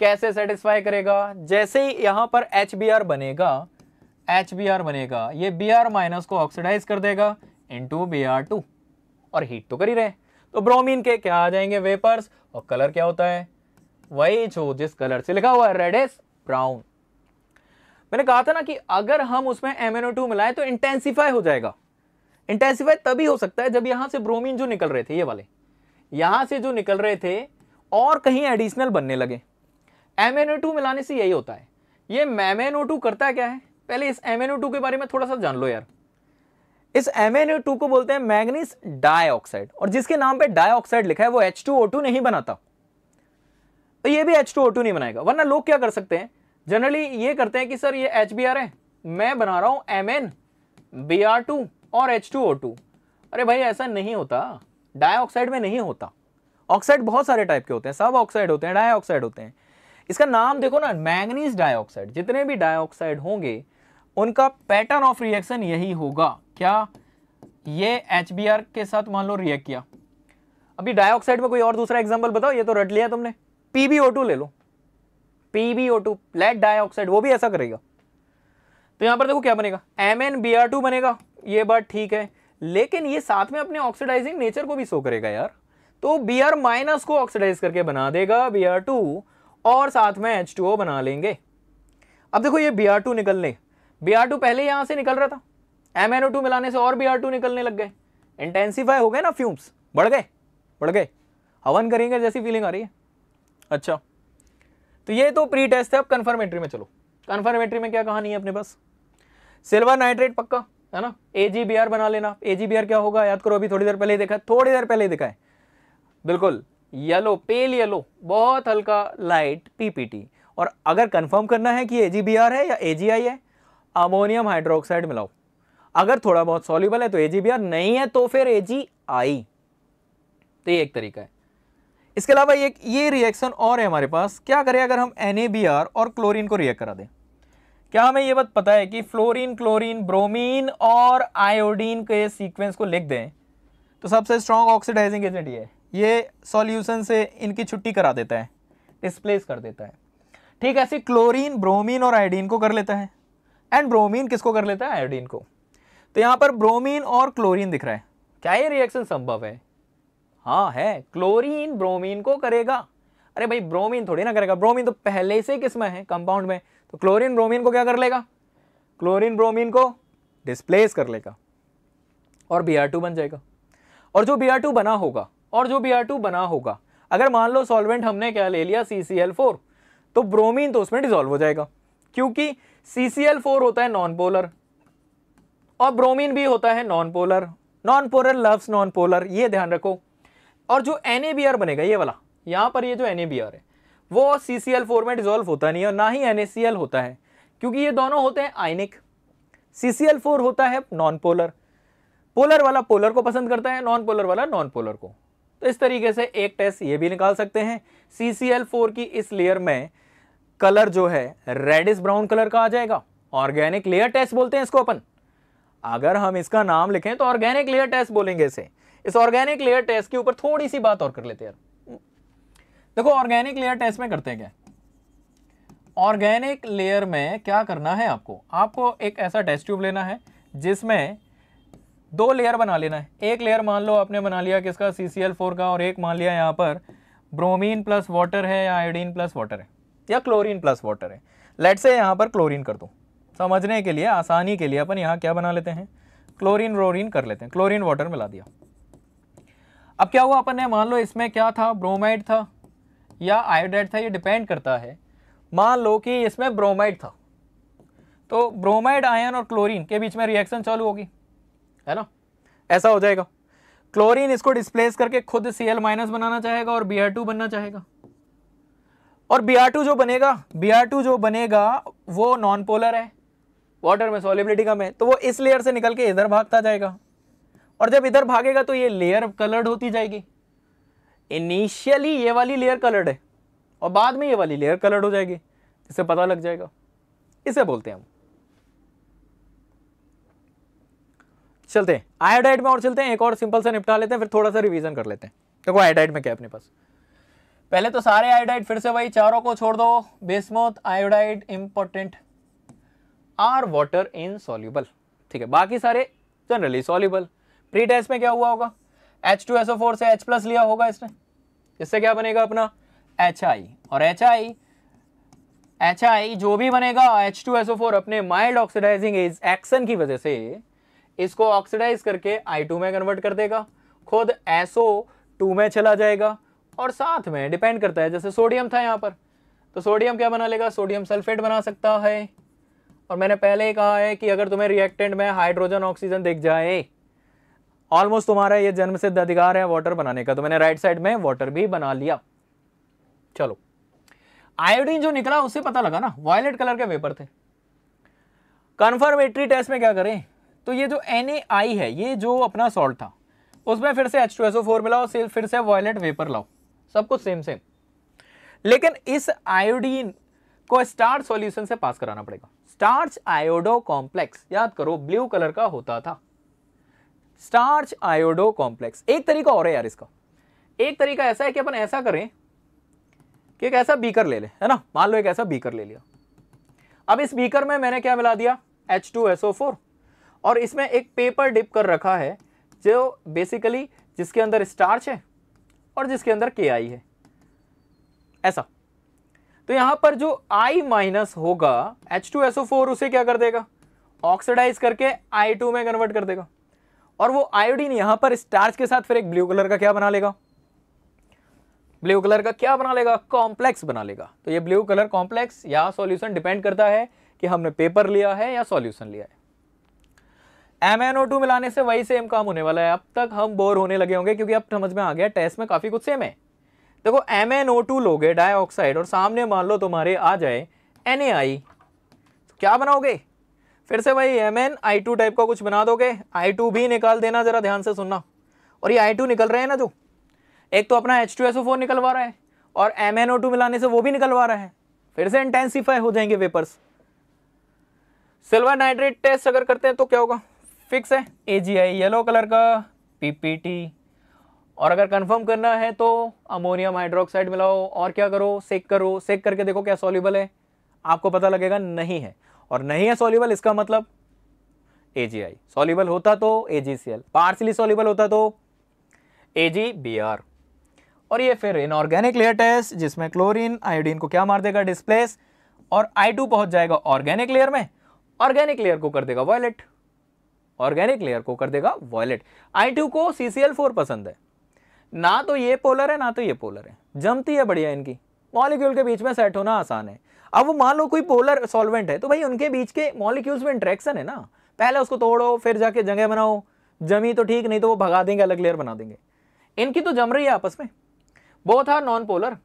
कैसे सेटिस्फाई करेगा जैसे ही यहां पर HBr बनेगा HBr बनेगा ये Br माइनस को ऑक्सीडाइज कर देगा इंटू Br2 और हीट तो कर ही रहे तो ब्रोमीन के क्या आ जाएंगे वेपर्स और कलर क्या होता है वही जो जिस कलर से लिखा हुआ है रेडिस ब्राउन मैंने कहा था ना कि अगर हम उसमें एम टू मिलाए तो इंटेंसीफाई हो जाएगा इंटेंसीफाई तभी हो सकता है जब यहाँ से ब्रोमीन जो निकल रहे थे ये वाले यहां से जो निकल रहे थे और कहीं एडिशनल बनने लगे एम टू मिलाने से यही होता है ये एम टू करता क्या है पहले इस एम टू के बारे में थोड़ा सा जान लो यार इस एम टू को बोलते हैं मैग्नीस डाइऑक्साइड और जिसके नाम पे डाइऑक्साइड लिखा है वो एच टू ओ टू नहीं बनाता तो ये भी एच टू ओ टू नहीं बनाएगा वरना लोग क्या कर सकते हैं जनरली ये करते हैं कि सर ये एच बी आर है मैं बना रहा हूँ M N B R two और एच टू ओ टू अरे भाई ऐसा नहीं होता डाइऑक्साइड में नहीं होता ऑक्साइड बहुत सारे टाइप के होते हैं सब ऑक्साइड होते हैं डाईऑक्साइड होते हैं इसका नाम देखो ना मैंगनीज डाइऑक्साइड जितने भी डाइऑक्साइड होंगे उनका पैटर्न ऑफ रिएक्शन यही होगा क्या ये एच के साथ मान लो रिएक्ट किया अभी डाइऑक्साइड में कोई और दूसरा एग्जाम्पल बताओ ये तो रट लिया तुमने पी ले लो PbO2 फ्लैट डाइऑक्साइड वो भी ऐसा करेगा तो यहां पर देखो क्या बनेगा MnBr2 बनेगा ये बात ठीक है लेकिन ये साथ में अपने ऑक्सीडाइजिंग नेचर को भी शो करेगा यार तो बी आर माइनस को ऑक्सीडाइज करके बना देगा बी आर टू और साथ में एच टू ओ बना लेंगे अब देखो ये बी आर टू निकलने बी आर टू पहले यहां से निकल रहा था एम एन ओ टू मिलाने से और बी आर टू निकलने लग गए इंटेंसीफाई हो गए ना फ्यूम्स बढ़ गए बढ़ गए हवन करेंगे जैसी फीलिंग आ रही है अच्छा तो ये तो प्री टेस्ट है अब एंट्री में चलो एंट्री में क्या कहानी है अपने पास सिल्वर नाइट्रेट पक्का है ना ए बना लेना ए क्या होगा याद करो अभी थोड़ी देर पहले ही देखा थोड़ी देर पहले ही देखा है बिल्कुल येलो पेल येलो बहुत हल्का लाइट पीपीटी और अगर कंफर्म करना है कि ए है या ए है अमोनियम हाइड्रोक्साइड मिलाओ अगर थोड़ा बहुत सॉल्यूबल है तो ए नहीं है तो फिर ए तो ये एक तरीका है इसके अलावा एक ये रिएक्शन और है हमारे पास क्या करें अगर हम एन और क्लोरीन को रिएक्ट करा दें क्या हमें ये बात पता है कि फ्लोरीन क्लोरीन ब्रोमीन और आयोडीन के सीक्वेंस को लिख दें तो सबसे स्ट्रॉन्ग ऑक्सीडाइजिंग एजेंट ये ये सॉल्यूशन से इनकी छुट्टी करा देता है डिस्प्लेस कर देता है ठीक ऐसे क्लोरीन ब्रोमीन और आयोडीन को कर लेता है एंड ब्रोमीन किसको कर लेता है आयोडीन को तो यहाँ पर ब्रोमीन और क्लोरीन दिख रहा है क्या ये रिएक्शन संभव है हाँ है क्लोरीन ब्रोमीन को करेगा अरे भाई ब्रोमीन थोड़ी ना करेगा ब्रोमीन तो पहले से किस में है कंपाउंड में तो क्लोरीन ब्रोमीन को क्या कर लेगा क्लोरीन ब्रोमीन को डिस्प्लेस कर लेगा और बी बन जाएगा और जो बी बना होगा और जो बी बना होगा अगर मान लो सॉल्वेंट हमने क्या ले लिया सी तो ब्रोमीन तो उसमें डिजोल्व हो जाएगा क्योंकि सी होता है नॉन पोलर और ब्रोमीन भी होता है non polar non polar loves non polar ये ध्यान रखो और जो एन बनेगा ये वाला यहाँ पर ये जो एन है वो सी फोर में डिजोल्व होता नहीं है और ना ही एन होता है क्योंकि ये दोनों होते हैं आयनिक सी फोर होता है नॉन पोलर पोलर वाला पोलर को पसंद करता है नॉन पोलर वाला नॉन पोलर को तो इस तरीके से एक टेस्ट ये भी निकाल सकते हैं सी की इस लेयर में कलर जो है रेडिस ब्राउन कलर का आ जाएगा ऑर्गेनिक लेयर टेस्ट बोलते हैं इसको अपन अगर हम इसका नाम लिखें तो ऑर्गेनिक लेयर टेस्ट बोलेंगे इसे इस ऑर्गेनिक लेयर टेस्ट के ऊपर थोड़ी सी बात और कर लेते हैं यार देखो ऑर्गेनिक लेयर टेस्ट में करते हैं क्या ऑर्गेनिक लेयर में क्या करना है आपको आपको एक ऐसा टेस्ट ट्यूब लेना है जिसमें दो लेयर बना लेना है एक लेयर मान लो आपने बना लिया किसका सी सी एल फोर का और एक मान लिया यहाँ पर ब्रोमीन प्लस वाटर है या आयोडीन प्लस वाटर है या क्लोरीन प्लस वाटर है लेट से यहाँ पर क्लोरीन कर दो समझने के लिए आसानी के लिए अपन यहाँ क्या बना लेते हैं क्लोरीन रोरीन कर लेते हैं क्लोरीन वाटर मिला दिया अब क्या हुआ अपन ने मान लो इसमें क्या था ब्रोमाइड था या आयोडाइड था ये डिपेंड करता है मान लो कि इसमें ब्रोमाइड था तो ब्रोमाइड आयन और क्लोरीन के बीच में रिएक्शन चालू होगी है ना ऐसा हो जाएगा क्लोरीन इसको डिस्प्लेस करके खुद सी एल माइनस बनाना चाहेगा और बी आर टू बनना चाहेगा और बी आर टू जो बनेगा बी आर टू जो बनेगा वो नॉन पोलर है वाटर में सॉलिबिलिटी कम है तो वो इस लेयर से निकल के इधर भागता जाएगा और जब इधर भागेगा तो ये लेयर कलर्ड होती जाएगी इनिशियली ये वाली लेयर कलर्ड है और बाद में ये वाली लेयर कलर्ड हो जाएगी इसे पता लग जाएगा इसे बोलते हैं हम चलते हैं आयोडाइड में और चलते हैं एक और सिंपल सा निपटा लेते हैं फिर थोड़ा सा रिवीजन कर लेते हैं देखो आयोडाइड में क्या अपने पास पहले तो सारे आयोडाइड फिर से वही चारों को छोड़ दो bismuth iodide important are water insoluble ठीक है बाकी सारे जनरली सोल्यूबल थ्री डैश में क्या हुआ होगा एच टू एसओ फोर से एच प्लस लिया होगा इसने इससे क्या बनेगा अपना एच आई और एच आई एच आई जो भी बनेगा एच टू एसओ फोर अपने माइल्ड ऑक्सीडाइजिंग एक्शन की वजह से इसको ऑक्सीडाइज करके आई टू में कन्वर्ट कर देगा खुद एसओ टू में चला जाएगा और साथ में डिपेंड करता है जैसे सोडियम था यहाँ पर तो सोडियम क्या बना लेगा सोडियम सल्फेट बना सकता है और मैंने पहले ही कहा है कि अगर तुम्हें रिएक्टेंट में हाइड्रोजन ऑक्सीजन दिख जाए ऑलमोस्ट तुम्हारा ये जन्म सिद्ध अधिकार है वाटर बनाने का तो मैंने राइट साइड में वाटर भी बना लिया चलो आयोडीन जो निकला उसे पता लगा ना वायलेट कलर के वेपर थे कन्फर्मेटरी टेस्ट में क्या करें तो ये जो एन है ये जो अपना सॉल्ट था उसमें फिर से एच टू फोर मिलाओ फिर से वायलेट वेपर लाओ सब कुछ सेम सेम लेकिन इस आयोडीन को स्टार्च सॉल्यूशन से पास कराना पड़ेगा स्टार्च आयोडो कॉम्प्लेक्स याद करो ब्लू कलर का होता था स्टार्च आयोडो कॉम्प्लेक्स एक तरीका और है यार इसका एक तरीका ऐसा है कि अपन ऐसा करें कि एक ऐसा बीकर ले ले है ना मान लो एक ऐसा बीकर ले लिया अब इस बीकर में मैंने क्या मिला दिया एच टू फोर और इसमें एक पेपर डिप कर रखा है जो बेसिकली जिसके अंदर स्टार्च है और जिसके अंदर के आई है ऐसा तो यहां पर जो आई माइनस होगा एच टू फोर उसे क्या कर देगा ऑक्सीडाइज करके आई टू में कन्वर्ट कर देगा और वो आयोडीन यहाँ पर स्टार्च के साथ फिर एक ब्लू कलर का क्या बना लेगा ब्लू कलर का क्या बना लेगा कॉम्प्लेक्स बना लेगा तो ये ब्लू कलर कॉम्प्लेक्स या सॉल्यूशन डिपेंड करता है कि हमने पेपर लिया है या सॉल्यूशन लिया है एम मिलाने से वही सेम काम होने वाला है अब तक हम बोर होने लगे होंगे क्योंकि अब समझ में आ गया टेस्ट में काफ़ी कुछ सेम है देखो एम एन ओ टू लोगे डाइऑक्साइड और सामने मान लो तुम्हारे आ जाए एन ए आई क्या बनाओगे फिर से भाई M N I two type का कुछ बना दोगे आई टू भी निकाल देना ज़रा ध्यान से सुनना और ये आई टू निकल रहे हैं ना जो एक तो अपना H two S O four निकलवा रहा है और एम एन ओ टू मिलाने से वो भी निकलवा रहा है फिर से इंटेंसीफाई हो जाएंगे वेपर्स सिल्वर नाइट्रेट टेस्ट अगर करते हैं तो क्या होगा फिक्स है A G I yellow colour का पी पी टी और अगर कंफर्म करना है तो अमोनियम हाइड्रोक्साइड मिलाओ और क्या करो सेक करो सेक करके देखो क्या सॉल्यूबल है आपको पता लगेगा नहीं है और नहीं है सोल्यूबल इसका मतलब एजीआई सोल्यूबल होता तो एजीसीएल पार्सली सोल्यूबल होता तो आर और ये फिर इनऑर्गेनिक लेयर टेस्ट जिसमें क्लोरीन आयोडीन को क्या मार देगा डिस्प्लेस और टू पहुंच जाएगा ऑर्गेनिक लेयर में ऑर्गेनिक लेयर को कर देगा वॉयलेट ऑर्गेनिक लेयर को कर देगा वॉयलेट टू को फोर पसंद है ना तो ये पोलर है ना तो ये पोलर है जमती है बढ़िया इनकी मॉलिक्यूल के बीच में सेट होना आसान है अब वो मान लो कोई पोलर सॉल्वेंट है तो भाई उनके बीच के मॉलिक्यूल्स में इंट्रैक्शन है ना पहले उसको तोड़ो फिर जाके जगह बनाओ जमी तो ठीक नहीं तो वो भगा देंगे अलग लेयर बना देंगे इनकी तो जम रही है आपस में वो था नॉन पोलर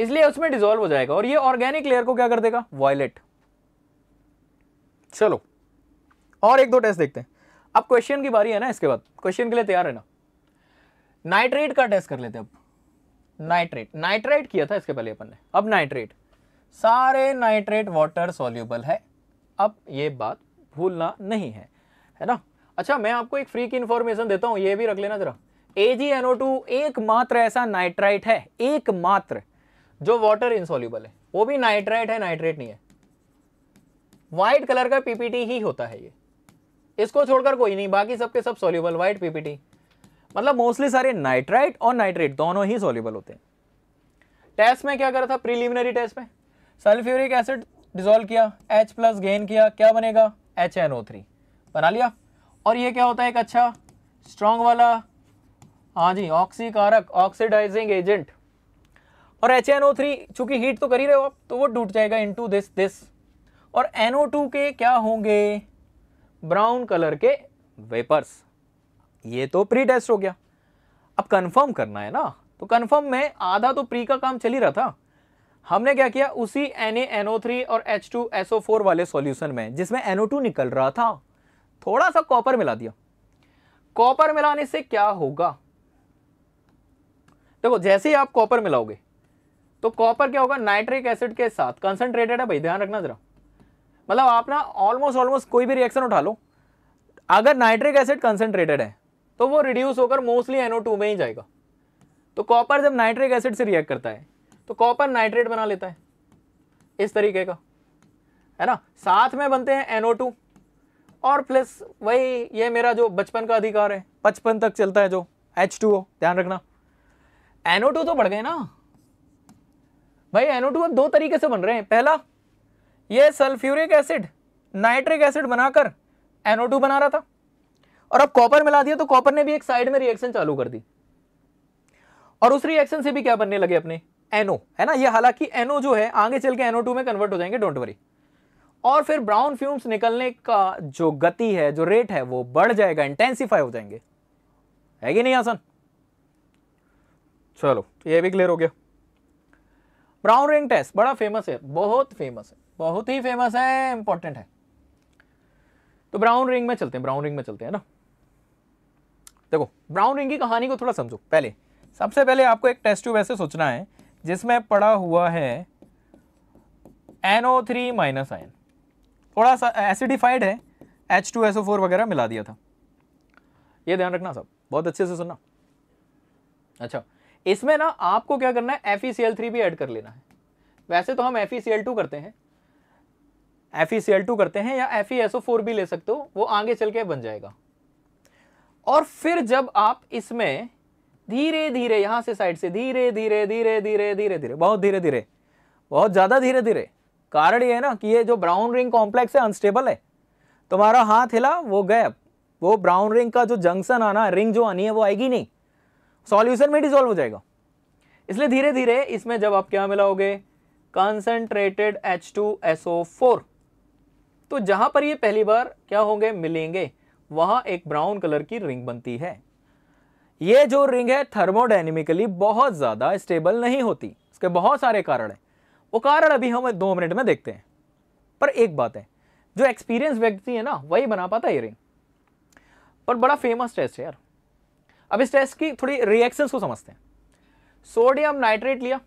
इसलिए उसमें डिजोल्व हो जाएगा और ये ऑर्गेनिक लेयर को क्या कर देगा वॉयलेट चलो और एक दो टेस्ट देखते हैं अब क्वेश्चन की बारी है ना इसके बाद क्वेश्चन के लिए तैयार है ना नाइट्रेट का टेस्ट कर लेते हैं अब नाइट्रेट नाइट्राइट किया था इसके पहले अपन ने अब नाइट्रेट सारे नाइट्रेट वाटर सोल्यूबल है अब ये बात भूलना नहीं है है ना अच्छा मैं आपको एक फ्री की इंफॉर्मेशन देता हूँ ये भी रख लेना जरा ए जी टू एकमात्र ऐसा नाइट्राइट है एकमात्र जो वाटर इनसोल्यूबल है वो भी नाइट्राइट है नाइट्रेट नहीं है व्हाइट कलर का पीपीटी ही होता है ये इसको छोड़कर कोई नहीं बाकी सबके सब सोल्यूबल व्हाइट पीपीटी मतलब मोस्टली सारे नाइट्राइट और नाइट्रेट दोनों ही सोल्यूबल होते हैं टेस्ट में क्या करा था प्रीलिमिनरी टेस्ट में सल्फ्यूरिक एसिड डिजोल्व किया H प्लस गेन किया क्या बनेगा एच एन ओ थ्री बना लिया और ये क्या होता है एक अच्छा स्ट्रॉन्ग वाला हाँ जी ऑक्सीकारक ऑक्सीडाइजिंग एजेंट और एच एन ओ थ्री चूंकि हीट तो कर ही रहे हो आप तो वो टूट जाएगा इनटू दिस दिस और एन ओ टू के क्या होंगे ब्राउन कलर के वेपर्स ये तो प्री टेस्ट हो गया अब कंफर्म करना है ना तो कंफर्म में आधा तो प्री का काम चल ही रहा था हमने क्या किया उसी थ्री और H2SO4 वाले सॉल्यूशन में जिसमें NO2 निकल रहा था थोड़ा सा कॉपर मिला दिया कॉपर मिलाने से क्या होगा देखो जैसे ही आप कॉपर मिलाओगे तो कॉपर क्या होगा नाइट्रिक एसिड के साथ कंसंट्रेटेड है भाई ध्यान रखना जरा मतलब आप ना ऑलमोस्ट ऑलमोस्ट कोई भी रिएक्शन उठा लो अगर नाइट्रिक एसिड कंसनट्रेटेड है तो वो रिड्यूस होकर मोस्टली एनओ में ही जाएगा तो कॉपर जब नाइट्रिक एसिड से रिएक्ट करता है तो कॉपर नाइट्रेट बना लेता है इस तरीके का है ना साथ में बनते हैं टू और प्लस वही ये मेरा जो बचपन का अधिकार है बचपन तक चलता है जो H2O ध्यान रखना टू तो बढ़ गए ना भाई टू अब दो तरीके से बन रहे हैं पहला ये सल्फ्यूरिक एसिड नाइट्रिक एसिड बनाकर टू बना रहा था और अब कॉपर मिला दिया तो कॉपर ने भी एक साइड में रिएक्शन चालू कर दी और उस रिएक्शन से भी क्या बनने लगे अपने एनो है ना ये हालांकि एनो जो है आगे चल के एनो टू में कन्वर्ट हो जाएंगे डोंट वरी और फिर ब्राउन फ्यूम्स निकलने का जो गति है जो रेट है वो बढ़ जाएगा इंटेंसीफाई हो जाएंगे है कि नहीं आसन चलो ये भी क्लियर हो गया ब्राउन रिंग टेस्ट बड़ा फेमस है बहुत फेमस है बहुत ही फेमस है इंपॉर्टेंट है तो ब्राउन रिंग में चलते हैं ब्राउन रिंग में चलते हैं ना देखो ब्राउन रिंग की कहानी को थोड़ा समझो पहले सबसे पहले आपको एक टेस्ट ट्यूब ऐसे सोचना है जिसमें पड़ा हुआ है एनओ थ्री माइनस आयन थोड़ा सा एसिडिफाइड है H two S O four वगैरह मिला दिया था ये ध्यान रखना सब बहुत अच्छे से सुनना अच्छा इसमें ना आपको क्या करना है FeCl3 भी ऐड कर लेना है वैसे तो हम FeCl2 करते हैं FeCl2 करते हैं या FeSO4 भी ले सकते हो वो आगे चल के बन जाएगा और फिर जब आप इसमें धीरे धीरे यहाँ से साइड से धीरे धीरे धीरे धीरे धीरे धीरे बहुत धीरे धीरे बहुत ज़्यादा धीरे धीरे कारण ये है ना कि ये जो ब्राउन रिंग कॉम्प्लेक्स है अनस्टेबल है तुम्हारा हाथ हिला वो गैप वो ब्राउन रिंग का जो जंक्शन आना रिंग जो आनी है वो आएगी नहीं सॉल्यूशन में डिजोल्व हो जाएगा इसलिए धीरे धीरे इसमें जब आप क्या मिलाओगे concentrated H two S O four तो जहां पर ये पहली बार क्या होंगे मिलेंगे वहां एक ब्राउन कलर की रिंग बनती है ये जो रिंग है थर्मोडाइनमिकली बहुत ज़्यादा स्टेबल नहीं होती इसके बहुत सारे कारण हैं वो कारण अभी हम दो मिनट में देखते हैं पर एक बात है जो एक्सपीरियंस व्यक्ति है ना वही बना पाता ये रिंग पर बड़ा फेमस टेस्ट है यार अब इस टेस्ट की थोड़ी रिएक्शंस को समझते हैं सोडियम नाइट्रेट लिया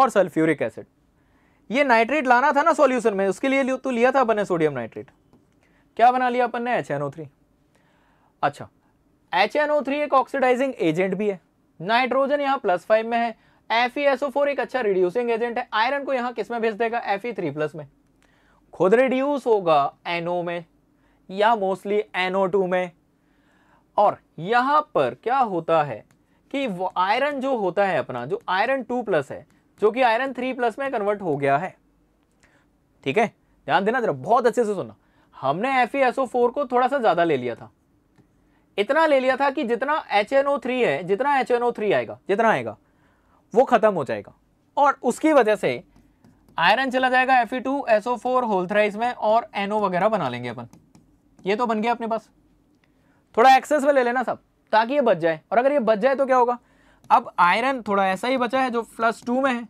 और सल्फ्यूरिक एसिड ये नाइट्रेट लाना था ना सॉल्यूशन में उसके लिए तो लिया था अपन ने सोडियम नाइट्रेट क्या बना लिया अपन ने एच अच्छा एच एन ओ थ्री एक ऑक्सीडाइजिंग एजेंट भी है नाइट्रोजन यहाँ प्लस फाइव में है एफ ई फोर एक अच्छा रिड्यूसिंग एजेंट है आयरन को यहाँ किस में भेज देगा एफ ई थ्री प्लस में खुद रिड्यूस होगा एनओ में या मोस्टली एनओ टू में और यहाँ पर क्या होता है कि वो आयरन जो होता है अपना जो आयरन टू प्लस है जो कि आयरन थ्री प्लस में कन्वर्ट हो गया है ठीक है ध्यान देना जरा बहुत अच्छे से सुनना हमने एफ ई फोर को थोड़ा सा ज़्यादा ले लिया था इतना ले लिया था कि जितना एच है जितना एच आएगा जितना आएगा वो ख़त्म हो जाएगा और उसकी वजह से आयरन चला जाएगा F E two S O four होल्थराइज में और एनओ वगैरह बना लेंगे अपन ये तो बन गया अपने पास थोड़ा एक्सेस में ले लेना सब ताकि ये बच जाए और अगर ये बच जाए तो क्या होगा अब आयरन थोड़ा ऐसा ही बचा है जो प्लस टू में है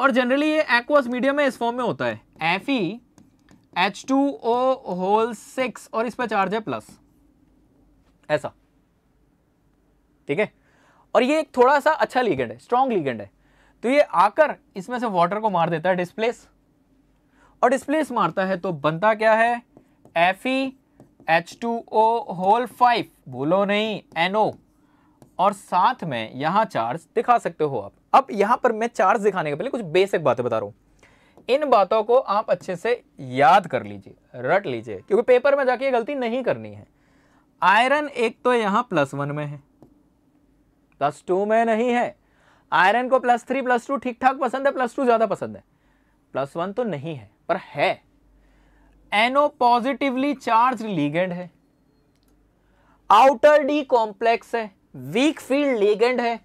और जनरली ये एक्वस मीडियम में इस फॉर्म में होता है F E H two O whole six और इस पर चार्ज है प्लस ऐसा ठीक है और ये एक थोड़ा सा अच्छा लीगेंड है स्ट्रॉन्ग लीगेंड है तो ये आकर इसमें से वाटर को मार देता है डिस्प्लेस और डिस्प्लेस मारता है तो बनता क्या है F E H two O whole five बोलो नहीं एनओ और साथ में यहां चार्ज दिखा सकते हो आप अब यहां पर मैं चार्ज दिखाने के पहले कुछ बेसिक बातें बता रहा हूं इन बातों को आप अच्छे से याद कर लीजिए रट लीजिए क्योंकि पेपर में जाके गलती नहीं करनी है आयरन एक तो यहां प्लस वन में है प्लस टू में नहीं है आयरन को प्लस थ्री प्लस टू ठीक ठाक पसंद है प्लस टू ज़्यादा पसंद है प्लस वन तो नहीं है पर है एनो पॉजिटिवली चार्ज लीगेंड है आउटर डी कॉम्प्लेक्स है वीक फील्ड लीगेंड है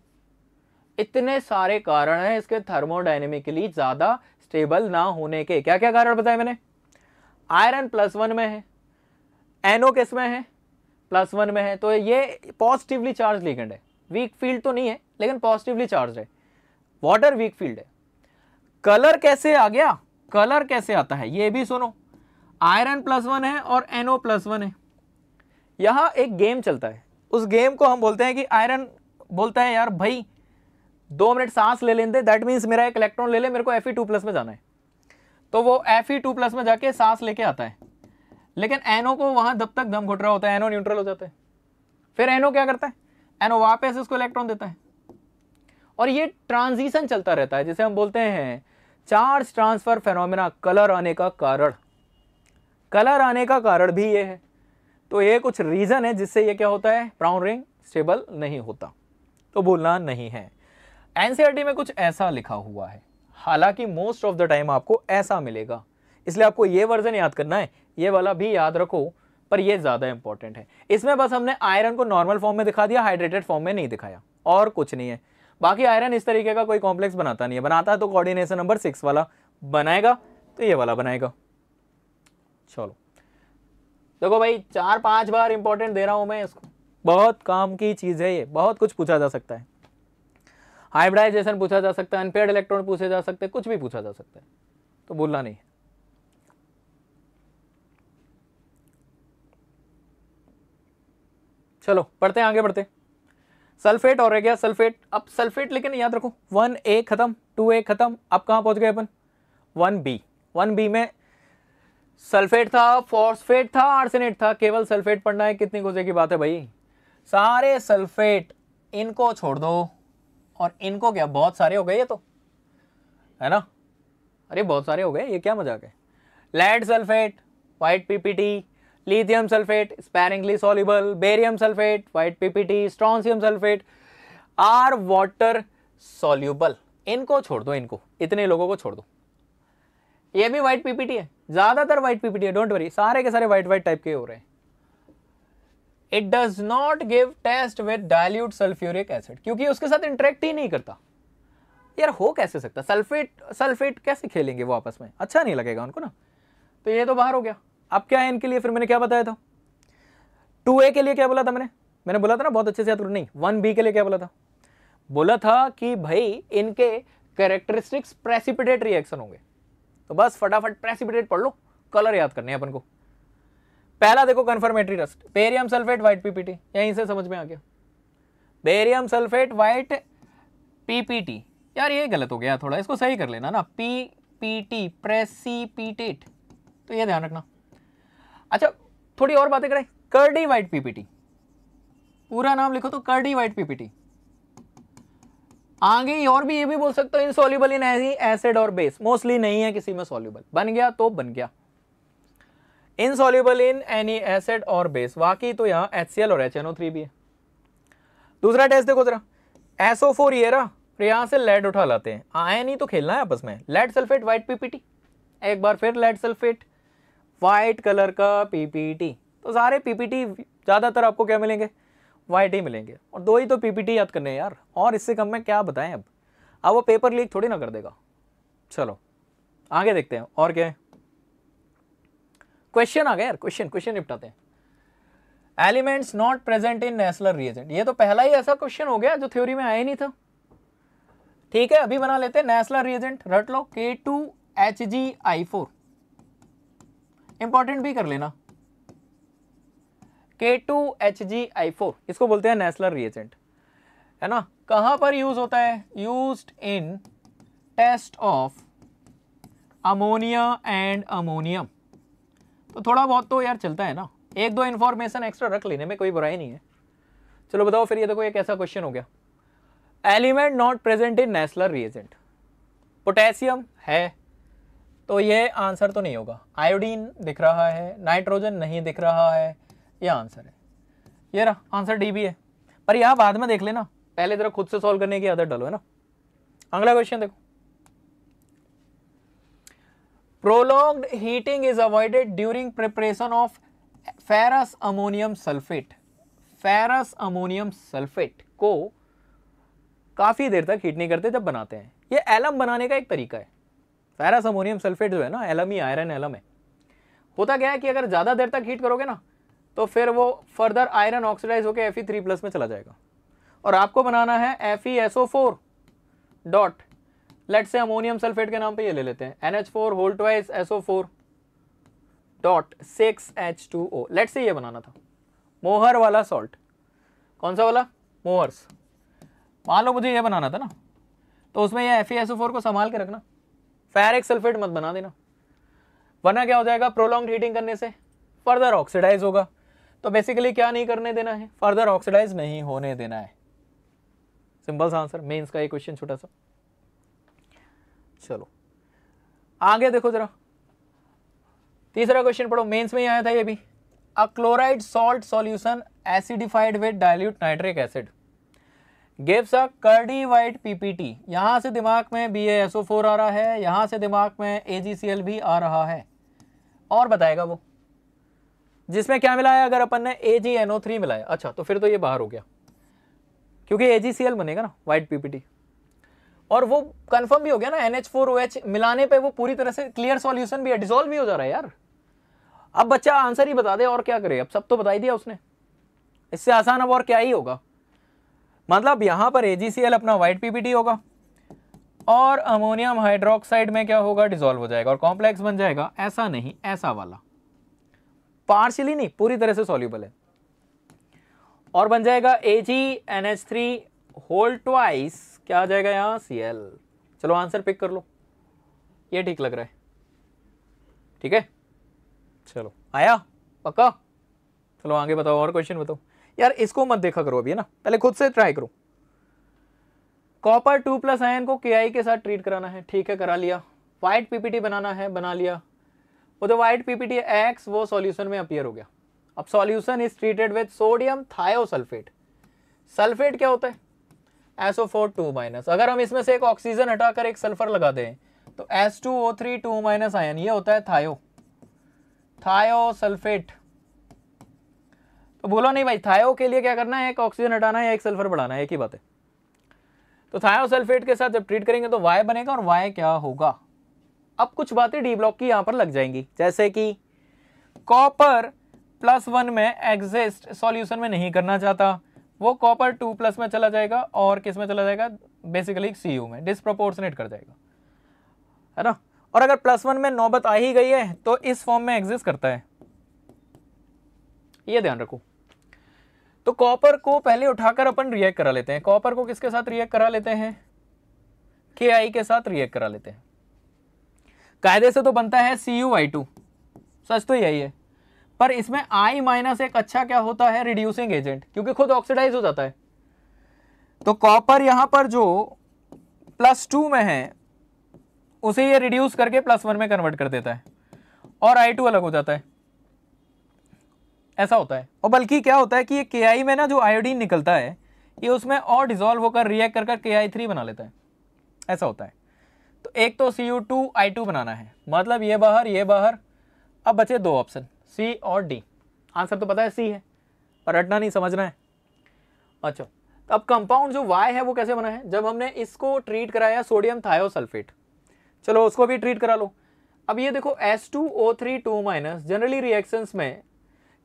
इतने सारे कारण है इसके थर्मोडाइनेमिकली ज़्यादा स्टेबल ना होने के क्या क्या कारण बताए मैंने आयरन प्लस वन में है एनो किस में है प्लस वन में है तो ये पॉजिटिवली चार्ज लिगेंड है वीक फील्ड तो नहीं है लेकिन पॉजिटिवली चार्ज है वाटर वीक फील्ड है कलर कैसे आ गया कलर कैसे आता है ये भी सुनो आयरन प्लस वन है और एनओ प्लस वन है यहाँ एक गेम चलता है उस गेम को हम बोलते हैं कि आयरन बोलता है यार भाई दो मिनट सांस ले लेते दैट मीन्स मेरा एक इलेक्ट्रॉन ले ले मेरे को एफ ई टू प्लस में जाना है तो वो एफ ई टू प्लस में जाके सांस लेके आता है लेकिन एनो को वहां जब तक दम घुट रहा होता है एनो न्यूट्रल हो जाता है फिर एनो क्या करता है एनो वापस उसको इलेक्ट्रॉन देता है और ये ट्रांजिशन चलता रहता है जिसे हम बोलते हैं चार्ज ट्रांसफर फेनोमिना कलर आने का कारण कलर आने का कारण भी ये है तो ये कुछ रीज़न है जिससे ये क्या होता है ब्राउन रिंग स्टेबल नहीं होता तो बोलना नहीं है एनसीईआरटी e में कुछ ऐसा लिखा हुआ है हालांकि मोस्ट ऑफ द टाइम आपको ऐसा मिलेगा इसलिए आपको ये वर्जन याद करना है ये वाला भी याद रखो पर ये ज़्यादा इंपॉर्टेंट है इसमें बस हमने आयरन को नॉर्मल फॉर्म में दिखा दिया हाइड्रेटेड फॉर्म में नहीं दिखाया और कुछ नहीं है बाकी आयरन इस तरीके का कोई कॉम्प्लेक्स बनाता नहीं है बनाता है तो कोऑर्डिनेशन नंबर सिक्स वाला बनाएगा तो ये वाला बनाएगा चलो देखो भाई चार पांच बार इंपॉर्टेंट दे रहा हूं मैं इसको बहुत काम की चीज़ है ये बहुत कुछ पूछा जा सकता है हाइब्रिडाइजेशन पूछा जा सकता है अनपेड इलेक्ट्रॉन पूछे जा सकते हैं कुछ भी पूछा जा सकता है तो बोलना नहीं चलो पढ़ते हैं आगे बढ़ते सल्फेट और रह गया सल्फेट अब सल्फेट लेकिन याद रखो वन ए खत्म टू ए खत्म अब कहाँ पहुँच गए अपन वन बी वन बी में सल्फेट था फॉस्फेट था आर्सेनेट था केवल सल्फेट पढ़ना है कितनी गुजे की बात है भाई सारे सल्फेट इनको छोड़ दो और इनको क्या बहुत सारे हो गए ये तो है ना अरे बहुत सारे हो गए ये क्या मजाक है lead sulphate white PPT lithium sulphate sparingly soluble, barium sulphate white PPT strontium sulphate are water soluble. इनको छोड़ दो इनको इतने लोगों को छोड़ दो ये भी व्हाइट पीपीटी है ज़्यादातर व्हाइट पीपीटी है डोंट वरी सारे के सारे व्हाइट व्हाइट टाइप के हो रहे हैं it does not give test with dilute sulphuric acid क्योंकि उसके साथ इंटरेक्ट ही नहीं करता यार हो कैसे सकता सल्फेट सल्फेट कैसे खेलेंगे वो आपस में अच्छा नहीं लगेगा उनको ना तो ये तो बाहर हो गया अब क्या है इनके लिए फिर मैंने क्या बताया था टू ए के लिए क्या बोला था मैंने मैंने बोला था ना बहुत अच्छे से याद नहीं वन बी के लिए क्या बोला था बोला था कि भाई इनके कैरेक्टरिस्टिक्स प्रेसिपिटेट रिएक्शन होंगे तो बस फटाफट प्रेसिपिटेट पढ़ लो कलर याद करने अपन को पहला देखो कन्फर्मेटरी रस्ट बेरियम सल्फेट वाइट पीपीटी यहीं से समझ में आ गया बेरियम सल्फेट वाइट पीपीटी यार ये गलत हो गया थोड़ा इसको सही कर लेना ना पी पी टी प्रेसिपिटेट तो ये ध्यान रखना अच्छा थोड़ी और बातें करें कर्डी वाइट पीपीटी पूरा नाम लिखो तो कर्डी वाइट पीपीटी आगे और भी ये भी बोल सकते हो सोल्यूबल इन एसिड और बेस मोस्टली नहीं है किसी में सोल्यूबल बन गया तो बन गया सोल्यूबल इन एनी एसिड और बेस बाकी तो यहां एच और एच भी है दूसरा टेस्ट देखो जरा एसओ फोर ये रहा फिर से लेड उठा लाते हैं आए नहीं तो खेलना है आपस में लेड सल्फेट वाइट पीपीटी एक बार फिर लेड सल्फेट वाइट कलर का पीपीटी तो सारे पीपीटी ज़्यादातर आपको क्या मिलेंगे वाइट ही मिलेंगे और दो ही तो पीपीटी याद करने हैं यार और इससे कम में क्या बताएं अब अब वो पेपर लीक थोड़ी ना कर देगा चलो आगे देखते हैं और क्या है क्वेश्चन आ गया यार क्वेश्चन क्वेश्चन निपटाते हैं elements not present in Nessler reagent ये तो पहला ही ऐसा क्वेश्चन हो गया जो थ्योरी में आया ही नहीं था ठीक है अभी बना लेते हैं नेशनल रिएजेंट रट लो K two H G I four important भी कर लेना K two H G I four इसको बोलते हैं नेस्लर रिएजेंट है ना कहां पर यूज होता है use in test of ammonia and ammonium तो थोड़ा बहुत तो यार चलता है ना एक दो इंफॉर्मेशन एक्स्ट्रा रख लेने में कोई बुराई नहीं है चलो बताओ फिर ये देखो एक ऐसा क्वेश्चन हो गया element not present in Nessler reagent potassium है तो ये आंसर तो नहीं होगा आयोडीन दिख रहा है नाइट्रोजन नहीं दिख रहा है ये आंसर है ये रहा आंसर डी भी है पर यह बाद में देख लेना पहले जरा खुद से सॉल्व करने की आदत डालो है ना अगला क्वेश्चन देखो prolonged heating is avoided during preparation of ferrous ammonium sulphate ferrous ammonium sulphate को काफ़ी देर तक हीट नहीं करते जब बनाते हैं ये एलम बनाने का एक तरीका है पैरास अमोनियम सल्फेट जो है ना एलम ही आयरन एलम है होता क्या है कि अगर ज़्यादा देर तक हीट करोगे ना तो फिर वो फर्दर आयरन ऑक्सीडाइज होकर एफ थ्री प्लस में चला जाएगा और आपको बनाना है F E S O four dot लेट से अमोनियम सल्फेट के नाम पे ये ले लेते हैं N H four whole twice S O four dot six H two O लेट से ये बनाना था मोहर वाला सॉल्ट कौन सा वाला मोहर्स मान लो मुझे ये बनाना था ना तो उसमें ये F E S O four को संभाल के रखना फेरिक सल्फेट मत बना देना वरना क्या हो जाएगा प्रोलॉन्ग हीटिंग करने से फर्दर ऑक्सीडाइज होगा तो बेसिकली क्या नहीं करने देना है फर्दर ऑक्सीडाइज नहीं होने देना है सिंपल सा आंसर मेन्स का एक क्वेश्चन छोटा सा चलो आगे देखो जरा तीसरा क्वेश्चन पढ़ो मेंस में ही आया था ये भी a chloride salt solution acidified with dilute nitric acid gives a curdy white PPT यहाँ से दिमाग में बी फोर आ रहा है यहाँ से दिमाग में ए भी आ रहा है और बताएगा वो जिसमें क्या मिला है अगर अपन ने ए जी एन ओ थ्री मिलाया अच्छा तो फिर तो ये बाहर हो गया क्योंकि ए जी सी एल बनेगा ना वाइट पीपीटी और वो कंफर्म भी हो गया ना N H four O H मिलाने पे वो पूरी तरह से क्लियर सॉल्यूशन भी है डिजोल्व भी हो जा रहा है यार अब बच्चा आंसर ही बता दे और क्या करे अब सब तो बता ही दिया उसने इससे आसान अब और क्या ही होगा मतलब यहाँ पर एल अपना वाइट पीपीटी होगा और अमोनियम हाइड्रोक्साइड में क्या होगा डिजोल्व हो जाएगा और कॉम्प्लेक्स बन जाएगा ऐसा नहीं ऐसा वाला पार्शली नहीं पूरी तरह से सॉल्यूबल है और बन जाएगा A G N H three whole twice क्या आ जाएगा यहाँ सी एल चलो आंसर पिक कर लो ये ठीक लग रहा है ठीक है चलो आया पक्का चलो आगे बताओ और क्वेश्चन बताओ यार इसको मत देखा करो अभी है ना पहले खुद से ट्राई करो कॉपर टू प्लस आयन को के के साथ ट्रीट कराना है ठीक है करा लिया व्हाइट पीपीटी बनाना है बना लिया वो तो व्हाइट पीपीटी एक्स वो सॉल्यूशन में अपियर हो गया अब solution is treated with sodium thiosulphate sulphate क्या होता है एसओ फोर टू माइनस अगर हम इसमें से एक ऑक्सीजन हटाकर एक सल्फर लगा दें तो S two O three two minus ion ये होता है थायो थायो सल्फेट तो नहीं भाई थायो के लिए क्या करना है एक ऑक्सीजन हटाना है एक सल्फर बढ़ाना है एक ही बात है तो थायो सल्फेट के साथ जब ट्रीट करेंगे तो वाई बनेगा और वाई क्या होगा अब कुछ बातें डी ब्लॉक की यहाँ पर लग जाएंगी जैसे कि कॉपर प्लस वन में एग्जिस्ट सॉल्यूशन में नहीं करना चाहता वो कॉपर टू प्लस में चला जाएगा और किस में चला जाएगा बेसिकली सी में डिसप्रोपोर्शनेट कर जाएगा है ना और अगर प्लस वन में नौबत आ ही गई है तो इस फॉर्म में एग्जिस्ट करता है ये ध्यान रखो तो कॉपर को पहले उठाकर अपन रिएक्ट करा लेते हैं कॉपर को किसके साथ रिएक्ट करा लेते हैं के आई के साथ रिएक्ट करा लेते हैं कायदे से तो बनता है सी यू आई टू सच तो यही है पर इसमें आई माइनस एक अच्छा क्या होता है रिड्यूसिंग एजेंट क्योंकि खुद ऑक्सीडाइज हो जाता है तो कॉपर यहां पर जो प्लस टू में है उसे ये रिड्यूस करके प्लस वन में कन्वर्ट कर देता है और आई टू अलग हो जाता है ऐसा होता है और बल्कि क्या होता है कि ये के में ना जो आयोडीन निकलता है ये उसमें और डिजोल्व होकर रिएक्ट करके के थ्री बना लेता है ऐसा होता है तो एक तो C U two I two बनाना है मतलब ये बाहर ये बाहर अब बचे दो ऑप्शन सी और डी आंसर तो पता है सी है पर रटना नहीं समझना है अच्छा तो अब कंपाउंड जो वाई है वो कैसे बना है जब हमने इसको ट्रीट कराया सोडियम थायोसल्फेट चलो उसको भी ट्रीट करा लो अब ये देखो S two O three two minus generally reactions में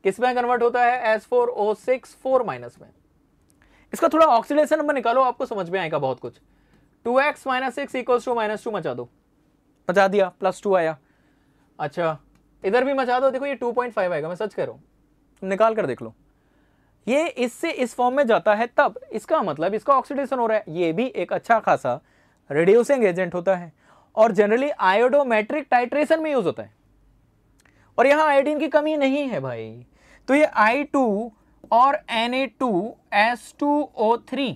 किस में कन्वर्ट होता है S four O six four minus में इसका थोड़ा ऑक्सीडेशन नंबर निकालो आपको समझ में आएगा बहुत कुछ two X minus six equal to minus two मचा दो मचा दिया प्लस टू आया अच्छा इधर भी मचा दो देखो ये टू पॉइंट फाइव आएगा मैं सच कह रहा हूँ निकाल कर देख लो ये इससे इस फॉर्म में जाता है तब इसका मतलब इसका ऑक्सीडेशन हो रहा है ये भी एक अच्छा खासा रिड्यूसिंग एजेंट होता है और जनरली आयोडोमेट्रिक टाइट्रेशन में यूज होता है और यहाँ आयोडीन की कमी नहीं है भाई तो ये I2 और Na2S2O3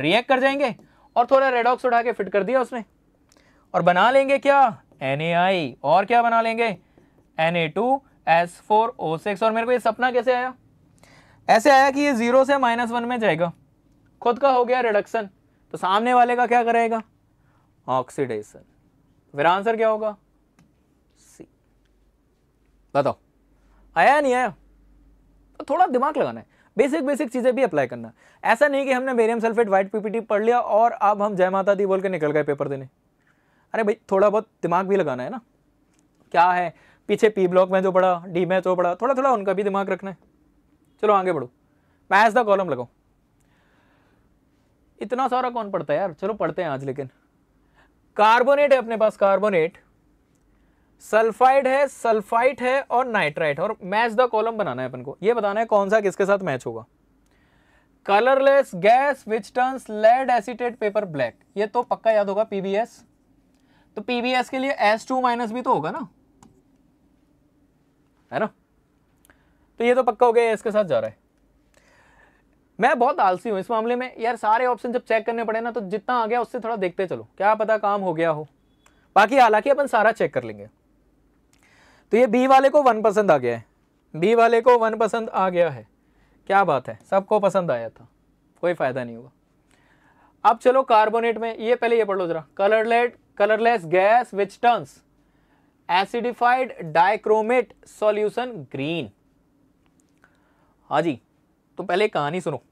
रिएक्ट कर जाएंगे और थोड़ा रेडॉक्स उठा के फिट कर दिया उसमें और बना लेंगे क्या आई और क्या बना लेंगे Na2S4O6 और मेरे को ये सपना कैसे आया ऐसे आया कि ये जीरो से माइनस वन में जाएगा खुद का हो गया रिडक्शन तो सामने वाले का क्या करेगा ऑक्सीडेशन फिर आंसर क्या होगा सी बताओ आया नहीं आया तो थोड़ा दिमाग लगाना है बेसिक बेसिक चीज़ें भी अप्लाई करना ऐसा नहीं कि हमने बेरियम सल्फेट वाइट पीपीटी पढ़ लिया और अब हम जय माता दी बोल के निकल गए पेपर देने अरे भाई थोड़ा बहुत दिमाग भी लगाना है ना क्या है पीछे पी ब्लॉक में जो पढ़ा डी में जो पढ़ा थोड़ा थोड़ा उनका भी दिमाग रखना है चलो आगे बढ़ो मैच द कॉलम लगाओ इतना सारा कौन पढ़ता है यार चलो पढ़ते हैं आज लेकिन कार्बोनेट है अपने पास कार्बोनेट सल्फाइड है सल्फाइट है और नाइट्राइट और मैच द कॉलम बनाना है अपन को ये बताना है कौन सा किसके साथ मैच होगा colourless gas which turns lead acetate paper black ये तो पक्का याद होगा पीबीएस तो पीबीएस के लिए एस टू माइनस भी तो होगा ना है ना तो ये तो पक्का हो गया इसके साथ जा रहा है मैं बहुत आलसी हूं इस मामले में यार सारे ऑप्शन जब चेक करने पड़े ना तो जितना आ गया उससे थोड़ा देखते चलो क्या पता काम हो गया हो बाकी हालांकि अपन सारा चेक कर लेंगे तो ये बी वाले को वन पसंद आ गया है बी वाले को वन पसंद आ गया है क्या बात है सबको पसंद आया था कोई फ़ायदा नहीं हुआ अब चलो कार्बोनेट में ये पहले ये पढ़ लो जरा कलरलेट colourless gas which turns acidified dichromate solution green हाँ जी तो पहले कहानी सुनो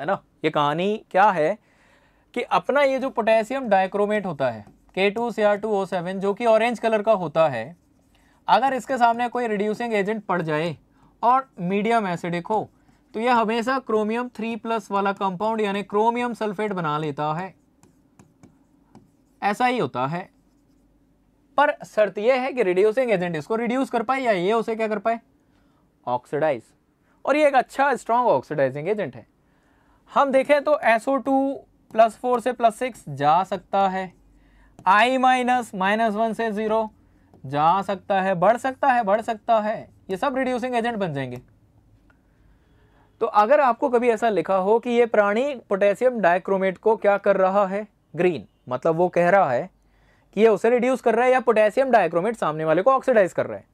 है ना ये कहानी क्या है कि अपना ये जो पोटेशियम डाइक्रोमेट होता है K two C R two O seven जो कि ऑरेंज कलर का होता है अगर इसके सामने कोई रिड्यूसिंग एजेंट पड़ जाए और मीडियम एसिडिक हो तो यह हमेशा क्रोमियम थ्री प्लस वाला कंपाउंड यानी क्रोमियम सल्फेट बना लेता है ऐसा ही होता है पर शर्त यह है कि रिड्यूसिंग एजेंट इसको रिड्यूस कर पाए या ये उसे क्या कर पाए ऑक्सीडाइज और ये एक अच्छा स्ट्रॉन्ग ऑक्सीडाइजिंग एजेंट है हम देखें तो एसओ टू प्लस फोर से प्लस सिक्स जा सकता है आई माइनस माइनस वन से ज़ीरो जा सकता है बढ़ सकता है बढ़ सकता है ये सब रिड्यूसिंग एजेंट बन जाएंगे तो अगर आपको कभी ऐसा लिखा हो कि ये प्राणी पोटेशियम डाइक्रोमेट को क्या कर रहा है ग्रीन मतलब वो कह रहा है कि ये उसे रिड्यूस कर रहा है या पोटेशियम डाइक्रोमेट सामने वाले को ऑक्सीडाइज कर रहा है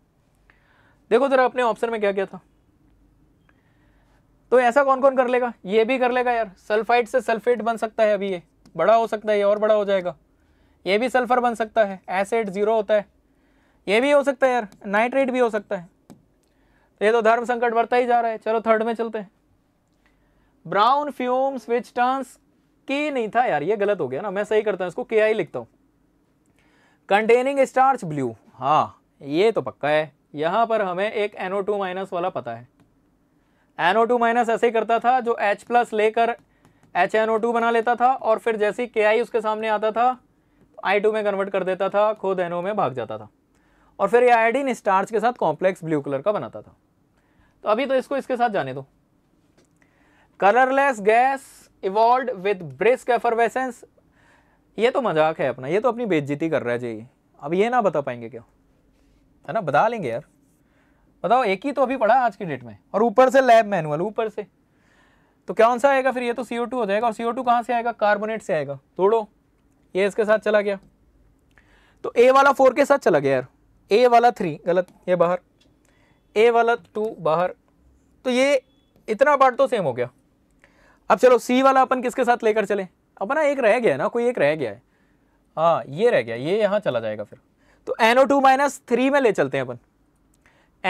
देखो जरा अपने ऑप्शन में क्या क्या था तो ऐसा कौन कौन कर लेगा ये भी कर लेगा यार सल्फाइड से सल्फेट बन सकता है अभी ये बड़ा हो सकता है ये और बड़ा हो जाएगा ये भी सल्फर बन सकता है एसिड जीरो होता है ये भी हो सकता है यार नाइट्रेट भी हो सकता है तो ये तो धर्म संकट बढ़ता ही जा रहा है चलो थर्ड में चलते हैं ब्राउन फ्यूम स्विच टर्स के नहीं था यार ये गलत हो गया ना मैं सही करता हूँ इसको के आई लिखता हूँ कंटेनिंग स्टार्च ब्लू हाँ ये तो पक्का है यहाँ पर हमें एक एनओ टू माइनस वाला पता है एनओ टू माइनस ऐसे ही करता था जो एच प्लस लेकर एच एन टू बना लेता था और फिर जैसे ही के आई उसके सामने आता था आई टू में कन्वर्ट कर देता था खुद एनओ में भाग जाता था और फिर ये आयोडीन स्टार्च के साथ कॉम्प्लेक्स ब्लू कलर का बनाता था तो अभी तो इसको इसके साथ जाने दो colourless gas evolve with brisk effervescence ये तो मजाक है अपना ये तो अपनी बेइज्जती कर रहा है जी अब ये ना बता पाएंगे क्या है ना बता लेंगे यार बताओ एक ही तो अभी पढ़ा आज की डेट में और ऊपर से लैब मैनुअल ऊपर से तो कौन सा आएगा फिर ये तो टू हो जाएगा और सी टू कहाँ से आएगा कार्बोनेट से आएगा तोड़ो ये इसके साथ चला गया तो ए वाला फोर के साथ चला गया यार ए वाला थ्री गलत ये बाहर ए वाला टू बाहर तो ये इतना पार्ट तो सेम हो गया अब चलो सी वाला अपन किसके साथ लेकर चले अपना एक रह गया है ना कोई एक रह गया है हाँ ये रह गया ये यहाँ चला जाएगा फिर तो एनओ टू माइनस थ्री में ले चलते हैं अपन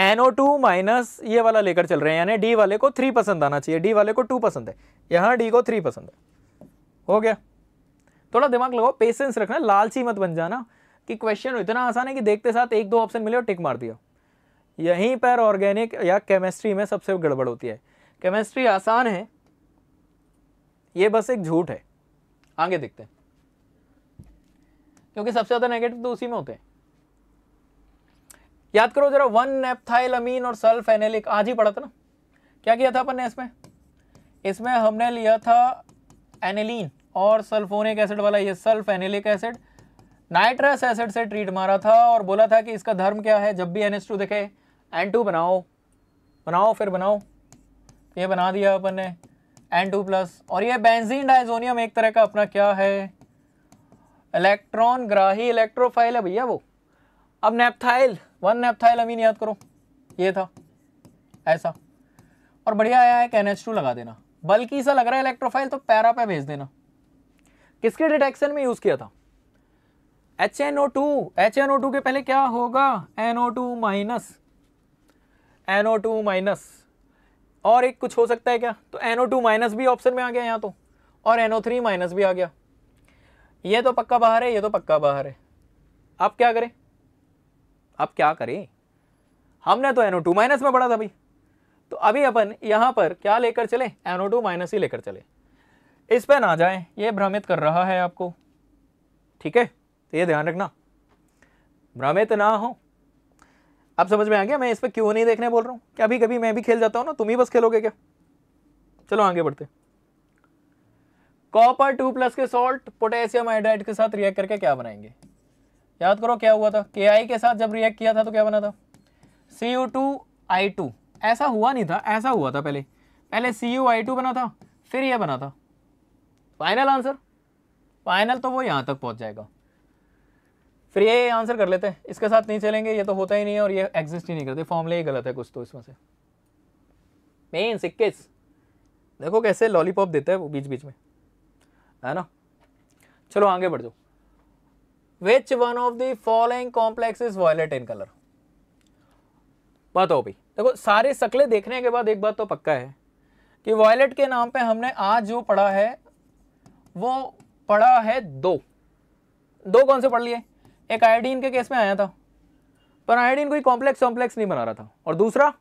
एनओ टू माइनस ये वाला लेकर चल रहे हैं यानी डी वाले को थ्री पसंद आना चाहिए डी वाले को टू पसंद है यहाँ डी को थ्री पसंद है हो गया थोड़ा दिमाग लगाओ पेशेंस रखना लालची मत बन जाना कि क्वेश्चन इतना आसान है कि देखते साथ एक दो ऑप्शन मिले और टिक मार दिया यहीं पर ऑर्गेनिक या केमिस्ट्री में सबसे गड़बड़ होती है केमिस्ट्री आसान है ये बस एक झूठ है आगे देखते हैं क्योंकि सबसे ज़्यादा नेगेटिव तो उसी में होते हैं याद करो जरा वन नेपथाइल अमीन और सल्फ एनेलिक आज ही पढ़ा था ना क्या किया था अपन ने इसमें इसमें हमने लिया था एनेलिन और सल्फोनिक एसिड वाला ये sulphanilic acid nitrous acid से ट्रीट मारा था और बोला था कि इसका धर्म क्या है जब भी एन देखे एन बनाओ बनाओ फिर बनाओ ये बना दिया अपन ने एन टू प्लस और ये बेंजीन डाइजोनियम एक तरह का अपना क्या है इलेक्ट्रॉन ग्राही इलेक्ट्रोफाइल है भैया वो अब नेपथाइल वन नेपथाइल अमीन याद करो ये था ऐसा और बढ़िया आया है एन एच टू लगा देना बल्कि सा लग रहा है इलेक्ट्रोफाइल तो पैरा पे भेज देना किसके डिटेक्शन में यूज़ किया था H N O two H N O two के पहले क्या होगा N O two minus N O two minus और एक कुछ हो सकता है क्या तो एन ओ टू माइनस भी ऑप्शन में आ गया यहाँ तो और एन ओ थ्री माइनस भी आ गया ये तो पक्का बाहर है ये तो पक्का बाहर है आप क्या करें आप क्या करें हमने तो एन ओ टू माइनस में पढ़ा था भाई तो अभी अपन यहाँ पर क्या लेकर चले एन ओ टू माइनस ही लेकर चले इस पर ना जाए ये भ्रमित कर रहा है आपको ठीक है तो ये ध्यान रखना भ्रमित ना हो अब समझ में आ गया मैं इस पर क्यों नहीं देखने बोल रहा हूँ क्या कभी मैं भी खेल जाता हूँ ना तुम ही बस खेलोगे क्या चलो आगे बढ़ते कॉपर टू प्लस के सॉल्ट पोटेशियम हाइड्राइड के साथ रिएक्ट करके क्या बनाएंगे याद करो क्या हुआ था के के साथ जब रिएक्ट किया था तो क्या बना था C U two I two ऐसा हुआ नहीं था ऐसा हुआ था पहले पहले सी यू आई टू बना था फिर यह बना था फाइनल आंसर फाइनल तो वो यहाँ तक पहुँच जाएगा फिर ये आंसर कर लेते हैं इसके साथ नहीं चलेंगे ये तो होता ही नहीं है और ये एग्जिस्ट ही नहीं करते फॉर्मले ही गलत है कुछ तो इसमें से मेन इक्कीस देखो कैसे लॉलीपॉप देता है वो बीच बीच में है ना चलो आगे बढ़ जाओ which one of the following complex is violet in colour बताओ भाई देखो सारे सकले देखने के बाद एक बात तो पक्का है कि वॉयलेट के नाम पे हमने आज जो पढ़ा है वो पढ़ा है दो दो कौन से पढ़ लिए एक आयोडीन के केस में आया था पर आयोडीन कोई कॉम्प्लेक्स कॉम्प्लेक्स नहीं बना रहा था और दूसरा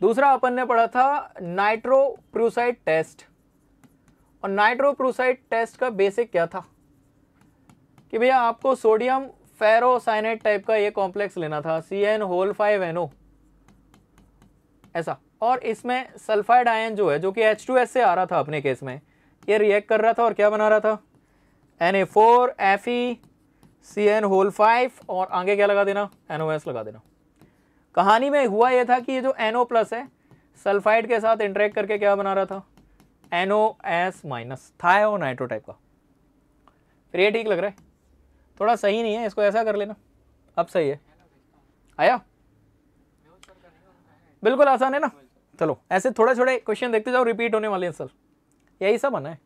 दूसरा अपन ने पढ़ा था नाइट्रोप्रूसाइड टेस्ट और नाइट्रोप्रूसाइड टेस्ट का बेसिक क्या था कि भैया आपको सोडियम फेरोसाइनेट टाइप का ये कॉम्प्लेक्स लेना था C N whole five N O ऐसा और इसमें सल्फाइड आयन जो है जो कि एच टू एस से आ रहा था अपने केस में ये रिएक्ट कर रहा था और क्या बना रहा था N A four F E C N whole five और आगे क्या लगा देना एन ओ एस लगा देना कहानी में हुआ यह था कि ये जो एन ओ प्लस है सल्फाइड के साथ इंटरेक्ट करके क्या बना रहा था N O S minus thio nitro type का फिर ये ठीक लग रहा है थोड़ा सही नहीं है इसको ऐसा कर लेना अब सही है आया बिल्कुल आसान है ना चलो ऐसे थोड़े थोड़े क्वेश्चन देखते जाओ रिपीट होने वाले हैं सर यही सब आना है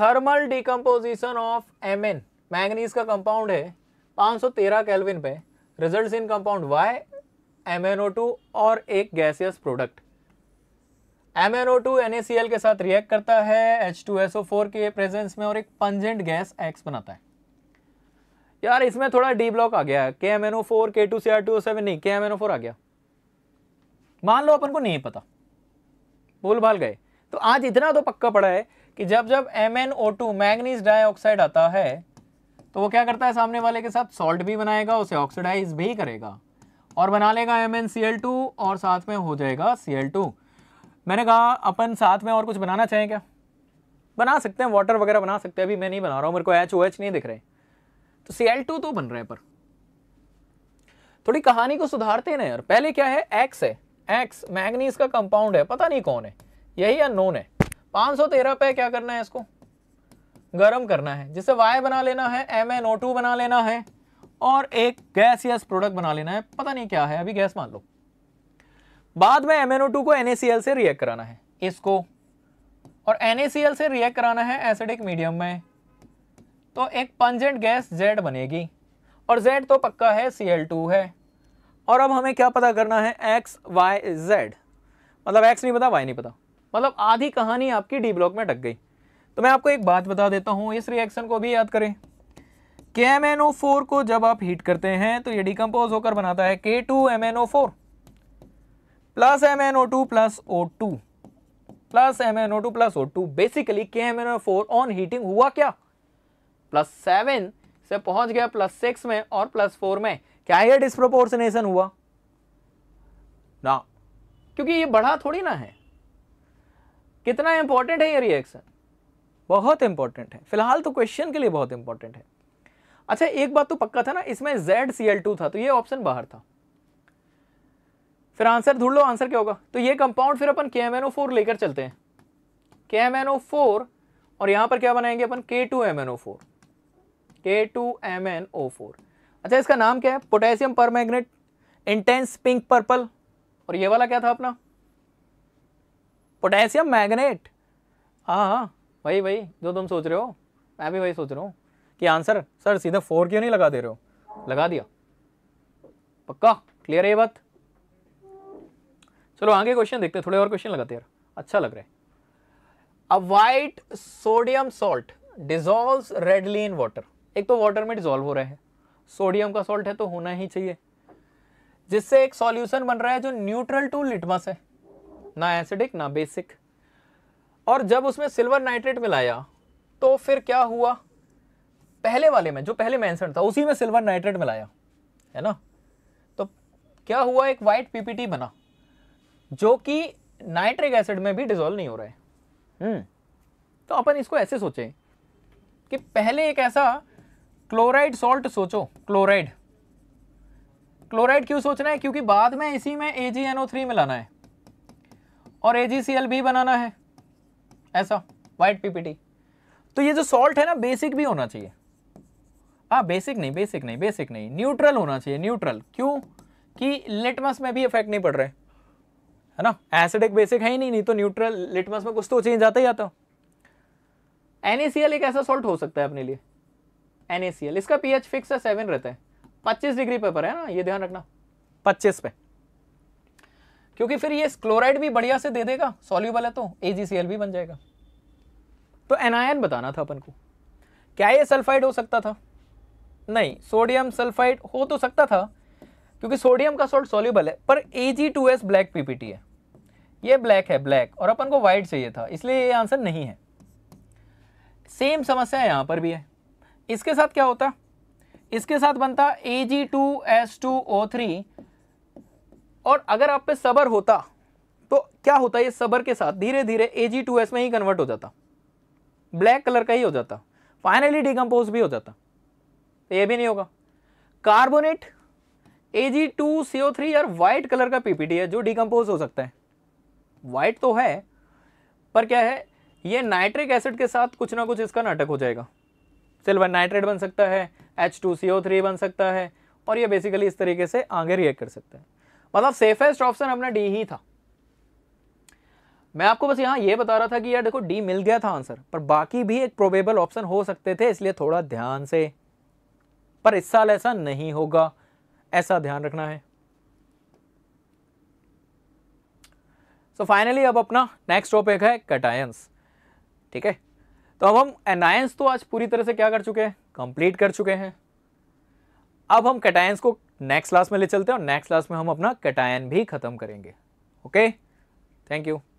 thermal decomposition of M N manganese का कंपाउंड है 513 केल्विन पे results in compound Y M और एक गैसियस प्रोडक्ट एम NaCl के साथ रिएक्ट करता है H2SO4 के प्रेजेंस में और एक पंजेंट गैस X बनाता है यार इसमें थोड़ा डी ब्लॉक आ गया K M N O four K two C R two O seven नहीं K M N O four आ गया मान लो अपन को नहीं पता भूल भाल गए तो आज इतना तो पक्का पड़ा है कि जब जब M N O two manganese dioxide आता है तो वो क्या करता है सामने वाले के साथ सॉल्ट भी बनाएगा उसे ऑक्सीडाइज भी करेगा और बना लेगा एम और साथ में हो जाएगा सी मैंने कहा अपन साथ में और कुछ बनाना चाहें क्या बना सकते हैं वाटर वगैरह बना सकते हैं अभी मैं नहीं बना रहा हूँ मेरे को एच ओ एच नहीं दिख रहे तो सी एल टू तो बन रहे हैं पर थोड़ी कहानी को सुधारते ना यार पहले क्या है एक्स है एक्स मैगनीज का कंपाउंड है पता नहीं कौन है यही नोन है 513 पे क्या करना है इसको गर्म करना है जैसे वाई बना लेना है एम एन ओ टू बना लेना है और एक गैस यस प्रोडक्ट बना लेना है पता नहीं क्या है अभी गैस मान लो बाद में एम एन ओ टू को एन से रिएक्ट कराना है इसको और एन से रिएक्ट कराना है एसिडिक मीडियम में तो एक पंजेंट गैस जेड बनेगी और जेड तो पक्का है सी है और अब हमें क्या पता करना है एक्स वाई जेड मतलब एक्स नहीं पता वाई नहीं पता मतलब आधी कहानी आपकी डी ब्लॉक में ढक गई तो मैं आपको एक बात बता देता हूँ इस रिएक्शन को भी याद करें के एम एन ओ फोर को जब आप हीट करते हैं तो ये डिकम्पोज होकर बनाता है K two M N O four plus M N O two plus O two plus M N O two plus O two basically K M N O four on heating हुआ क्या plus seven से पहुंच गया plus six में और plus four में क्या ये डिस्प्रोपोर्शनेशन हुआ ना क्योंकि ये बढ़ा थोड़ी ना है कितना इंपॉर्टेंट है ये रिएक्शन बहुत इंपॉर्टेंट है फिलहाल तो क्वेश्चन के लिए बहुत इंपॉर्टेंट है अच्छा एक बात तो पक्का था ना इसमें जेड सी एल टू था तो ये ऑप्शन बाहर था फिर आंसर ढूंढ लो आंसर क्या होगा तो ये कंपाउंड फिर अपन के एम एन ओ फोर लेकर चलते हैं के एम एन ओ फोर और यहां पर क्या बनाएंगे अपन K two M N O four K two M N O four अच्छा इसका नाम क्या है पोटेशियम पर मैग्नेट इंटेंस पिंक पर्पल और ये वाला क्या था अपना पोटेशियम मैग्नेट हाँ हाँ वही वही जो तुम सोच रहे हो मैं भी वही सोच रहा हूँ कि आंसर सर सीधे फोर क्यों नहीं लगा दे रहे हो लगा दिया पक्का क्लियर है ये बात चलो आगे क्वेश्चन देखते हैं थोड़े और क्वेश्चन लगाते यार अच्छा लग रहा है a white sodium salt dissolve readily in water एक तो वाटर में डिजोल्व हो रहा है सोडियम का सॉल्ट है तो होना ही चाहिए जिससे एक सॉल्यूशन बन रहा है जो न्यूट्रल टू लिटमस है ना एसिडिक ना बेसिक और जब उसमें सिल्वर नाइट्रेट मिलाया तो फिर क्या हुआ पहले वाले में जो पहले मैंसन था उसी में सिल्वर नाइट्रेट मिलाया है ना तो क्या हुआ एक वाइट पीपीटी बना जो कि नाइट्रिक एसिड में भी डिजोल्व नहीं हो रहा है हम्म। तो अपन इसको ऐसे सोचें कि पहले एक ऐसा क्लोराइड सॉल्ट सोचो क्लोराइड क्लोराइड क्यों सोचना है क्योंकि बाद में इसी में ए मिलाना है और ए भी बनाना है ऐसा वाइट पीपीटी तो ये जो सॉल्ट है ना बेसिक भी होना चाहिए हाँ बेसिक नहीं बेसिक नहीं बेसिक नहीं न्यूट्रल होना चाहिए न्यूट्रल क्यों कि लिटमस में भी इफेक्ट नहीं पड़ रहे है ना एसिडिक बेसिक है ही नहीं नहीं तो न्यूट्रल लिटमस में कुछ तो चेंज आता ही आता एनएसीएल एक ऐसा सॉल्ट हो सकता है अपने लिए एनएसीएल इसका पीएच फिक्स है सेवन रहता है पच्चीस डिग्री पे पर है ना ये ध्यान रखना पच्चीस पे क्योंकि फिर ये क्लोराइड भी बढ़िया से दे देगा सॉल्यूबल है तो ए भी बन जाएगा तो एनायन बताना था अपन को क्या ये सल्फाइड हो सकता था नहीं सोडियम सल्फाइड हो तो सकता था क्योंकि सोडियम का सॉल्ट सॉल्यूबल है पर एस ब्लैक पीपीटी है ये ब्लैक है ब्लैक और अपन को वाइट चाहिए था इसलिए ये आंसर नहीं है सेम समस्या यहाँ पर भी है इसके साथ क्या होता इसके साथ बनता A G two S two O three और अगर आप पे सबर होता तो क्या होता ये सबर के साथ धीरे धीरे ए जी टू एस में ही कन्वर्ट हो जाता ब्लैक कलर का ही हो जाता फाइनली डिकम्पोज भी हो जाता तो ये भी नहीं होगा carbonate A G two C O three यार वाइट कलर का पीपीटी है जो डिकम्पोज हो सकता है वाइट तो है पर क्या है ये नाइट्रिक एसिड के साथ कुछ ना कुछ इसका नाटक हो जाएगा सिल्वर नाइट्रेट बन सकता है H two C O three बन सकता है और ये बेसिकली इस तरीके से आगे रिएक्ट कर सकता है मतलब सेफेस्ट ऑप्शन अपना डी ही था मैं आपको बस यहाँ ये बता रहा था कि यार देखो डी मिल गया था आंसर पर बाकी भी एक प्रोबेबल ऑप्शन हो सकते थे इसलिए थोड़ा ध्यान से पर इस साल ऐसा नहीं होगा ऐसा ध्यान रखना है सो so फाइनली अब अपना नेक्स्ट टॉपिक है कटायंस ठीक है तो अब हम एनायंस तो आज पूरी तरह से क्या कर चुके हैं कंप्लीट कर चुके हैं अब हम कटायंस को नेक्स्ट क्लास में ले चलते हैं और नेक्स्ट क्लास में हम अपना कटायन भी खत्म करेंगे ओके थैंक यू